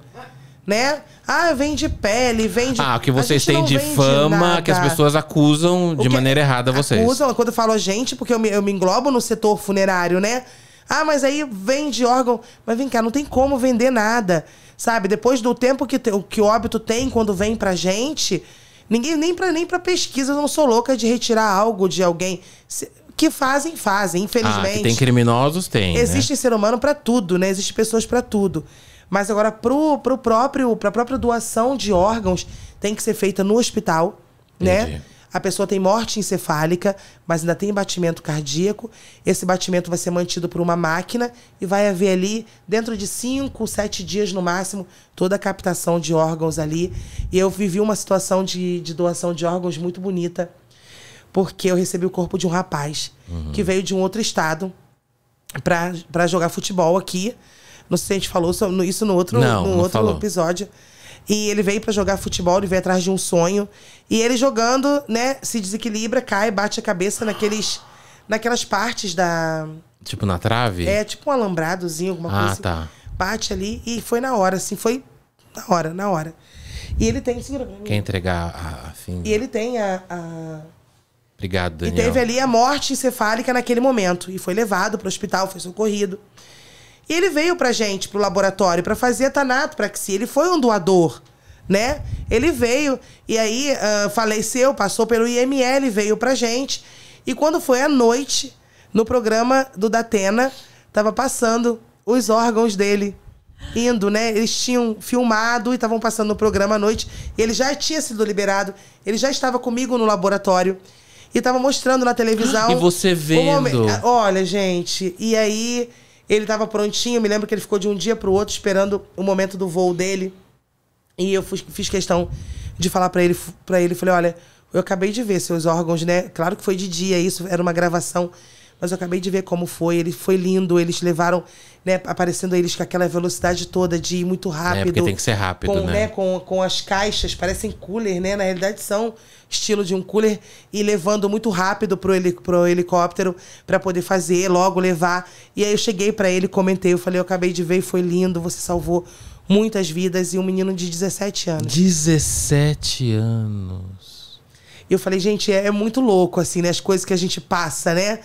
né? Ah, vende pele, vende. Ah, o que vocês têm de fama nada. É que as pessoas acusam de maneira errada vocês. Acusam, quando eu falo a gente, porque eu me, eu me englobo no setor funerário, né? Ah, mas aí vende órgão. Mas vem cá, não tem como vender nada. Sabe? Depois do tempo que, te, que o óbito tem quando vem pra gente, Ninguém, nem para nem pra pesquisa, eu não sou louca de retirar algo de alguém. Se, que fazem, fazem, infelizmente. Ah, que tem criminosos, tem. Né? Existe né? ser humano para tudo, né? existem pessoas para tudo. Mas agora, pro, pro próprio, pra própria doação de órgãos, tem que ser feita no hospital, né? Entendi. né? a pessoa tem morte encefálica, mas ainda tem batimento cardíaco. Esse batimento vai ser mantido por uma máquina e vai haver ali, dentro de 5, 7 dias no máximo, toda a captação de órgãos ali. E eu vivi uma situação de, de doação de órgãos muito bonita, porque eu recebi o corpo de um rapaz uhum. que veio de um outro estado para jogar futebol aqui. Não sei se a gente falou isso no outro, não, no outro episódio. E ele veio para jogar futebol, ele veio atrás de um sonho. E ele jogando, né, se desequilibra, cai, bate a cabeça naqueles naquelas partes da tipo na trave? É, tipo um alambradozinho, alguma ah, coisa. Ah, tá. Assim. Bate ali e foi na hora, assim, foi na hora, na hora. E ele tem, Quer entregar a, E ele tem a, a... Obrigado, Daniel. E teve ali a morte encefálica naquele momento e foi levado para o hospital, foi socorrido. E ele veio pra gente, pro laboratório, para fazer tanatopraxia. Ele foi um doador, né? Ele veio e aí uh, faleceu, passou pelo IML, veio pra gente. E quando foi à noite, no programa do Datena, tava passando os órgãos dele indo, né? Eles tinham filmado e estavam passando o programa à noite. ele já tinha sido liberado. Ele já estava comigo no laboratório. E estava mostrando na televisão. Ah, e você vendo. Ah, olha, gente. E aí ele estava prontinho, me lembro que ele ficou de um dia para o outro esperando o momento do voo dele. E eu fiz questão de falar para ele, para ele, falei, olha, eu acabei de ver seus órgãos, né? Claro que foi de dia, isso era uma gravação, mas eu acabei de ver como foi, ele foi lindo, eles levaram, né, aparecendo eles com aquela velocidade toda de ir muito rápido. É, porque tem que ser rápido, com, né? né? Com, com as caixas, parecem cooler, né? Na realidade são estilo de um cooler e levando muito rápido pro, o pro helicóptero para poder fazer, logo levar. E aí eu cheguei para ele, comentei, eu falei, eu acabei de ver e foi lindo, você salvou muitas vidas e um menino de 17 anos. 17 anos. Eu falei, gente, é, é muito louco assim, né, as coisas que a gente passa, né?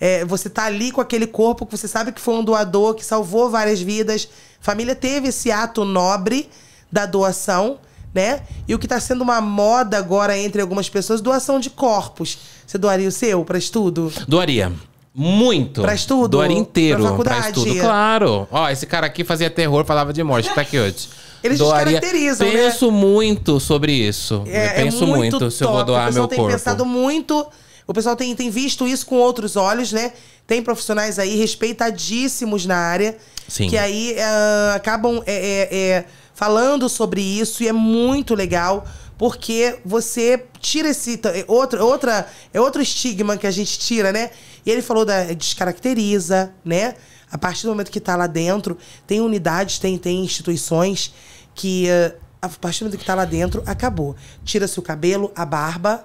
É, você tá ali com aquele corpo que você sabe que foi um doador, que salvou várias vidas. Família teve esse ato nobre da doação né? E o que está sendo uma moda agora entre algumas pessoas, doação de corpos. Você doaria o seu para estudo? Doaria. Muito. Pra estudo? Doaria inteiro. Pra, faculdade. pra estudo, claro. Ó, esse cara aqui fazia terror, falava de morte, tá aqui hoje. Eles doaria. descaracterizam, né? Penso né? muito sobre isso. É, eu é penso é muito, muito se eu vou doar meu corpo. O pessoal tem pensado muito... O pessoal tem, tem visto isso com outros olhos, né? Tem profissionais aí respeitadíssimos na área. Sim. Que aí uh, acabam... É, é, é falando sobre isso e é muito legal porque você tira esse é outro é outra é outro estigma que a gente tira, né? E ele falou da descaracteriza, né? A partir do momento que está lá dentro, tem unidades, tem tem instituições que eh, a partir do momento que está lá dentro, acabou. Tira-se o cabelo, a barba,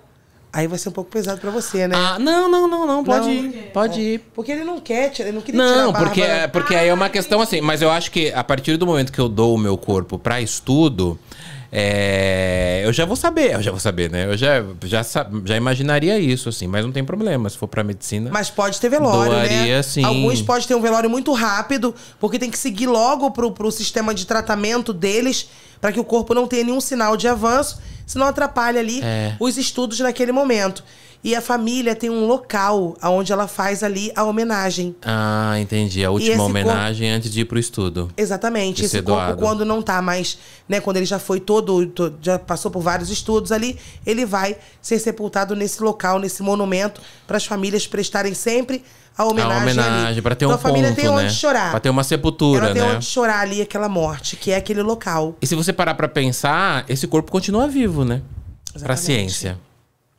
Aí vai ser um pouco pesado pra você, né? Ah, não, não, não, não. Pode não, ir. Pode ir. É, porque ele não quer, ele não queria Não, porque, é, porque aí é uma questão assim. Mas eu acho que a partir do momento que eu dou o meu corpo pra estudo. É, eu já vou saber, eu já vou saber, né? Eu já, já, já imaginaria isso, assim, mas não tem problema se for pra medicina. Mas pode ter velório, né? doaria, né? Sim. Alguns podem ter um velório muito rápido, porque tem que seguir logo pro, pro sistema de tratamento deles, para que o corpo não tenha nenhum sinal de avanço senão atrapalha ali é. os estudos naquele momento. E a família tem um local onde ela faz ali a homenagem. Ah, entendi. A última homenagem antes de ir pro estudo. Exatamente. esse corpo, doado. quando não tá mais, né? Quando ele já foi todo, todo, já passou por vários estudos ali, ele vai ser sepultado nesse local, nesse monumento, para as famílias prestarem sempre a homenagem. A homenagem, para ter então, um então, a família ponto, tem né? onde chorar. Pra ter uma sepultura, Ela tem né? onde chorar ali aquela morte, que é aquele local. E se você parar para pensar, esse corpo continua vivo, né? Para a ciência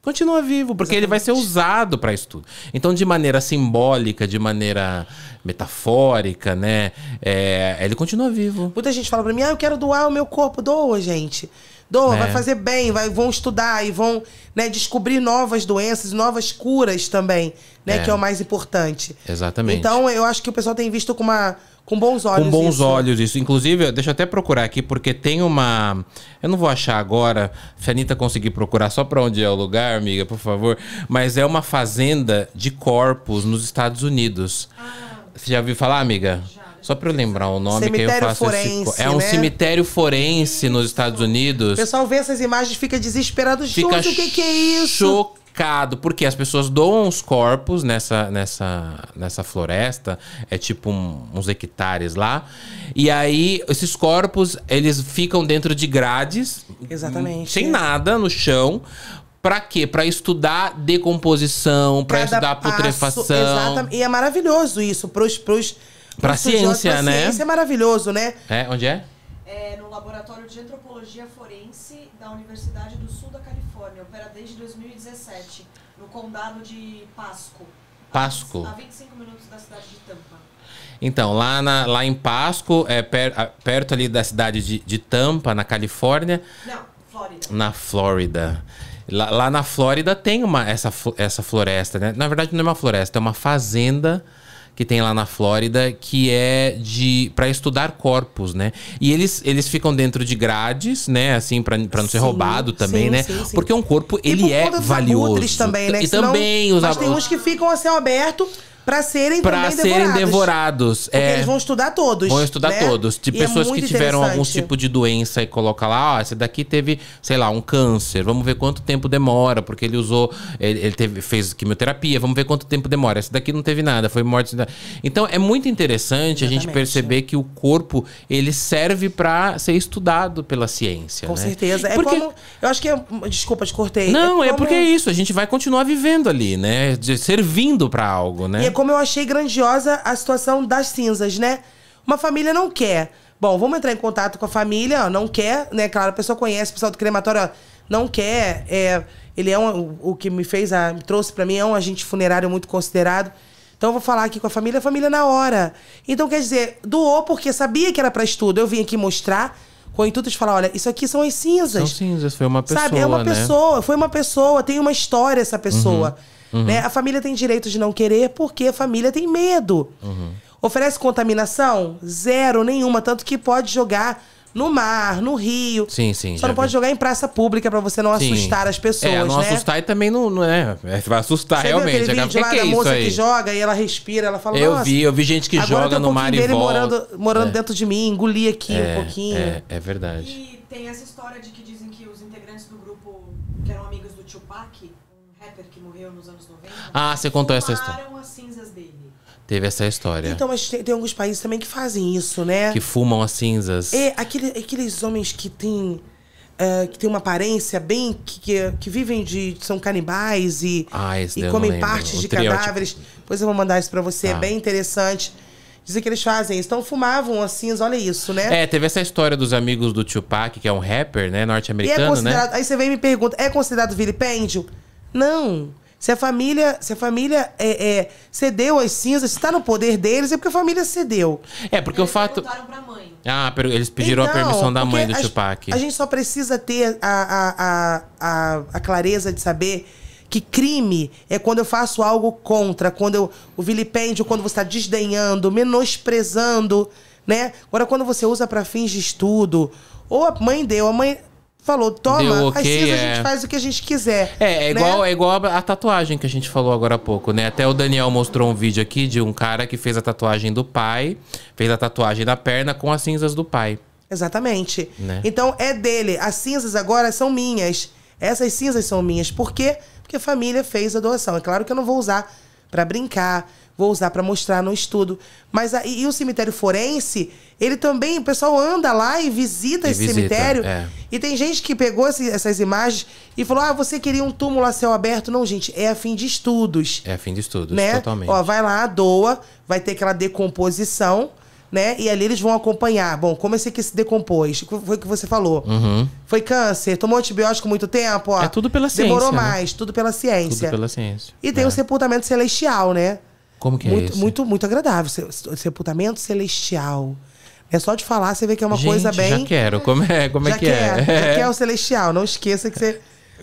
continua vivo, porque Exatamente. ele vai ser usado para isso tudo. Então, de maneira simbólica, de maneira metafórica, né? É, ele continua vivo. Muita gente fala para mim, ah, eu quero doar o meu corpo. Doa, gente. Doa, vai é. fazer bem, vai, vão estudar e vão né, descobrir novas doenças, novas curas também, né? É. Que é o mais importante. Exatamente. Então, eu acho que o pessoal tem visto com uma com bons olhos. Com bons isso. olhos, isso. Inclusive, deixa eu até procurar aqui, porque tem uma. Eu não vou achar agora. Se a Anitta conseguir procurar só pra onde é o lugar, amiga, por favor. Mas é uma fazenda de corpos nos Estados Unidos. Ah. Você já ouviu falar, amiga? Já. Né? Só para eu lembrar o nome cemitério que eu faço forense, esse... É um né? cemitério forense nos Estados Unidos. O pessoal vê essas imagens e fica desesperado. Fica Júlio, o que, que é isso? Chocado porque as pessoas doam os corpos nessa, nessa, nessa floresta, é tipo um, uns hectares lá. E aí esses corpos, eles ficam dentro de grades, Exatamente. sem nada no chão, Pra quê? Pra estudar decomposição, pra estudar passo, putrefação. Exatamente. E é maravilhoso isso para os pra ciência, né? Ciência é maravilhoso, né? É, onde é? é, no Laboratório de Antropologia Forense da Universidade do Sul da Califórnia. Opera desde 2017, no condado de Pasco. Pasco? A 25 minutos da cidade de Tampa. Então, lá, na, lá em Pasco, é per, perto ali da cidade de, de Tampa, na Califórnia. Não, Flórida. Na Flórida. Lá, lá, na Flórida tem uma, essa, essa floresta, né? Na verdade, não é uma floresta, é uma fazenda que tem lá na Flórida, que é de para estudar corpos, né? E eles, eles ficam dentro de grades, né? Assim, para não ser roubado também, sim, né? Sim, Porque um corpo, ele é valioso. Também, né? E Senão, também os Mas tem uns que ficam assim aberto Pra serem para serem devorados. porque É, eles vão estudar todos. Vão estudar né? todos. De e é pessoas é que tiveram algum tipo de doença e coloca lá, ó, ah, esse daqui teve, sei lá, um câncer. Vamos ver quanto tempo demora, porque ele usou. Ele, ele teve, fez quimioterapia, vamos ver quanto tempo demora. Esse daqui não teve nada, foi morte. Então é muito interessante Exatamente. a gente perceber que o corpo ele serve para ser estudado pela ciência. Com né? certeza. É porque... como. Eu acho que. É... Desculpa, te cortei. É não, é, como... é porque é isso. A gente vai continuar vivendo ali, né? De, servindo para algo, né? É como eu achei grandiosa a situação das cinzas, né? Uma família não quer. Bom, vamos entrar em contato com a família, ó, não quer, né? Claro, a pessoa conhece, o pessoal do crematório ó, não quer. É, ele é um, o que me fez, a, me trouxe para mim, é um agente funerário muito considerado. Então eu vou falar aqui com a família, a família na hora. Então quer dizer, doou porque sabia que era para estudo. Eu vim aqui mostrar com o intuito de falar, olha, isso aqui são as cinzas. São cinzas, foi uma pessoa, Sabe, é uma né? pessoa, foi uma pessoa, tem uma história essa pessoa. Uhum. Uhum. Né? A família tem direito de não querer porque a família tem medo. Uhum. Oferece contaminação? Zero, nenhuma. Tanto que pode jogar no mar, no rio. Sim, sim. Só não vi. pode jogar em praça pública para você não sim. assustar as é, pessoas, é, não né? assustar e também não, não é, é vai assustar você realmente. Viu aquele vídeo lá que da é moça que joga e ela respira, ela fala, Eu vi, eu vi gente que joga no mar e volta. morando, morando é. dentro de mim, engolir aqui é, um pouquinho. É, é verdade. E tem essa história de que diz morreu nos anos 90. Ah, você contou essa história. as cinzas dele. Teve essa história. Então, mas tem, tem, alguns países também que fazem isso, né? Que fumam as cinzas. É, aquele, aqueles homens que têm. Uh, que tem uma aparência bem. Que, que, que, vivem de. são canibais e, ah, e comem partes de cadáveres. Depois eu vou mandar isso pra você, é tá. é bem interessante. Dizem que eles fazem isso. Então fumavam as cinzas, olha isso, né? É, teve essa história dos amigos do Tupac, que é um rapper, né? Norte-americano, é né? Aí você vem e me pergunta: é considerado vilipêndio? Não. Não. Se a família, se a família é, é, cedeu as cinzas, se tá no poder deles, é porque a família cedeu. É, porque eles o fato. Pra mãe. Ah, eles pediram então, a permissão da mãe do a, Tupac. A gente só precisa ter a, a, a, a, clareza de saber que crime é quando eu faço algo contra, quando eu o vilipêndio, quando você está desdenhando, menosprezando, né? Agora, quando você usa para fins de estudo, ou a mãe deu, a mãe falou, toma, okay, as cinzas é. a gente faz o que a gente quiser. É, é igual, né? é igual a, a tatuagem que a gente falou agora há pouco, né? Até o Daniel mostrou um vídeo aqui de um cara que fez a tatuagem do pai, fez a tatuagem da perna com as cinzas do pai. Exatamente. Né? Então é dele. As cinzas agora são minhas. Essas cinzas são minhas. Por quê? Porque a família fez a doação. É claro que eu não vou usar para brincar, vou usar para mostrar no estudo. Mas a, e o cemitério forense, ele também, o pessoal anda lá e visita e esse visita, cemitério. É. E tem gente que pegou esse, essas imagens e falou: ah, você queria um túmulo a céu aberto. Não, gente, é a fim de estudos. É a fim de estudos, né? totalmente. Ó, vai lá, doa, vai ter aquela decomposição. Né? E ali eles vão acompanhar. Bom, como esse aqui se decompôs? Foi o que você falou. Uhum. Foi câncer, tomou antibiótico muito tempo, ó. É tudo pela ciência. Demorou né? mais, tudo pela ciência. Tudo pela ciência. E tem é. o sepultamento celestial, né? Como que é muito, é isso? Muito, muito agradável. Sepultamento celestial. É só de falar, você vê que é uma Gente, coisa bem. Já quero, como é, como já é que quer, é? Já é? quer o celestial, não esqueça que você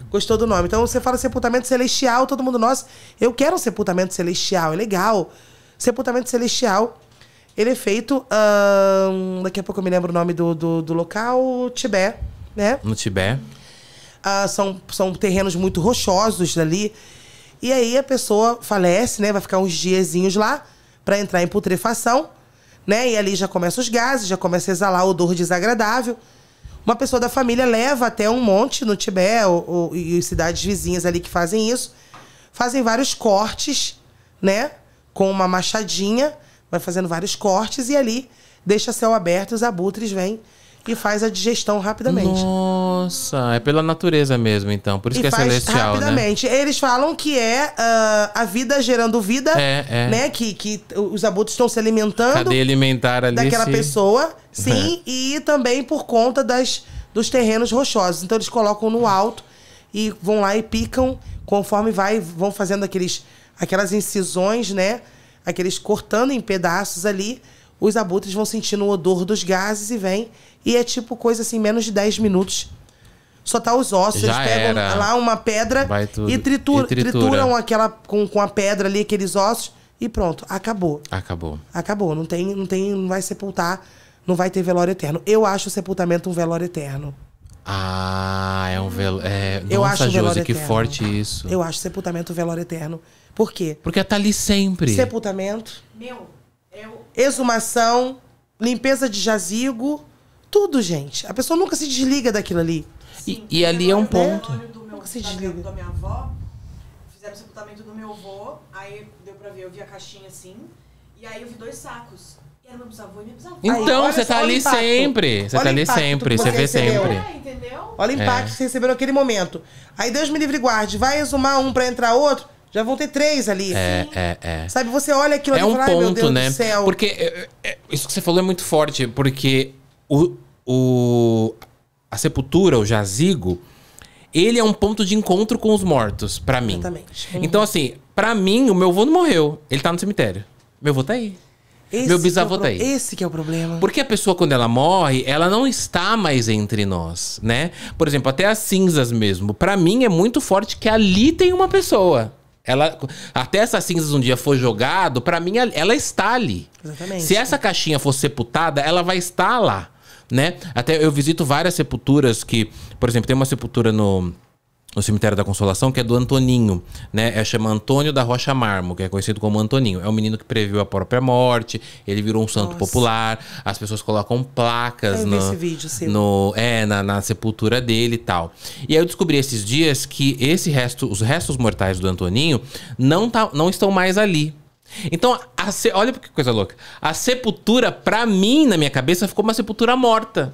gostou do nome. Então você fala sepultamento celestial, todo mundo, nós eu quero um sepultamento celestial, é legal. Sepultamento celestial, ele é feito. Hum, daqui a pouco eu me lembro o nome do, do, do local, Tibé, né? No Tibé. Ah, são, são terrenos muito rochosos dali. E aí a pessoa falece, né? Vai ficar uns diazinhos lá para entrar em putrefação, né? E ali já começa os gases, já começa a exalar o odor desagradável. Uma pessoa da família leva até um monte no Tibete ou, ou, e cidades vizinhas ali que fazem isso. Fazem vários cortes, né? Com uma machadinha, vai fazendo vários cortes e ali deixa céu aberto, os abutres vêm e faz a digestão rapidamente. Nossa, é pela natureza mesmo, então. Por isso e que é faz celestial, né? rapidamente. Né? Eles falam que é uh, a vida gerando vida, é, é. né? Que, que os abutres estão se alimentando. Cadê alimentar ali? Daquela se... pessoa, sim. É. E também por conta das, dos terrenos rochosos. Então eles colocam no alto e vão lá e picam conforme vai, vão fazendo aqueles, aquelas incisões, né? Aqueles cortando em pedaços ali os abutres vão sentindo o odor dos gases e vem. E é tipo coisa assim, menos de 10 minutos. Só tá os ossos, Já eles pegam era. lá uma pedra e, tritura, e tritura. trituram aquela com, com a pedra ali, aqueles ossos, e pronto, acabou. Acabou. Acabou. Não tem, não tem, não vai sepultar, não vai ter velório eterno. Eu acho o sepultamento um velório eterno. Ah, é um velório. É... Eu Nossa, acho Josi, velório que eterno. forte isso. Eu acho sepultamento um velório eterno. Por quê? Porque tá ali sempre. Sepultamento. Meu, é o exumação, limpeza de jazigo, tudo, gente. A pessoa nunca se desliga daquilo ali. Sim, e, e ali é um né? ponto. Meu, nunca se desliga. Da minha avó, fizeram o sepultamento do meu avô, aí deu pra ver, eu vi a caixinha assim, e aí eu vi dois sacos. E era meu bisavô e minha bisavó. Então, você tá ali sempre. Você tá ali sempre, você, você vê sempre. É, entendeu? Olha o é. impacto é. que você recebeu naquele momento. Aí Deus me livre e guarde, vai exumar um pra entrar outro já vão ter três ali. É, é, é. Sabe, você olha aquilo é ali um e fala, ponto, Deus né? do céu. Porque é, é, é, isso que você falou é muito forte, porque o, o, a sepultura, o jazigo, ele é um ponto de encontro com os mortos, para mim. Exatamente. Uhum. Então, assim, para mim, o meu avô não morreu. Ele tá no cemitério. Meu avô tá aí. Esse meu é bisavô é tá aí. Esse que é o problema. Porque a pessoa, quando ela morre, ela não está mais entre nós, né? Por exemplo, até as cinzas mesmo. para mim, é muito forte que ali tem uma pessoa. Ela, até essas cinzas um dia for jogado, para mim ela está ali. Exatamente. Se essa caixinha for sepultada, ela vai estar lá, né? Até eu visito várias sepulturas que, por exemplo, tem uma sepultura no no Cemitério da Consolação, que é do Antoninho, né? É chama Antônio da Rocha Marmo, que é conhecido como Antoninho. É um menino que previu a própria morte, ele virou um santo Nossa. popular, as pessoas colocam placas no, vídeo, no é na, na, sepultura dele e tal. E aí eu descobri esses dias que esse resto, os restos mortais do Antoninho não tá, não estão mais ali. Então, a, olha que coisa louca. A sepultura, para mim, na minha cabeça, ficou uma sepultura morta.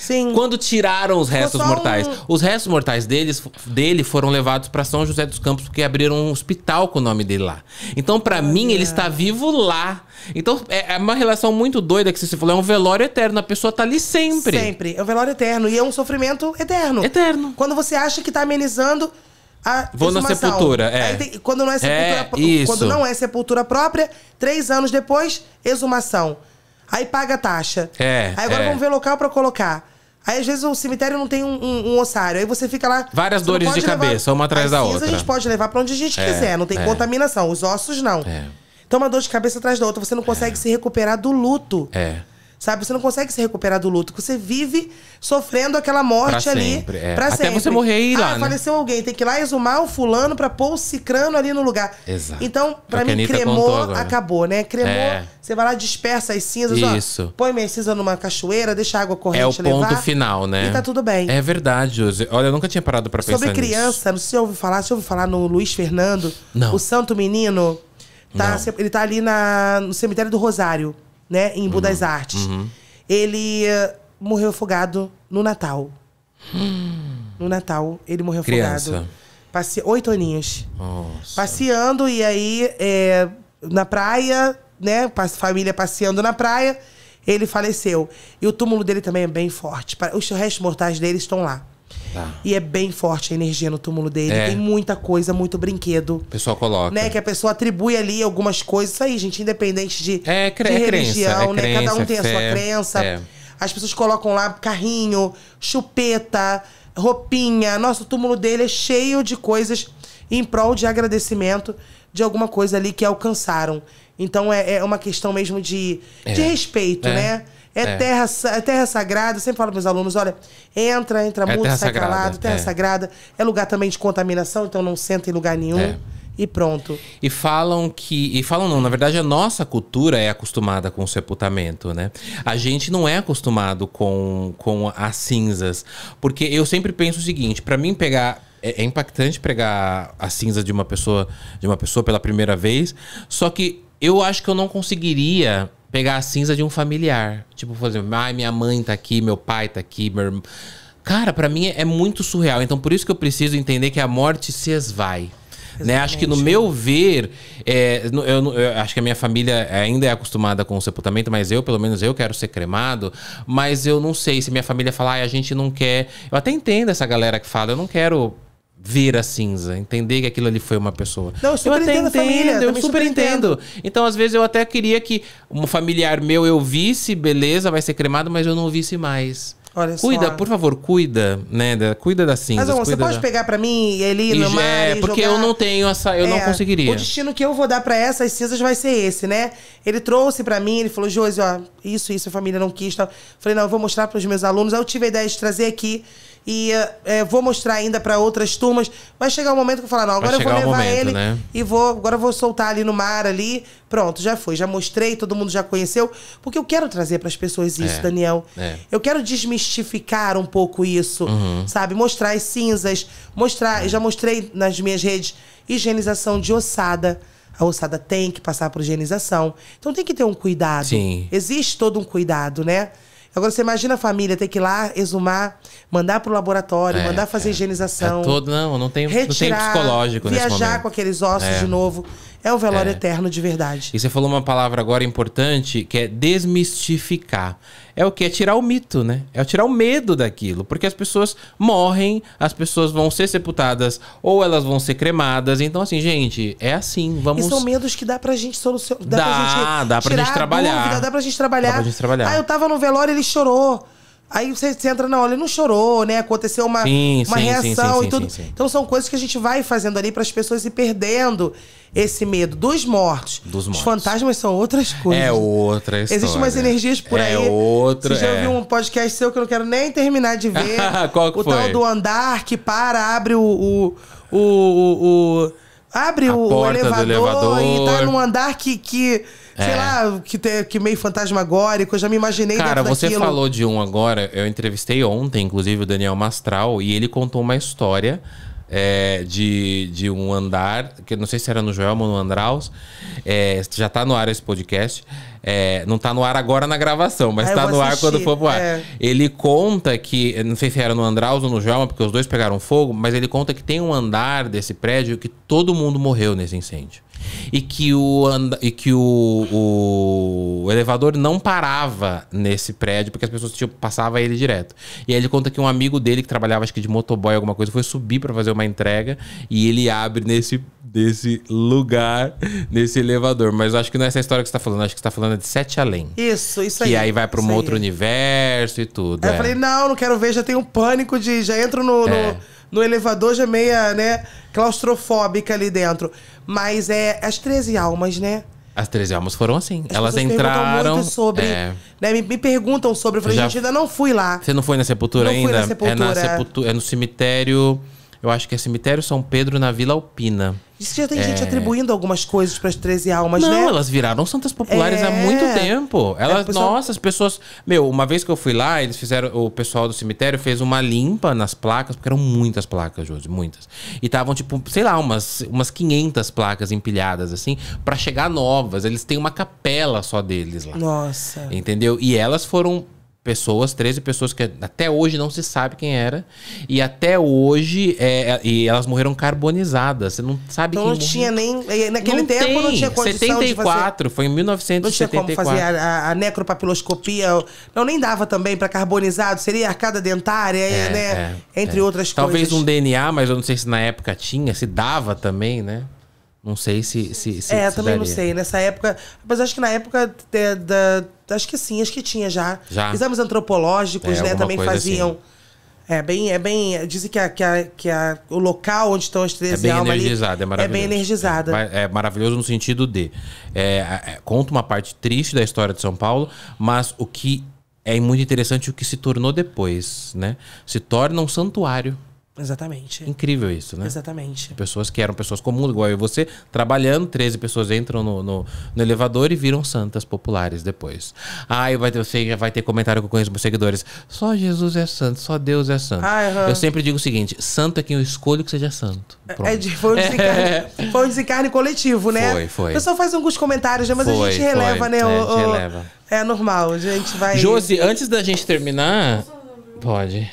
Sim. Quando tiraram os restos mortais, um... os restos mortais deles, dele foram levados para São José dos Campos porque abriram um hospital com o nome dele lá. Então, para mim, ele está vivo lá. Então, é, é uma relação muito doida que você falou. É um velório eterno. A pessoa tá ali sempre. Sempre. É um velório eterno. E é um sofrimento eterno. Eterno. Quando você acha que tá amenizando, a Vou na sepultura, é. Tem, quando, não é, é sepultura é, quando não é sepultura própria, três anos depois, exumação. Aí paga a taxa. É. Aí agora é. vamos ver local para colocar. Aí às vezes o cemitério não tem um, um, um ossário. Aí você fica lá. Várias dores de levar... cabeça, uma atrás da outra. a gente pode levar para onde a gente é, quiser, não tem é. contaminação. Os ossos não. É. Então uma dor de cabeça atrás da outra. Você não consegue é. se recuperar do luto. É. Sabe? Você não consegue se recuperar do luto. Você vive sofrendo aquela morte pra ali sempre, é. pra Até sempre. você morrer e ir ah, lá, né? alguém. Tem que ir lá exumar o fulano pra pôr o cicrano ali no lugar. Exato. Então, pra mim, cremou, acabou, né? Cremou, é. você vai lá, dispersa as cinzas. Isso. Ó, põe minha cinza numa cachoeira, deixa a água corrente É o levar, ponto final, né? E tá tudo bem. É verdade, José. Olha, eu nunca tinha parado pra Sobre pensar Sobre criança, nisso. não sei se ouviu falar. Você ouviu falar no Luiz Fernando? Não. O santo menino... Tá, ele tá ali na, no cemitério do Rosário né, em Budas uhum. Artes. Uhum. Ele eh, morreu afogado no Natal. Hum. No Natal, ele morreu afogado. Passe... Oito aninhos. Nossa. Passeando, e aí, é, na praia, né? Família passeando na praia, ele faleceu. E o túmulo dele também é bem forte. Os restos mortais dele estão lá. Tá. E é bem forte a energia no túmulo dele. É. Tem muita coisa, muito brinquedo. O pessoal coloca. Né? Que a pessoa atribui ali algumas coisas. Isso aí, gente, independente de, é, é cre de é religião, crença, é né? Cada um tem a sua crença. É. As pessoas colocam lá carrinho, chupeta, roupinha. Nosso túmulo dele é cheio de coisas em prol de agradecimento de alguma coisa ali que alcançaram. Então é, uma questão mesmo de, de respeito, né? É, é. Terra, é terra sagrada, eu sempre falo para meus alunos, olha, entra, entra é muito, sai calado, terra é. sagrada. É lugar também de contaminação, então não senta em lugar nenhum. É. E pronto. E falam que. E falam não, na verdade a nossa cultura é acostumada com o sepultamento, né? A gente não é acostumado com, com as cinzas. Porque eu sempre penso o seguinte: para mim pegar, é, é, impactante pegar a cinza de uma pessoa de uma pessoa pela primeira vez. Só que eu acho que eu não conseguiria pegar a cinza de um familiar. Tipo, por exemplo, ah, minha mãe tá aqui, meu pai tá aqui, meu irmão. Cara, para mim é muito surreal. Então, por isso que eu preciso entender que a morte se esvai. Né? Acho que no meu ver, é, eu, eu, eu, acho que a minha família ainda é acostumada com o sepultamento, mas eu, pelo menos, eu quero ser cremado. Mas eu não sei se minha família falar, ah, a gente não quer. Eu até entendo essa galera que fala, eu não quero ver a cinza, entender que aquilo ali foi uma pessoa. Não, eu super eu até entendo, família, eu super, super entendo. entendo. Então, às vezes, eu até queria que um familiar meu eu visse, beleza, vai ser cremado, mas eu não visse mais. Olha cuida, por favor, cuida, né? Da, cuida da cinza. Mas, você pode da... pegar para mim e ali no mar É, porque jogar... eu não tenho essa, eu é, não conseguiria. O destino que eu vou dar para essas cinzas vai ser esse, né? Ele trouxe para mim, ele falou: "Josi, ó, isso, isso a família não quis". Falei: "Não, eu vou mostrar para os meus alunos". Aí eu tive a ideia de trazer aqui e é, vou mostrar ainda para outras turmas. Vai chegar um momento que eu falar, não, agora eu vou levar momento, ele né? e vou, agora eu vou soltar ali no mar ali. Pronto, já foi, já mostrei, todo mundo já conheceu, porque eu quero trazer para as pessoas isso, é, Daniel. É. Eu quero desmistificar um pouco isso, uhum. sabe? Mostrar as cinzas, mostrar, é. já mostrei nas minhas redes higienização de ossada. A ossada tem que passar por higienização. Então tem que ter um cuidado. Sim. Existe todo um cuidado, né? Agora você imagina a família ter que ir lá exumar, mandar pro laboratório, é, mandar fazer é. higienização. É todo, não, não tem, retirar, não tem psicológico viajar nesse Viajar com aqueles ossos é. de novo é o velório é. eterno de verdade. E você falou uma palavra agora importante que é desmistificar. É o que? É tirar o mito, né? É tirar o medo daquilo. Porque as pessoas morrem, as pessoas vão ser sepultadas ou elas vão ser cremadas. Então, assim, gente, é assim. Vamos. E são medos que dá pra gente solucionar. Dá, dá pra gente, dá pra gente trabalhar. Dúvida, dá pra gente trabalhar. Dá pra gente trabalhar. Ah, eu tava no velório e ele chorou. Aí você, você entra, não, ele não chorou, né? Aconteceu uma, sim, uma sim, reação sim, e tudo. Então são coisas que a gente vai fazendo ali para as pessoas se perdendo esse medo dos mortos. Dos mortos. Os fantasmas são outras coisas. É outra história. Existem umas energias por é aí. É outra. Você já é. ouviu é. um podcast seu que eu não quero nem terminar de ver. Qual que o foi? tal do andar que para, abre o, o, o, o, o abre a o, elevador, elevador, e tá num andar que, que é. sei lá, que, te, que meio fantasmagórico, eu já me imaginei Cara, você daquilo. falou de um agora, eu entrevistei ontem, inclusive, o Daniel Mastral, e ele contou uma história é, de, de um andar, que não sei se era no Joel ou no Andraus, é, já tá no ar esse podcast. É, não tá no ar agora na gravação, mas ah, tá no assistir. ar quando for pro ar. É. Ele conta que, não sei se era no Andraus ou no Joelma, porque os dois pegaram fogo, mas ele conta que tem um andar desse prédio que todo mundo morreu nesse incêndio e que o, and... e que o, o elevador não parava nesse prédio, porque as pessoas tipo, passavam ele direto. E aí ele conta que um amigo dele, que trabalhava acho que de motoboy, alguma coisa, foi subir para fazer uma entrega e ele abre nesse desse lugar, nesse elevador. Mas acho que não é essa história que você tá falando. Acho que você tá falando é de Sete Além. Isso, isso aí. E aí vai para um outro aí. universo e tudo. Aí é. eu falei, é. não, não quero ver, já tenho pânico de... Já entro no... É. no no elevador já é meia, né, claustrofóbica ali dentro. Mas é as 13 almas, né? As 13 almas foram assim. As Elas entraram. Muito sobre, é... né, me, me, perguntam sobre. Eu falei, já... gente, ainda não fui lá. Você não foi na sepultura não ainda? Na sepultura. É, na sepultura, é no cemitério. Eu acho que é Cemitério São Pedro na Vila Alpina. Diz que já tem é... gente atribuindo algumas coisas para as 13 almas, Não, né? Não, elas viraram santas populares é... há muito é. tempo. É, elas, é, pessoal... nossa, as pessoas. Meu, uma vez que eu fui lá, eles fizeram. O pessoal do cemitério fez uma limpa nas placas, porque eram muitas placas, Josi, muitas. E estavam, tipo, sei lá, umas, umas 500 placas empilhadas, assim, para chegar novas. Eles têm uma capela só deles lá. Nossa. Entendeu? E elas foram pessoas, 13 pessoas que até hoje não se sabe quem era. E até hoje, é, é e elas morreram carbonizadas. Você não sabe então, quem não tinha nem... É, naquele não tempo tem. não tinha condição 74, fazer... foi em 1974. Não tinha como fazer a, a, a necropapiloscopia. Não, nem dava também para carbonizado. Seria arcada dentária, é, é né? É, Entre outras Talvez coisas. Talvez um DNA, mas eu não sei se na época tinha, se dava também, né? Não sei se. se, se é, se também daria. não sei. Nessa época. Mas acho que na época da. Acho que sim, acho que tinha já. já? Exames antropológicos, é, né? Também faziam. Assim. É bem, é bem. Dizem que, a, que, a, que a, o local onde estão as 13 é almas. energizado ali, é, é bem energizada, é, é maravilhoso. no sentido de. É, é, é, conta uma parte triste da história de São Paulo, mas o que é muito interessante o que se tornou depois, né? Se torna um santuário. Exatamente. Incrível isso, né? Exatamente. Pessoas que eram pessoas comuns, igual eu e você, trabalhando, 13 pessoas entram no, no, no elevador e viram santas populares depois. Ai, vai ter, você vai ter comentário que eu conheço meus seguidores. Só Jesus é santo, só Deus é santo. Ah, eu sempre digo o seguinte: santo é quem eu escolho que seja santo. É, Pronto. É foi, um desencarne, foi um desencarne coletivo, né? Foi, foi. O pessoal faz alguns comentários, já né? Mas foi, a gente releva, foi. né? É, o, releva. é normal, a gente vai. Josi, antes da gente terminar. Pode.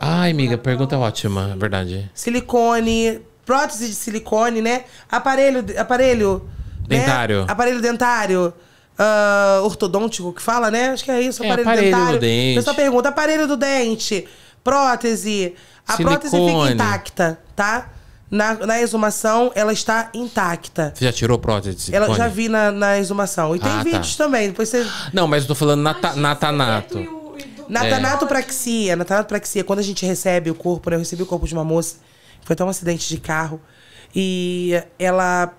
Ai, amiga, pergunta ótima, verdade. Silicone, prótese de silicone, né? Aparelho, aparelho né? dentário. Né? Aparelho dentário. Uh, ortodôntico que fala, né? Acho que é isso, aparelho, é, aparelho dentário. Do dente. Pessoa pergunta, aparelho do dente, prótese. A silicone. prótese fica intacta, tá? Na, na exumação, ela está intacta. Você já tirou prótese de silicone? Ela já vi na, na exumação. E tem ah, tá. vídeos tá. também. Depois você... Não, mas eu tô falando Nata ta, na na é. tanatopraxia, quando a gente recebe o corpo, né? Eu recebi o corpo de uma moça, foi até um acidente de carro, e ela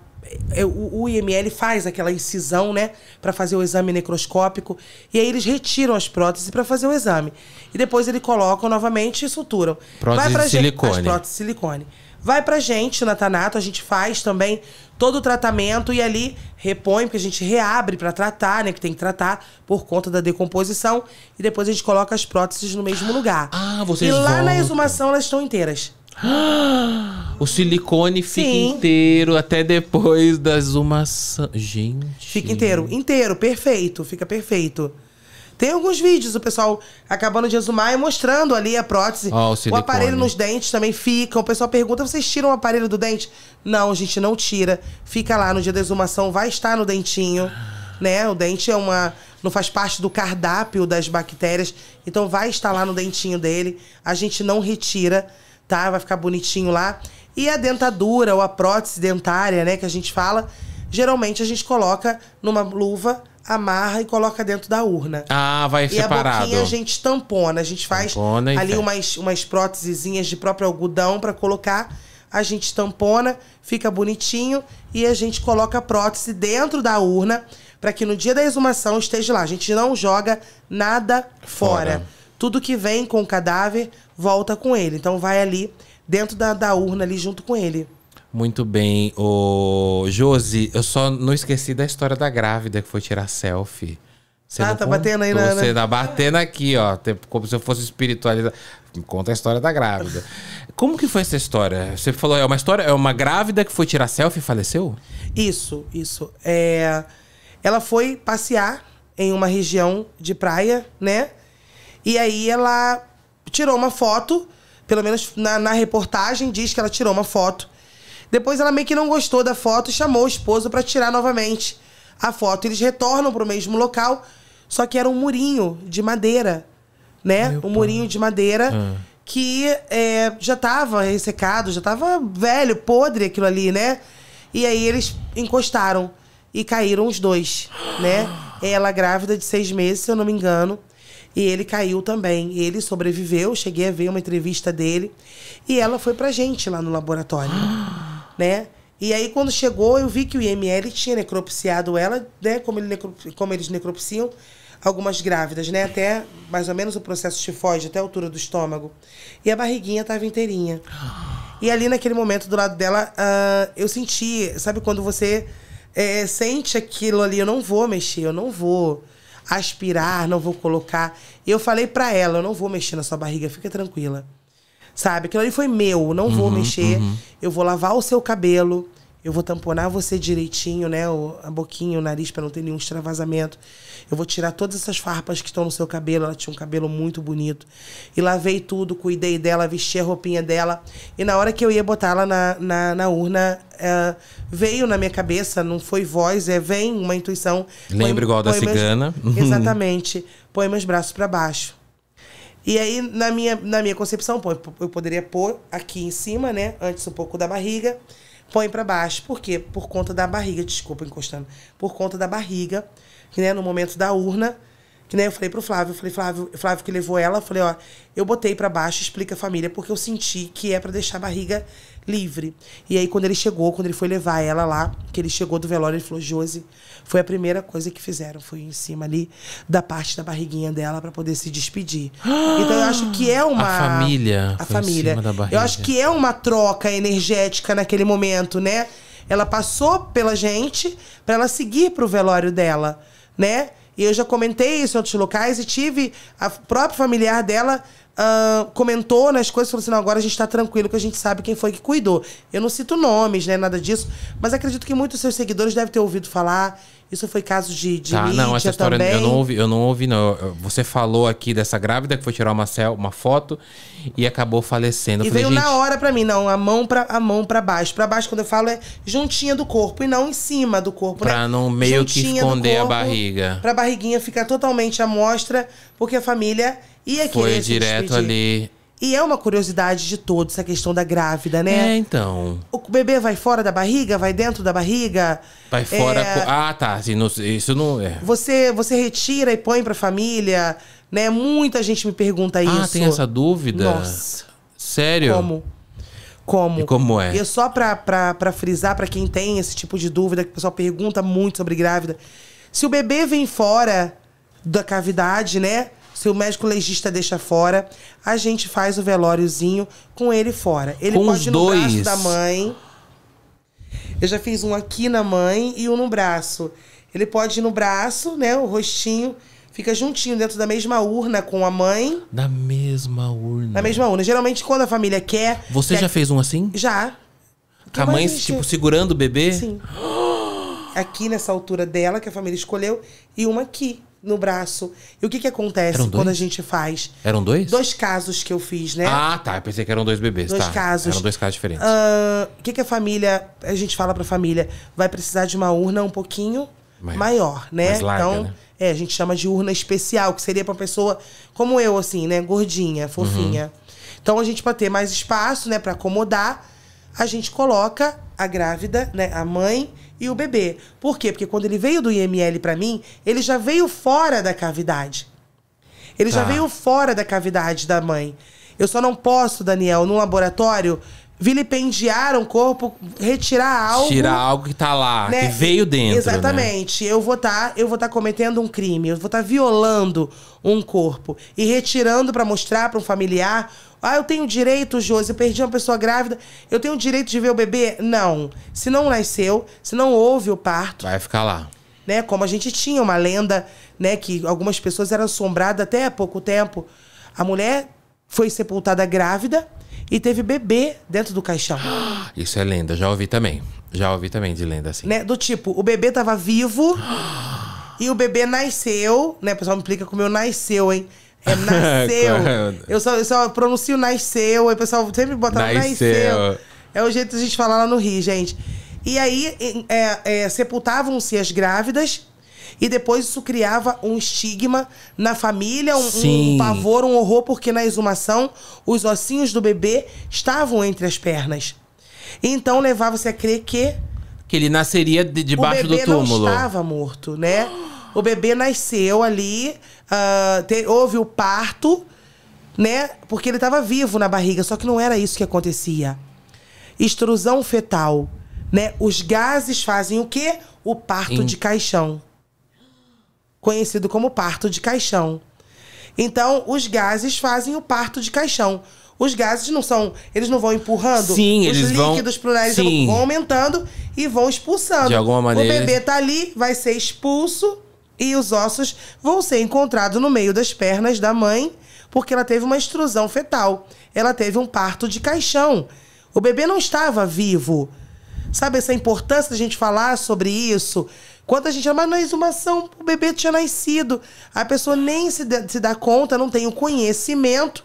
o IML faz aquela incisão, né, para fazer o exame necroscópico, e aí eles retiram as próteses para fazer o exame. E depois eles colocam novamente e suturam. Prótese Vai pra de silicone. As próteses de silicone vai pra gente na Tanato, a gente faz também todo o tratamento e ali repõe, porque a gente reabre para tratar, né? Que tem que tratar por conta da decomposição. E depois a gente coloca as próteses no mesmo lugar. Ah, vocês E lá voltam. na exumação elas estão inteiras. O silicone fica Sim. inteiro até depois da exumação. Gente. Fica inteiro, inteiro, perfeito, fica perfeito. Tem alguns vídeos, o pessoal acabando de exumar e mostrando ali a prótese. Oh, o, o aparelho nos dentes também fica. O pessoal pergunta: vocês tiram o aparelho do dente? Não, a gente não tira. Fica lá no dia da exumação, vai estar no dentinho. Né? O dente é uma. não faz parte do cardápio das bactérias. Então vai estar lá no dentinho dele. A gente não retira, tá? Vai ficar bonitinho lá. E a dentadura ou a prótese dentária, né, que a gente fala, geralmente a gente coloca numa luva amarra e coloca dentro da urna. Ah, vai e separado. E a boquinha a gente tampona. A gente faz tampona ali umas, umas prótesezinhas de próprio algodão para colocar. A gente tampona, fica bonitinho e a gente coloca a prótese dentro da urna para que no dia da exumação esteja lá. A gente não joga nada fora. fora. Tudo que vem com o cadáver volta com ele. Então vai ali dentro da, da urna ali junto com ele. Muito bem, o Josi, eu só não esqueci da história da grávida que foi tirar selfie. Você ah, tá batendo aí na. Né, você né? tá batendo aqui, ó. Como se eu fosse espiritualizar. Conta a história da grávida. Como que foi essa história? Você falou, é uma história, é uma grávida que foi tirar selfie e faleceu? Isso, isso. É... Ela foi passear em uma região de praia, né? E aí ela tirou uma foto, pelo menos na, na reportagem diz que ela tirou uma foto depois ela meio que não gostou da foto e chamou o esposo para tirar novamente a foto. Eles retornam para o mesmo local, só que era um murinho de madeira, né? Meu um murinho de madeira é. que é, já estava ressecado, já estava velho, podre aquilo ali, né? E aí eles encostaram e caíram os dois, né? Ela grávida de seis meses, se eu não me engano. E ele caiu também. Ele sobreviveu. Cheguei a ver uma entrevista dele. E ela foi pra gente lá no laboratório. né? E aí, quando chegou, eu vi que o IML tinha necropsiado ela, né? Como, ele como eles necropsiam algumas grávidas, né? Até mais ou menos o processo de tifoide, até a altura do estômago. E a barriguinha estava inteirinha. E ali, naquele momento, do lado dela, uh, eu senti... Sabe quando você é, sente aquilo ali? Eu não vou mexer, eu não vou aspirar, não vou colocar. E eu falei para ela, eu não vou mexer na sua barriga, fica tranquila. Sabe? Aquilo ali foi meu, não uhum, vou mexer. Uhum. Eu vou lavar o seu cabelo, eu vou tamponar você direitinho, né? O, a boquinha, o nariz, para não ter nenhum extravasamento. Eu vou tirar todas essas farpas que estão no seu cabelo. Ela tinha um cabelo muito bonito. E lavei tudo, cuidei dela, vesti a roupinha dela. E na hora que eu ia botá-la na, na, na, urna, é, veio na minha cabeça, não foi voz, é vem uma intuição. Lembra igual da cigana. Meus, exatamente. Põe meus braços para baixo. E aí, na minha, na minha concepção, eu poderia pôr aqui em cima, né? Antes um pouco da barriga. Põe para baixo. Por quê? Por conta da barriga. Desculpa, encostando. Por conta da barriga. Né, no momento da urna, que nem eu falei pro Flávio, eu falei, Flávio, Flávio que levou ela, eu falei, ó, eu botei para baixo, explica a família, porque eu senti que é para deixar a barriga livre. E aí quando ele chegou, quando ele foi levar ela lá, que ele chegou do velório, ele falou, Josi, foi a primeira coisa que fizeram, foi em cima ali da parte da barriguinha dela para poder se despedir. então eu acho que é uma a família, a família. Eu acho que é uma troca energética naquele momento, né? Ela passou pela gente para ela seguir pro velório dela, né? E eu já comentei isso em outros locais e tive. A própria familiar dela uh, comentou nas coisas, falou assim: não, agora a gente está tranquilo, que a gente sabe quem foi que cuidou. Eu não cito nomes, né? Nada disso. Mas acredito que muitos seus seguidores devem ter ouvido falar isso foi caso de, de tá, não, essa história também. eu não ouvi, eu não ouvi não. Você falou aqui dessa grávida que foi tirar uma cel, uma foto e acabou falecendo. e falei, veio na hora para mim, não, a mão para a mão para baixo, para baixo quando eu falo é juntinha do corpo e não em cima do corpo, Para né? não meio juntinha que esconder corpo, a barriga. Para barriguinha ficar totalmente à mostra, porque a família ia querer Foi tipo direto ali e é uma curiosidade de todos essa questão da grávida, né? É, então. O bebê vai fora da barriga? Vai dentro da barriga? Vai fora. É... Ah, tá. Assim, não, isso não é. Você, você retira e põe pra família, né? Muita gente me pergunta ah, isso. Ah, tem essa dúvida? Nossa. Sério? Como? Como? E como é? E é só pra, pra, pra frisar, pra quem tem esse tipo de dúvida, que o pessoal pergunta muito sobre grávida. Se o bebê vem fora da cavidade, né? Se o médico legista deixa fora, a gente faz o velóriozinho com ele fora. Ele com pode os ir no dois. braço da mãe. Eu já fiz um aqui na mãe e um no braço. Ele pode ir no braço, né? O rostinho fica juntinho dentro da mesma urna com a mãe. Da mesma urna. Da mesma urna. Geralmente quando a família quer. Você quer... já fez um assim? Já. Com a mãe, gente... tipo, segurando o bebê? Sim. aqui nessa altura dela, que a família escolheu, e uma aqui no braço. E o que que acontece quando a gente faz? Eram dois? Dois casos que eu fiz, né? Ah, tá. Eu pensei que eram dois bebês, dois tá. casos. Eram dois casos diferentes. O uh, que que a família... A gente fala pra família, vai precisar de uma urna um pouquinho maior, maior né? Larga, então, né? é, a gente chama de urna especial, que seria pra pessoa como eu, assim, né? Gordinha, uhum. fofinha. Uhum. Então, a gente, pra ter mais espaço, né? Pra acomodar, a gente coloca a grávida, né? A mãe e o bebê. Por quê? Porque quando ele veio do IML para mim, ele já veio fora da cavidade. Ele tá. já veio fora da cavidade da mãe. Eu só não posso, Daniel, num laboratório vilipendiar um corpo, retirar algo. Tirar algo que tá lá, né? que veio dentro. Né? Exatamente. Né? Eu vou tá, eu vou estar tá cometendo um crime, eu vou estar tá violando um corpo e retirando para mostrar para um familiar ah, eu tenho direito, Josi, eu perdi uma pessoa grávida, eu tenho direito de ver o bebê? Não. Se não nasceu, se não houve o parto. Vai ficar lá. Né? Como a gente tinha uma lenda, né, que algumas pessoas eram assombradas até há pouco tempo. A mulher foi sepultada grávida e teve bebê dentro do caixão. Isso é lenda, já ouvi também. Já ouvi também de lenda assim. Né? Do tipo, o bebê tava vivo e o bebê nasceu, né? O pessoal me implica como eu nasceu, hein? É, é nasceu. eu, só, eu só pronuncio nasceu, aí o pessoal sempre bota nasceu. nasceu. É o jeito de a gente falar lá no Rio, gente. E aí é, é, sepultavam-se as grávidas e depois isso criava um estigma na família, um, um, pavor, um horror, porque na exumação os ossinhos do bebê estavam entre as pernas. Então levava-se a crer que. Que ele nasceria debaixo de do túmulo. O bebê não estava morto, né? O bebê nasceu ali, Uh, te, houve o parto, né? Porque ele estava vivo na barriga, só que não era isso que acontecia. Extrusão fetal, né? Os gases fazem o quê? O parto de caixão. Conhecido como parto de caixão. Então, os gases fazem o parto de caixão. Os gases não são. Eles não vão empurrando Sim, os eles líquidos vão... pro nariz, Sim. vão aumentando e vão expulsando. De alguma maneira. O bebê tá ali, vai ser expulso e os ossos vão ser encontrados no meio das pernas da mãe, porque ela teve uma extrusão fetal. Ela teve um parto de caixão. O bebê não estava vivo. Sabe essa importância da gente falar sobre isso? quando a gente chama, mas na é exumação o bebê tinha nascido. A pessoa nem se, dá, se dá conta, não tem o conhecimento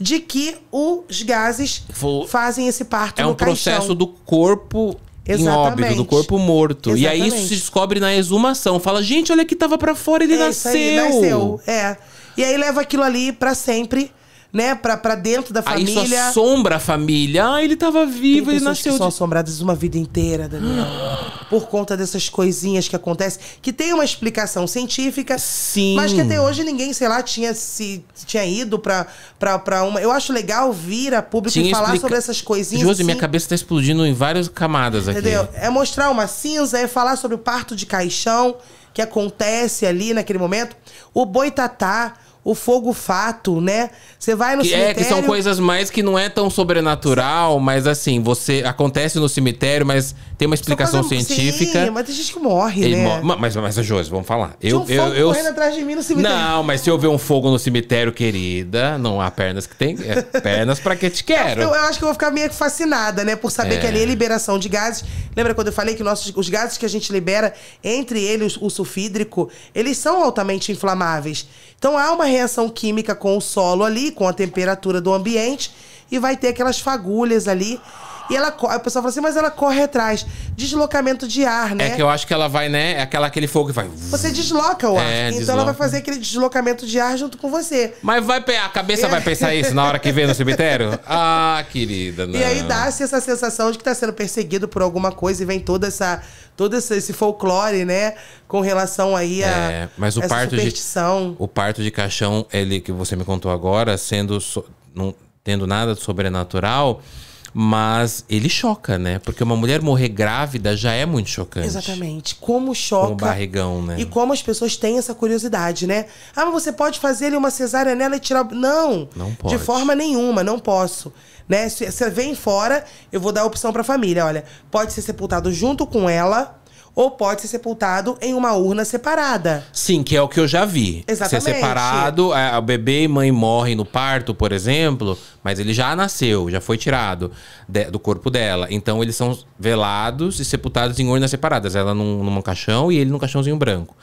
de que os gases fazem esse parto é no um caixão. É um processo do corpo Exatamente. em óbito, do corpo morto. Exatamente. E aí isso se descobre na exumação. Fala, gente, olha que tava para fora, ele é, nasceu. Isso aí, nasceu. É. E aí leva aquilo ali para sempre né, pra, pra dentro da família. Aí só assombra a família. Ah, ele tava vivo, Tem ele nasceu. Que de... são assombradas uma vida inteira, Daniel. por conta dessas coisinhas que acontecem, que tem uma explicação científica. Sim. Mas que até hoje ninguém, sei lá, tinha se tinha ido pra, pra, pra uma. Eu acho legal vir a público tinha e falar explica... sobre essas coisinhas. Josi, assim. minha cabeça tá explodindo em várias camadas aqui. Entendeu? É mostrar uma cinza, é falar sobre o parto de caixão que acontece ali naquele momento. O boitatá o fogo fato, né? Você vai no que cemitério. É, que são coisas mais que não é tão sobrenatural, mas assim, você. Acontece no cemitério, mas tem uma explicação coisa, científica. Sim, mas tem gente que morre, Ele né? mas, mas, Josi, vamos falar. Tinha eu, eu, eu, correndo atrás de mim no cemitério. Não, mas se eu ver um fogo no cemitério, querida, não há pernas que tem. É pernas pra que te quero. Eu, eu, acho que eu vou ficar meio que fascinada, né? Por saber é. que ali é, é liberação de gases. Lembra quando eu falei que nossos, os gases que a gente libera, entre eles o sulfídrico, eles são altamente inflamáveis. Então há uma reação química com o solo ali, com a temperatura do ambiente, e vai ter aquelas fagulhas ali e ela, o pessoal fala assim, mas ela corre atrás. Deslocamento de ar, né? É que eu acho que ela vai, né? É aquela, aquele fogo que vai. Você desloca o ar. É, então desloca. ela vai fazer aquele deslocamento de ar junto com você. Mas vai a cabeça é. vai pensar isso na hora que vem no cemitério? Ah, querida. Não. E aí dá-se essa sensação de que tá sendo perseguido por alguma coisa e vem toda essa todo esse, folclore, né, com relação aí a é, mas o essa parto De, o parto de caixão, ele que você me contou agora, sendo so, não tendo nada de sobrenatural, mas ele choca, né? Porque uma mulher morrer grávida já é muito chocante. Exatamente. Como choca. o barrigão, né? E como as pessoas têm essa curiosidade, né? Ah, mas você pode fazer uma cesárea nela e tirar. Não. Não pode. De forma nenhuma, não posso. Né? Se você vem fora, eu vou dar a opção para a família. Olha, pode ser sepultado junto com ela ou pode ser sepultado em uma urna separada. Sim, que é o que eu já vi. Exatamente. Ser separado, é, o bebê e mãe morrem no parto, por exemplo, mas ele já nasceu, já foi tirado de, do corpo dela. Então eles são velados e sepultados em urnas separadas. Ela num, num caixão e ele num caixãozinho branco.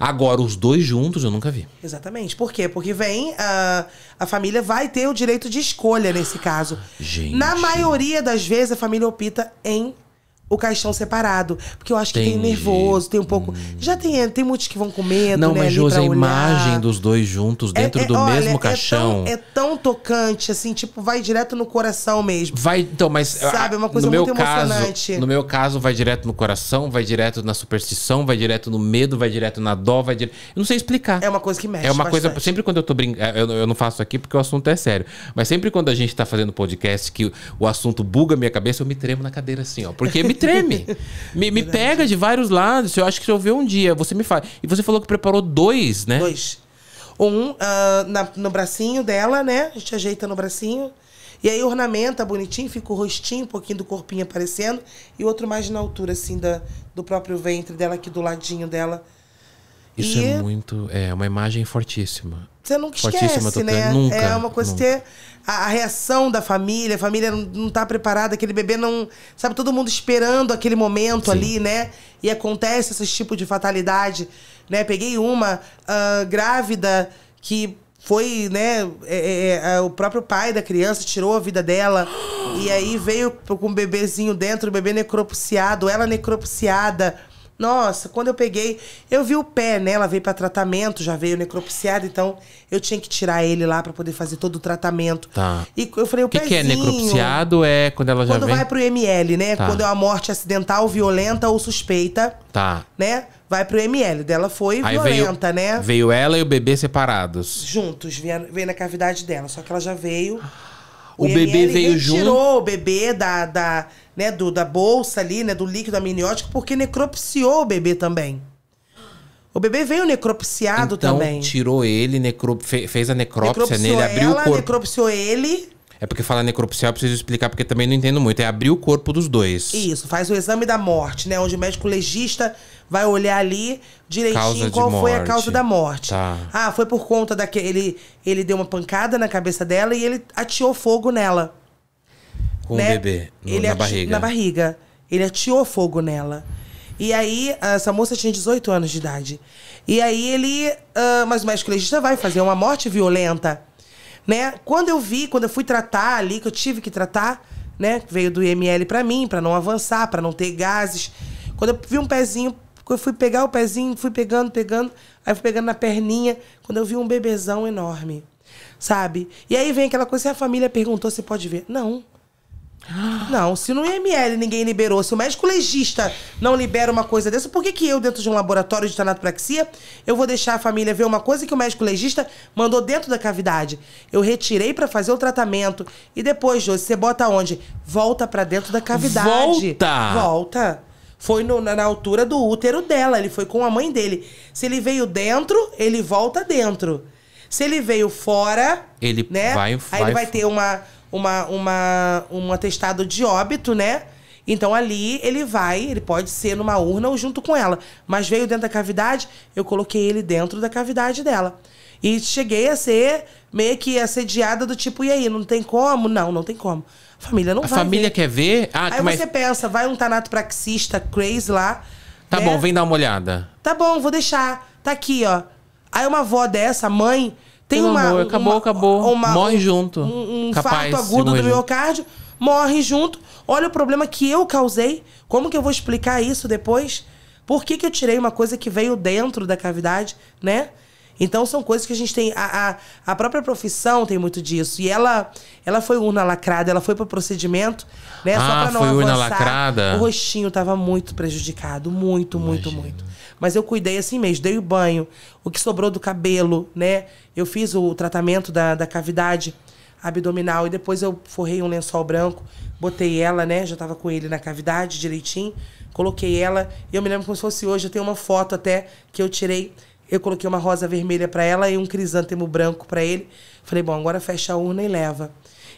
Agora, os dois juntos eu nunca vi. Exatamente. Por quê? Porque vem. Ah, a família vai ter o direito de escolha nesse caso. Gente. Na maioria das vezes, a família opta em o caixão separado. Porque eu acho que Entendi. tem nervoso, tem um pouco. Já tem, tem muitos que vão com medo, Não, né, mas Josi, a imagem dos dois juntos é, dentro é, é, do olha, mesmo caixão. É tão, é tão, tocante, assim, tipo, vai direto no coração mesmo. Vai, então, mas. Ah, Sabe, é uma coisa muito caso, emocionante. No meu caso, vai direto no coração, vai direto na superstição, vai direto no medo, vai direto na dó, vai direto. Eu não sei explicar. É uma coisa que mexe. É uma bastante. coisa. Sempre quando eu tô brincando. Eu, eu, não faço aqui porque o assunto é sério. Mas sempre quando a gente tá fazendo podcast que o assunto buga minha cabeça, eu me tremo na cadeira assim, ó. Porque me treme. me, me pega de vários lados. Eu acho que se eu ver um dia, você me fala. E você falou que preparou dois, né? Dois. Um uh, na, no bracinho dela, né? A gente ajeita no bracinho. E aí ornamenta bonitinho, fica o rostinho, um pouquinho do corpinho aparecendo. E outro mais na altura, assim, da, do próprio ventre dela, aqui do ladinho dela. Isso e... é muito. É uma imagem fortíssima. Você nunca fortíssima esquece, né? Nunca, é uma coisa nunca. que a, a, reação da família, a família não, não tá preparada, aquele bebê não. Sabe, todo mundo esperando aquele momento Sim. ali, né? E acontece esse tipo de fatalidade, né? Peguei uma uh, grávida que foi, né, é, é, é, o próprio pai da criança tirou a vida dela. e aí veio com o bebezinho dentro, o bebê necropsiado, ela necropsiada. Nossa, quando eu peguei, eu vi o pé, né? Ela veio para tratamento, já veio necropsiado, então eu tinha que tirar ele lá para poder fazer todo o tratamento. Tá. E eu falei, o que, que é necropsiado? É quando ela já Quando vem... vai pro ML, né? Tá. Quando é uma morte acidental, violenta ou suspeita. Tá. Né? Vai pro ML. Dela foi Aí violenta, veio, né? Veio ela e o bebê separados. Juntos, veio, na cavidade dela, só que ela já veio. O, bebê veio junto. Tirou o bebê da, da, né, do, da bolsa ali, né, do líquido amniótico, porque necropsiou o bebê também. O bebê veio necropsiado então, também. Tirou ele, necro... fez a necrópsia necropsiou nele, abriu ela, o corpo. necropsiou ele é porque falar necropsia eu preciso explicar porque também não entendo muito. É abrir o corpo dos dois. Isso, faz o exame da morte, né? Onde o médico legista vai olhar ali direitinho qual morte. foi a causa da morte. Tá. Ah, foi por conta daquele. Ele, ele deu uma pancada na cabeça dela e ele atirou fogo nela. Com né? o bebê, no, ele na ati... barriga. Na barriga. Ele atiou fogo nela. E aí, essa moça tinha 18 anos de idade. E aí ele. Uh, mas o médico legista vai fazer uma morte violenta né? Quando eu vi, quando eu fui tratar ali, que eu tive que tratar, né? Veio do IML para mim, para não avançar, para não ter gases. Quando eu vi um pezinho, eu fui pegar o pezinho, fui pegando, pegando, aí fui pegando na perninha, quando eu vi um bebezão enorme, sabe? E aí vem aquela coisa, se a família perguntou se pode ver. Não. Não, se no IML ninguém liberou, se o médico legista não libera uma coisa dessa, por que, que eu, dentro de um laboratório de tanatopraxia, eu vou deixar a família ver uma coisa que o médico legista mandou dentro da cavidade? Eu retirei para fazer o tratamento e depois, Josi, você bota onde? Volta para dentro da cavidade. Volta! Volta. Foi no, na, altura do útero dela, ele foi com a mãe dele. Se ele veio dentro, ele volta dentro. Se ele veio fora, ele né? vai, vai, aí ele vai ter uma uma, uma, um atestado de óbito, né? Então ali ele vai, ele pode ser numa urna ou junto com ela. Mas veio dentro da cavidade, eu coloquei ele dentro da cavidade dela. E cheguei a ser meio que assediada do tipo, e aí, não tem como? Não, não tem como. A família não a vai. A família ver. quer ver? Ah, aí mas... você pensa, vai um tanatopraxista crazy lá. Tá né? bom, vem dar uma olhada. Tá bom, vou deixar. Tá aqui, ó. Aí uma avó dessa, mãe, tem Pelo uma, amor, acabou, uma, acabou. Uma, morre um, junto. Um, um agudo do miocárdio, morre junto. Olha o problema que eu causei. Como que eu vou explicar isso depois? Por que, que eu tirei uma coisa que veio dentro da cavidade, né? Então são coisas que a gente tem. A, a, a própria profissão tem muito disso. E ela ela foi urna lacrada, ela foi pro procedimento, né? Ah, só pra não foi avançar. urna lacrada? O rostinho tava muito prejudicado. Muito, muito, muito. Mas eu cuidei assim mesmo, dei o banho, o que sobrou do cabelo, né? Eu fiz o tratamento da, da cavidade abdominal e depois eu forrei um lençol branco, botei ela, né? Já tava com ele na cavidade direitinho, coloquei ela e eu me lembro como se fosse hoje. Eu tenho uma foto até que eu tirei eu coloquei uma rosa vermelha para ela e um crisântemo branco para ele. Falei, bom, agora fecha a urna e leva.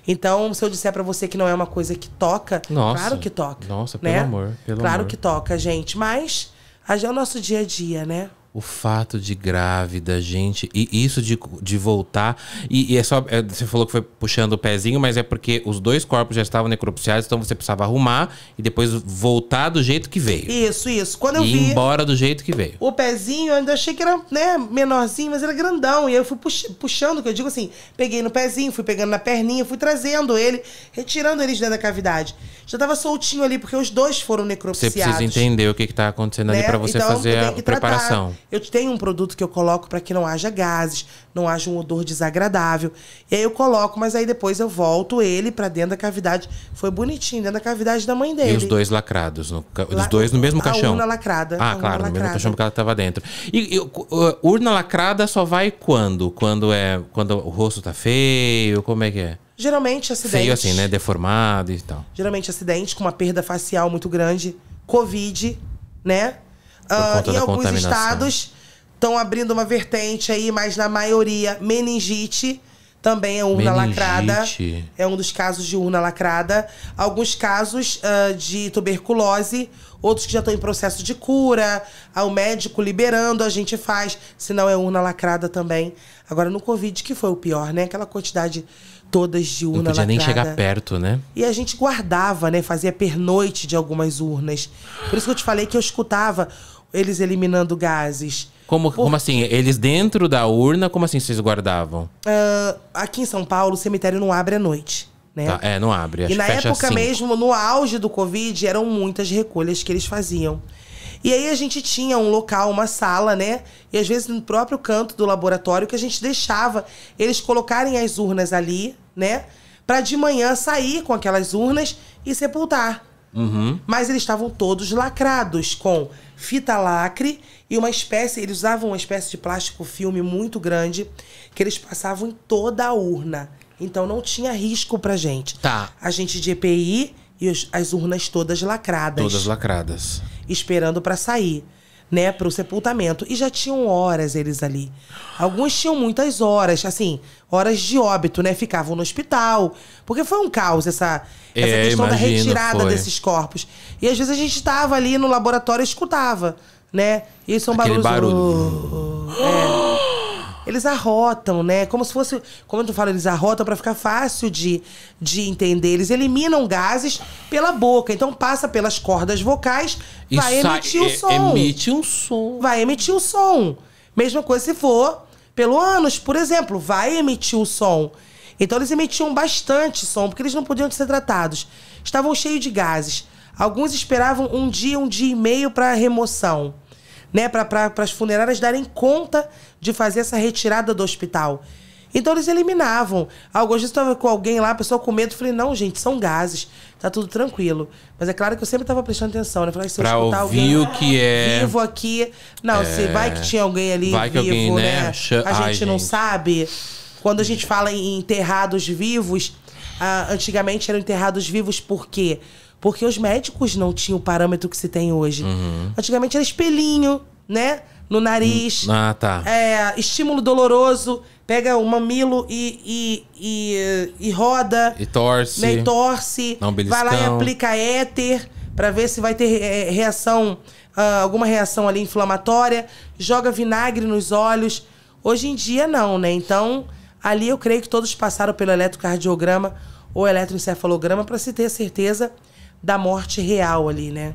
Então, se eu disser para você que não é uma coisa que toca, nossa, claro que toca. Nossa, né? pelo né? amor, pelo Claro amor. que toca, gente, mas é o nosso dia a dia, né? O fato de grávida, gente, e isso de, de voltar. E, e é só. É, você falou que foi puxando o pezinho, mas é porque os dois corpos já estavam necropsiados, então você precisava arrumar e depois voltar do jeito que veio. Isso, isso. Quando eu e vi. embora do jeito que veio. O pezinho, eu ainda achei que era né, menorzinho, mas era grandão. E aí eu fui pux, puxando, que eu digo assim: peguei no pezinho, fui pegando na perninha, fui trazendo ele, retirando ele de dentro da cavidade. Já tava soltinho ali, porque os dois foram necropsiados. Você precisa entender o que, que tá acontecendo né? ali para você então, fazer a tratar. preparação. Eu tenho um produto que eu coloco para que não haja gases, não haja um odor desagradável. E aí eu coloco, mas aí depois eu volto ele para dentro da cavidade. Foi bonitinho, dentro da cavidade da mãe dele. E os dois lacrados, no, os La... dois no mesmo caixão. urna lacrada. Ah, claro, no mesmo caixão porque ela estava dentro. E, e uh, urna lacrada só vai quando? Quando é quando o rosto tá feio, como é que é? Geralmente acidente. Feio assim, né? Deformado e tal. Geralmente acidente com uma perda facial muito grande, COVID, né? Uh, ah, em alguns estados estão abrindo uma vertente aí, mas na maioria, meningite também é urna meningite. lacrada. É um dos casos de urna lacrada. Alguns casos uh, de tuberculose, outros que já estão em processo de cura. Ao ah, médico liberando, a gente faz. Se não é urna lacrada também. Agora, no Covid, que foi o pior, né? Aquela quantidade todas de urna lacrada. Não podia lacrada. nem chegar perto, né? E a gente guardava, né? Fazia pernoite de algumas urnas. Por isso que eu te falei que eu escutava eles eliminando gases. Como, Por... como assim? Eles dentro da urna, como assim vocês guardavam? Uh, aqui em São Paulo, o cemitério não abre à noite. Né? Tá, é, não abre. E na época cinco. mesmo, no auge do Covid, eram muitas recolhas que eles faziam. E aí a gente tinha um local, uma sala, né? E às vezes no próprio canto do laboratório que a gente deixava eles colocarem as urnas ali, né? Para de manhã sair com aquelas urnas e sepultar. Uhum. Mas eles estavam todos lacrados com fita lacre e uma espécie, eles usavam uma espécie de plástico filme muito grande que eles passavam em toda a urna. Então não tinha risco pra gente. Tá. A gente de EPI e os, as urnas todas lacradas. Todas lacradas. Esperando para sair né, para o sepultamento. E já tinham horas eles ali. Alguns tinham muitas horas, assim, horas de óbito, né? Ficavam no hospital. Porque foi um caos essa, é, questão imagino, da retirada foi. desses corpos. E às vezes a gente estava ali no laboratório e escutava, né? E isso é um barulho. barulho. Oh, oh, oh. É. é eles arrotam, né? Como se fosse. Como eu falo, eles arrotam para ficar fácil de, de entender. Eles eliminam gases pela boca. Então passa pelas cordas vocais, e vai emitir o um é, som. Emite um som. Vai emitir o um som. Mesma coisa se for pelo ânus, por exemplo, vai emitir o som. Então eles emitiam bastante som, porque eles não podiam ser tratados. Estavam cheios de gases. Alguns esperavam um dia, um dia e meio para remoção, né, para as funerárias darem conta de fazer essa retirada do hospital. Então eles eliminavam. Alguns dias estava com alguém lá, a pessoa com medo. Eu falei, não, gente, são gases. Tá tudo tranquilo. Mas é claro que eu sempre estava prestando atenção, né? Falei, se eu pra escutar ouvir alguém o que é... vivo aqui. Não, é... se vai que tinha alguém ali vai vivo, alguém, né? né? Ch a gente Ai, não gente. sabe. Quando a gente fala em enterrados vivos, ah, antigamente eram enterrados vivos por quê? Porque os médicos não tinham o parâmetro que se tem hoje. Uhum. Antigamente era espelhinho, né? no nariz. Hum, ah, tá. É, estímulo doloroso. Pega o mamilo e, e, e, e roda. E torce. Né, e torce. Não, vai lá e aplica éter para ver se vai ter é, reação, ah, alguma reação ali inflamatória. Joga vinagre nos olhos. Hoje em dia, não, né? Então, ali eu creio que todos passaram pelo eletrocardiograma ou eletroencefalograma para se ter certeza da morte real ali, né?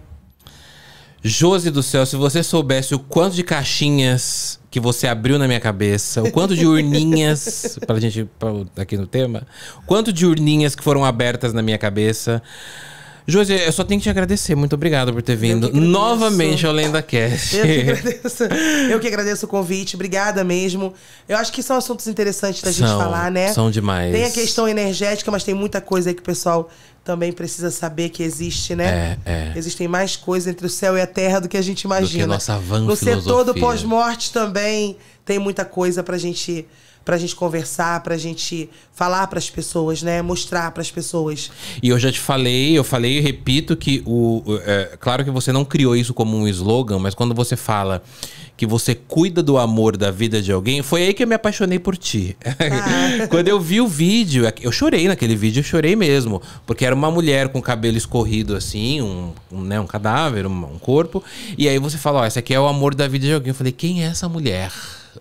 Josi do céu, se você soubesse o quanto de caixinhas que você abriu na minha cabeça, o quanto de urninhas, pra gente, pra, aqui no tema, o quanto de urninhas que foram abertas na minha cabeça. José, eu só tenho que te agradecer. Muito obrigado por ter vindo novamente ao Lenda Cast. Eu que agradeço. Eu que agradeço o convite. Obrigada mesmo. Eu acho que são assuntos interessantes da gente falar, né? São demais. Tem a questão energética, mas tem muita coisa aí que o pessoal também precisa saber que existe, né? É, é. Existem mais coisas entre o céu e a terra do que a gente imagina. Do que a nossa avanço. No filosofia. setor do pós-morte também tem muita coisa pra gente para a gente conversar, para a gente falar para as pessoas, né? Mostrar para as pessoas. E eu já te falei, eu falei e repito que o, é, claro que você não criou isso como um slogan, mas quando você fala que você cuida do amor da vida de alguém, foi aí que eu me apaixonei por ti. Ah. Quando eu vi o vídeo, é eu chorei naquele vídeo, eu chorei mesmo. Porque era uma mulher com cabelo escorrido assim, um, um né, um cadáver, um, um corpo. E aí você fala, ó, oh, esse aqui é o amor da vida de alguém. Eu falei, quem é essa mulher?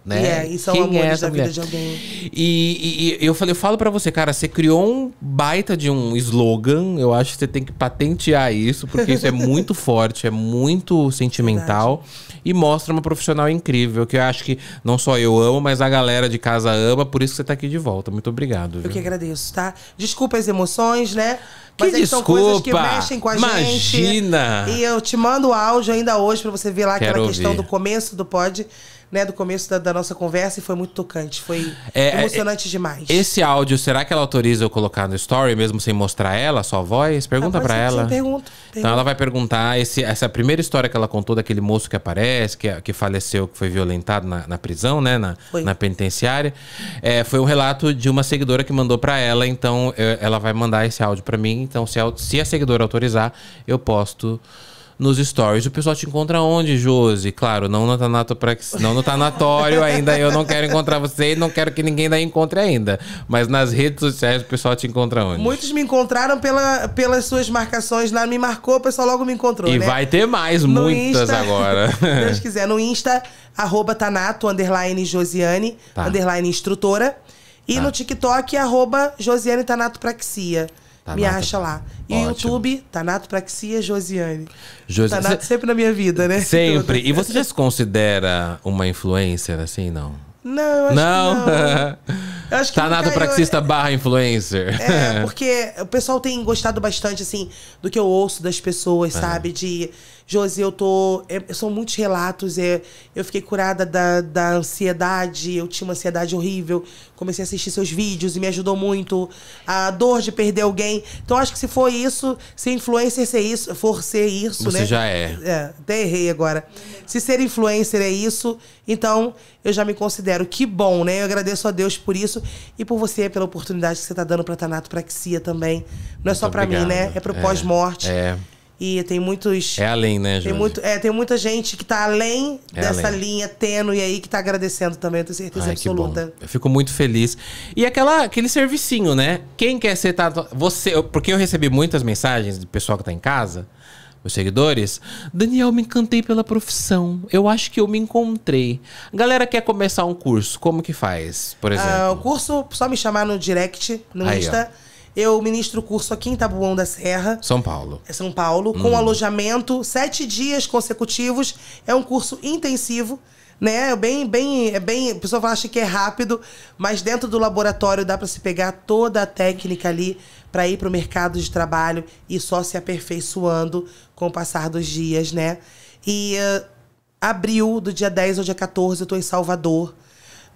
né? Yeah, é são Quem é essa da mulher? vida de alguém. E, e, e eu falei, eu falo para você, cara, você criou um baita de um slogan. Eu acho que você tem que patentear isso, porque isso é muito forte, é muito sentimental Verdade. e mostra uma profissional incrível, que eu acho que não só eu amo, mas a galera de casa ama, por isso que você tá aqui de volta. Muito obrigado. Viu? Eu que agradeço, tá? Desculpa as emoções, né? Mas é que desculpa. são coisas que mexem com a Imagina. gente. Imagina! E eu te mando o áudio ainda hoje para você ver lá Quero aquela questão ouvir. do começo do pod né, do começo da, da nossa conversa e foi muito tocante. Foi é, é, emocionante é, demais. Esse áudio, será que ela autoriza eu colocar no story, mesmo sem mostrar ela, sua voz? Pergunta ah, para ela. Então ela vai perguntar esse, essa primeira história que ela contou daquele moço que aparece, que, que faleceu, que foi violentado na, na prisão, né? Na, na penitenciária. É, foi um relato de uma seguidora que mandou para ela, então eu, ela vai mandar esse áudio para mim. Então, se a, se a seguidora autorizar, eu posto nos stories. O pessoal te encontra onde, Josi? Claro, não no, tanato, não no tanatório ainda. Eu não quero encontrar você e não quero que ninguém daí encontre ainda. Mas nas redes sociais o pessoal te encontra onde? Muitos me encontraram pela, pelas suas marcações lá. Me marcou, o pessoal logo me encontrou. E né? vai ter mais, no muitas Insta, agora. Se Deus quiser. No Insta, arroba Tanato, underline Josiane, tá. underline instrutora. E tá. no TikTok, arroba Josiane Tanato Praxia. Tanato. Tá Me acha lá. E o YouTube, Tanato Praxia Josiane. Josi... Tanato Cê... sempre na minha vida, né? Sempre. E você já se considera uma influencer assim, não? Não, eu não. não. Eu acho que Tanato nunca... Praxista eu... barra influencer. É, porque o pessoal tem gostado bastante, assim, do que eu ouço das pessoas, é. sabe? De Josi, eu tô. É, são muitos relatos. É, eu fiquei curada da, da ansiedade, eu tinha uma ansiedade horrível. Comecei a assistir seus vídeos e me ajudou muito. A dor de perder alguém. Então acho que se for isso, se influencer ser isso, for ser isso, Você né? Você já é. É, até errei agora. Se ser influencer é isso, então eu já me considero. Que bom, né? Eu agradeço a Deus por isso e por você, pela oportunidade que você está dando para Tanato Praxia também. Não é só para mim, né? É para o pós-morte. É. é. E tem muitos. É além, né, Júlia? Tem, muito, é, tem muita gente que está além é dessa além. linha tênue aí que está agradecendo também, eu tenho certeza Ai, absoluta. Eu fico muito feliz. E aquela, aquele servicinho, né? Quem quer ser tatuador. Você. Porque eu recebi muitas mensagens do pessoal que está em casa, meus seguidores. Daniel, me encantei pela profissão. Eu acho que eu me encontrei. Galera quer começar um curso, como que faz, por exemplo? Ah, o curso, só me chamar no direct, no aí, Insta. Ó eu ministro o curso aqui em Tabuão da Serra. São Paulo. É São Paulo, com hum. alojamento, sete dias consecutivos. É um curso intensivo né? É bem, bem, é bem. A pessoa acha que é rápido, mas dentro do laboratório dá para se pegar toda a técnica ali para ir para o mercado de trabalho e só se aperfeiçoando com o passar dos dias, né? E uh, abril, do dia 10 ao dia 14, eu tô em Salvador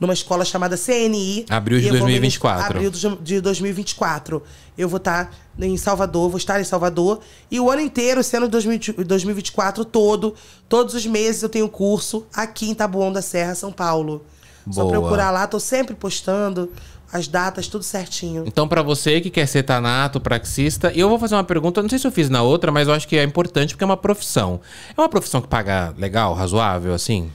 numa escola chamada CNI. Abril de 2024. Abril de 2024. Eu vou estar tá em Salvador, vou estar em Salvador. E o ano inteiro, sendo 2024 todo, todos os meses eu tenho curso aqui em Taboão da Serra, São Paulo. Boa. Só procurar lá, tô sempre postando as datas, tudo certinho. Então, para você que quer ser tanato, praxista, eu vou fazer uma pergunta, não sei se eu fiz na outra, mas eu acho que é importante porque é uma profissão. É uma profissão que paga legal, razoável, assim?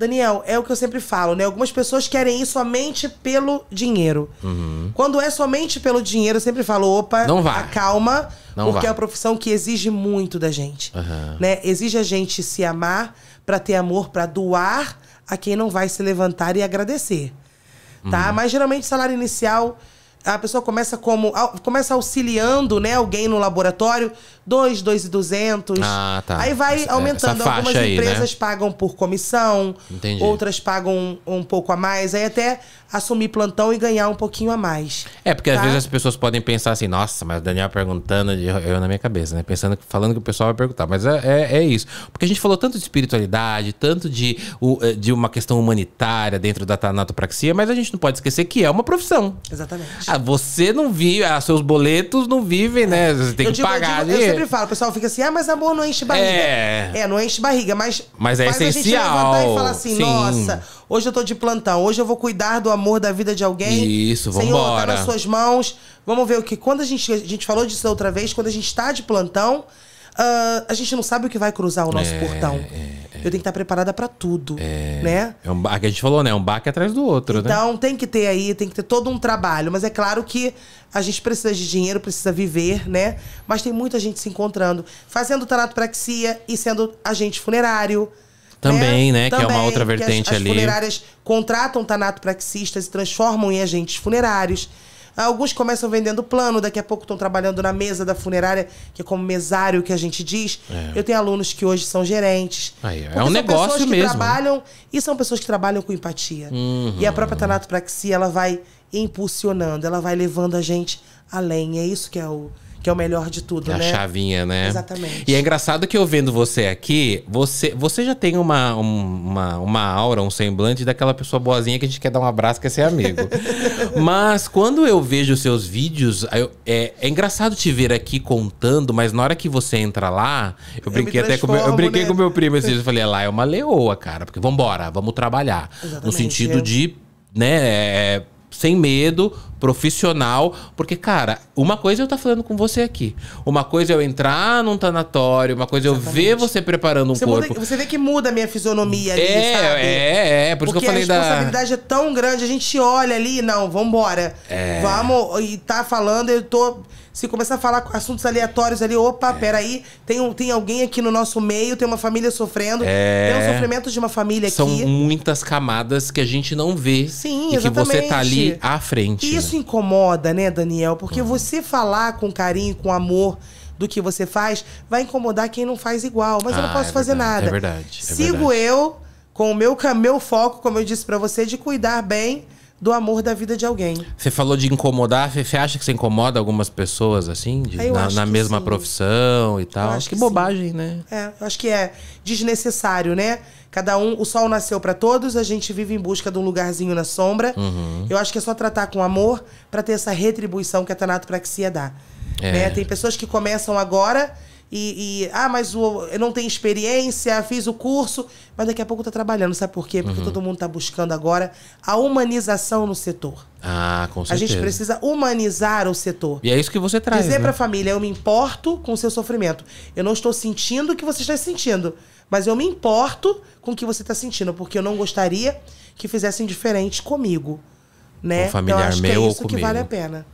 Daniel, é o que eu sempre falo, né? Algumas pessoas querem ir somente pelo dinheiro. Uhum. Quando é somente pelo dinheiro, eu sempre falo, opa, não acalma, não porque é uma profissão que exige muito da gente. Uhum. Né? Exige a gente se amar para ter amor, para doar a quem não vai se levantar e agradecer. Tá? Uhum. Mas geralmente salário inicial a pessoa começa como começa auxiliando né alguém no laboratório 2, 2 e Ah, tá. Aí vai essa, aumentando. Essa Algumas aí, né? empresas né? pagam por comissão, Entendi. outras pagam um, um, pouco a mais. Aí até assumir plantão e ganhar um pouquinho a mais. É, porque tá? às vezes as pessoas podem pensar assim, nossa, mas o Daniel perguntando, eu na minha cabeça, né? Pensando, falando que o pessoal vai perguntar. Mas é, é, é isso. Porque a gente falou tanto de espiritualidade, tanto de, eh, de uma questão humanitária dentro da tanatopraxia, mas a gente não pode esquecer que é uma profissão. Exatamente. Ah, você não vive, ah, seus boletos não vivem, né? é. né? Você tem eu que digo, pagar eu digo, Eu sempre falo, o pessoal fica assim, ah, mas amor não enche barriga. É, é não enche barriga, mas, mas é faz essencial. a gente levantar e falar assim, Sim. nossa, hoje eu tô de plantão, hoje eu vou cuidar do amor da vida de alguém. Isso, vamos Senhor, tá nas suas mãos. Vamos ver o que. Quando a gente. A gente falou disso outra vez, quando a gente tá de plantão, uh, a gente não sabe o que vai cruzar o nosso é, portão. É, é. eu tenho que estar preparada para tudo, é. né? É um, a gente falou, né? É um baque atrás do outro, então, né? Então tem que ter aí, tem que ter todo um trabalho. Mas é claro que a gente precisa de dinheiro, precisa viver, né? Mas tem muita gente se encontrando, fazendo tanatopraxia e sendo agente funerário. Né? Também, né? né? Também, que é uma outra vertente as, ali. As funerárias contratam tanatopraxistas e transformam em agentes funerários. Ah, alguns começam vendendo plano, daqui a pouco estão trabalhando na mesa da funerária, que é como mesário que a gente diz. É. Eu tenho alunos que hoje são gerentes. Aí, é um negócio mesmo. Trabalham, e são pessoas que trabalham com empatia. Uhum. E a uhum. própria tanatopraxia, ela vai impulsionando, ela vai levando a gente além. É isso que é o que é o melhor de tudo, é né? A chavinha, né? Exatamente. E é engraçado que eu vendo você aqui, você, você já tem uma, uma, uma aura, um semblante daquela pessoa boazinha que a gente quer dar um abraço, quer ser amigo. mas quando eu vejo os seus vídeos, eu, é, é engraçado te ver aqui contando, mas na hora que você entra lá, eu, eu brinquei até com meu, eu brinquei né? com meu primo assim, eu falei, é, lá é uma leoa, cara, porque vambora, vamos trabalhar. Exatamente, no sentido eu... É. de, né, é, sem medo, profissional, porque, cara, uma coisa é eu tá falando com você aqui, uma coisa é eu entrar num tanatório, uma coisa Exatamente. É eu ver você preparando um você corpo. Muda, você vê que muda a minha fisionomia ali, é, sabe? É, é, por porque isso que eu falei da... a responsabilidade da... é tão grande, a gente olha ali, não, vambora, é. vamos, e tá falando, eu tô... Se começar a falar com assuntos aleatórios ali, opa, é. peraí, tem, um, tem alguém aqui no nosso meio, tem uma família sofrendo, é. tem um sofrimento de uma família São aqui. São muitas camadas que a gente não vê. Sim, e exatamente. que você tá ali à frente. E isso né? incomoda, né, Daniel? Porque uhum. você falar com carinho, com amor do que você faz, vai incomodar quem não faz igual. Mas ah, eu não ah, posso é fazer verdade, nada. É verdade. É Sigo verdade. eu com o meu, meu foco, como eu disse para você, de cuidar bem do amor da vida de alguém. Você falou de incomodar, você acha que você incomoda algumas pessoas assim, de, ah, na, na mesma sim. profissão e tal? Eu acho que, que bobagem, sim. né? É, eu acho que é desnecessário, né? Cada um, o sol nasceu para todos, a gente vive em busca de um lugarzinho na sombra. Uhum. Eu acho que é só tratar com amor para ter essa retribuição que a tanatopraxia dá. É. Né? Tem pessoas que começam agora e, e, ah, mas o, eu não tenho experiência, fiz o curso, mas daqui a pouco tá trabalhando. Sabe por quê? Porque uhum. todo mundo tá buscando agora a humanização no setor. Ah, com certeza. A gente precisa humanizar o setor. E é isso que você traz. Dizer né? para a família, eu me importo com o seu sofrimento. Eu não estou sentindo o que você está sentindo, mas eu me importo com o que você está sentindo, porque eu não gostaria que fizessem diferente comigo, né? Um então, familiar então, acho meu que é isso que comigo. vale a pena.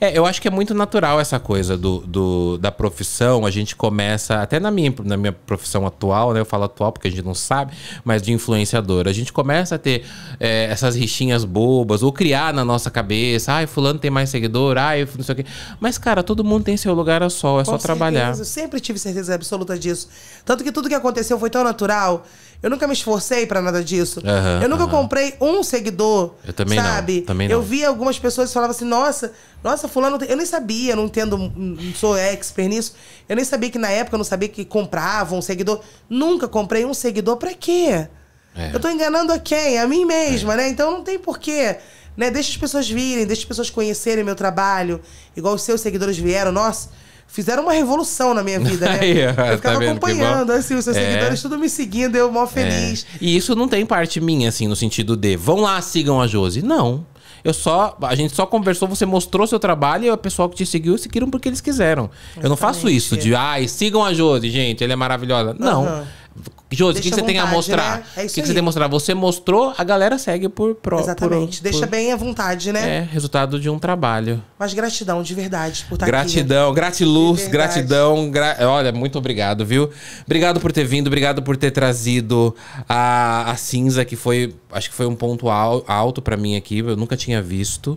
É, eu acho que é muito natural essa coisa do, do, da profissão. A gente começa, até na minha, na minha profissão atual, né? Eu falo atual porque a gente não sabe, mas de influenciador. A gente começa a ter é, essas rixinhas bobas, ou criar na nossa cabeça, ai, fulano tem mais seguidor, ai, não sei o quê. Mas, cara, todo mundo tem seu lugar ao sol, é Com só certeza. trabalhar. Eu sempre tive certeza absoluta disso. Tanto que tudo que aconteceu foi tão natural. Eu nunca me esforcei para nada disso. Uhum, eu nunca uhum. comprei um seguidor. Eu também sabe? não. eu vi algumas pessoas que falavam assim, nossa, nossa, fulano. Eu nem sabia, não entendo, não sou expert nisso. Eu nem sabia que na época eu não sabia que comprava um seguidor. Nunca comprei um seguidor para quê? É. Eu tô enganando a quem? A mim mesma, é. né? Então não tem porquê. Né? Deixa as pessoas virem, deixa as pessoas conhecerem meu trabalho. Igual os seus seguidores vieram, nossa fizeram uma revolução na minha vida, né? eu tá ficava tá acompanhando, assim, os seus é. seguidores tudo me seguindo, eu mó feliz. É. E isso não tem parte minha, assim, no sentido de vão lá, sigam a Josi. Não. Eu só, a gente só conversou, você mostrou seu trabalho e o pessoal que te seguiu seguiram porque eles quiseram. Exatamente. Eu não faço isso de, ai, sigam a Josi, gente, ela é maravilhosa. Não. Uhum. Josi, o que, você vontade, tem a mostrar? Né? É o que, que, você tem a mostrar? Você mostrou, a galera segue por próprio. Exatamente. Por, Deixa por... bem à vontade, né? É, resultado de um trabalho. Mas gratidão, de verdade, por estar gratidão, aqui. Gratiluz, gratidão, gratidão. Olha, muito obrigado, viu? Obrigado por ter vindo, obrigado por ter trazido a, a cinza, que foi, acho que foi um ponto alto para mim aqui. Eu nunca tinha visto.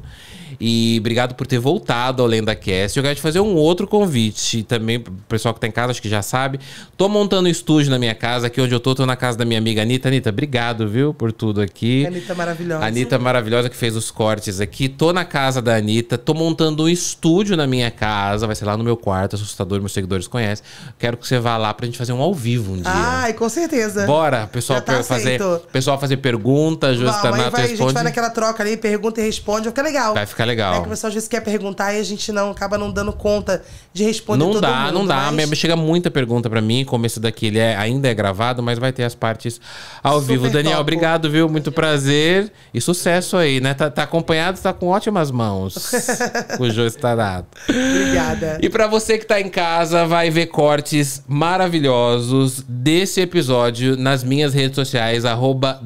E obrigado por ter voltado ao Lenda Cast. Eu quero te fazer um outro convite também pro pessoal que tá em casa, acho que já sabe. Tô montando um estúdio na minha casa, aqui onde eu tô, tô na casa da minha amiga Anitta. Anitta, obrigado, viu, por tudo aqui. Anitta maravilhosa. Anitta maravilhosa que fez os cortes aqui. Tô na casa da Anitta, tô montando um estúdio na minha casa, vai ser lá no meu quarto, assustador, meus seguidores conhecem. Quero que você vá lá pra gente fazer um ao vivo um dia. Ai, com certeza. Bora, pessoal tá fazer, pessoal fazer perguntas, justamente. responde. A gente vai naquela troca ali, pergunta e responde, fica legal. Vai ficar ficar legal. É que o pessoal às vezes quer perguntar e a gente não acaba não dando conta de responder não todo dá, mundo. Não dá, não mas... dá. Chega muita pergunta para mim, como esse daqui ele é, ainda é gravado, mas vai ter as partes ao Super vivo. Daniel, topo. obrigado, viu? Muito prazer e sucesso aí, né? Tá, tá acompanhado, tá com ótimas mãos. o Jô dado. Obrigada. E para você que tá em casa, vai ver cortes maravilhosos desse episódio nas minhas redes sociais, arroba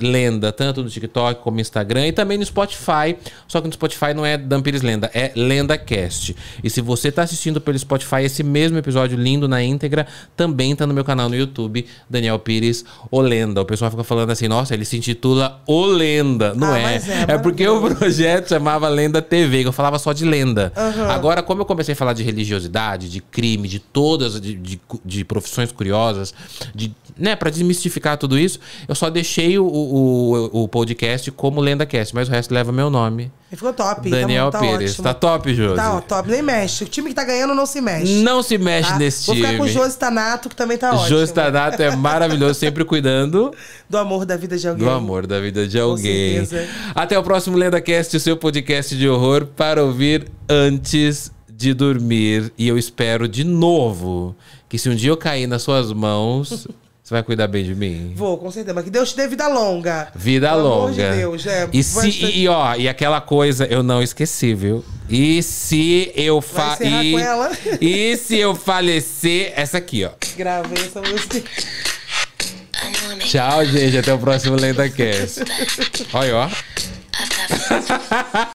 Lenda, tanto no TikTok como no Instagram e também no Spotify. Só que no Spotify não é Dampires Lenda, é LendaCast. E se você está assistindo pelo Spotify, esse mesmo episódio lindo na íntegra também está no meu canal no YouTube, Daniel Pires Olenda. O pessoal fica falando assim, nossa, ele se intitula Olenda. Não ah, é. É, é porque o projeto chamava Lenda TV, que eu falava só de lenda. Uhum. Agora, como eu comecei a falar de religiosidade, de crime, de todas, de, de, de profissões curiosas, de, né, para desmistificar tudo isso, eu só deixei o, o, o podcast como LendaCast, mas o resto leva meu nome time. ficou top. Tá Daniel tá, Pires. Tá, tá top, Josi. Tá ó, top. Nem mexe. O time que tá ganhando não se mexe. Não se mexe tá? nesse Vou time. Vou ficar com o Josi Tanato, que também tá ótimo. Josi Tanato é maravilhoso, sempre cuidando... Do amor da vida de alguém. Do amor da vida de alguém. Com Até o próximo LendaCast, o seu podcast de horror, para ouvir antes de dormir. E eu espero de novo que se um dia eu cair nas suas mãos... Você vai cuidar bem de mim? Vou, com certeza. Mas que Deus te dê vida longa. Vida Pelo longa. amor de Deus, é. E, se, e, ó, e aquela coisa, eu não esqueci, viu? E se eu fa... E, com ela? e se eu falecer, essa aqui, ó. Gravei essa música. Tchau, gente. Até o próximo LendaCast. Olha, ó.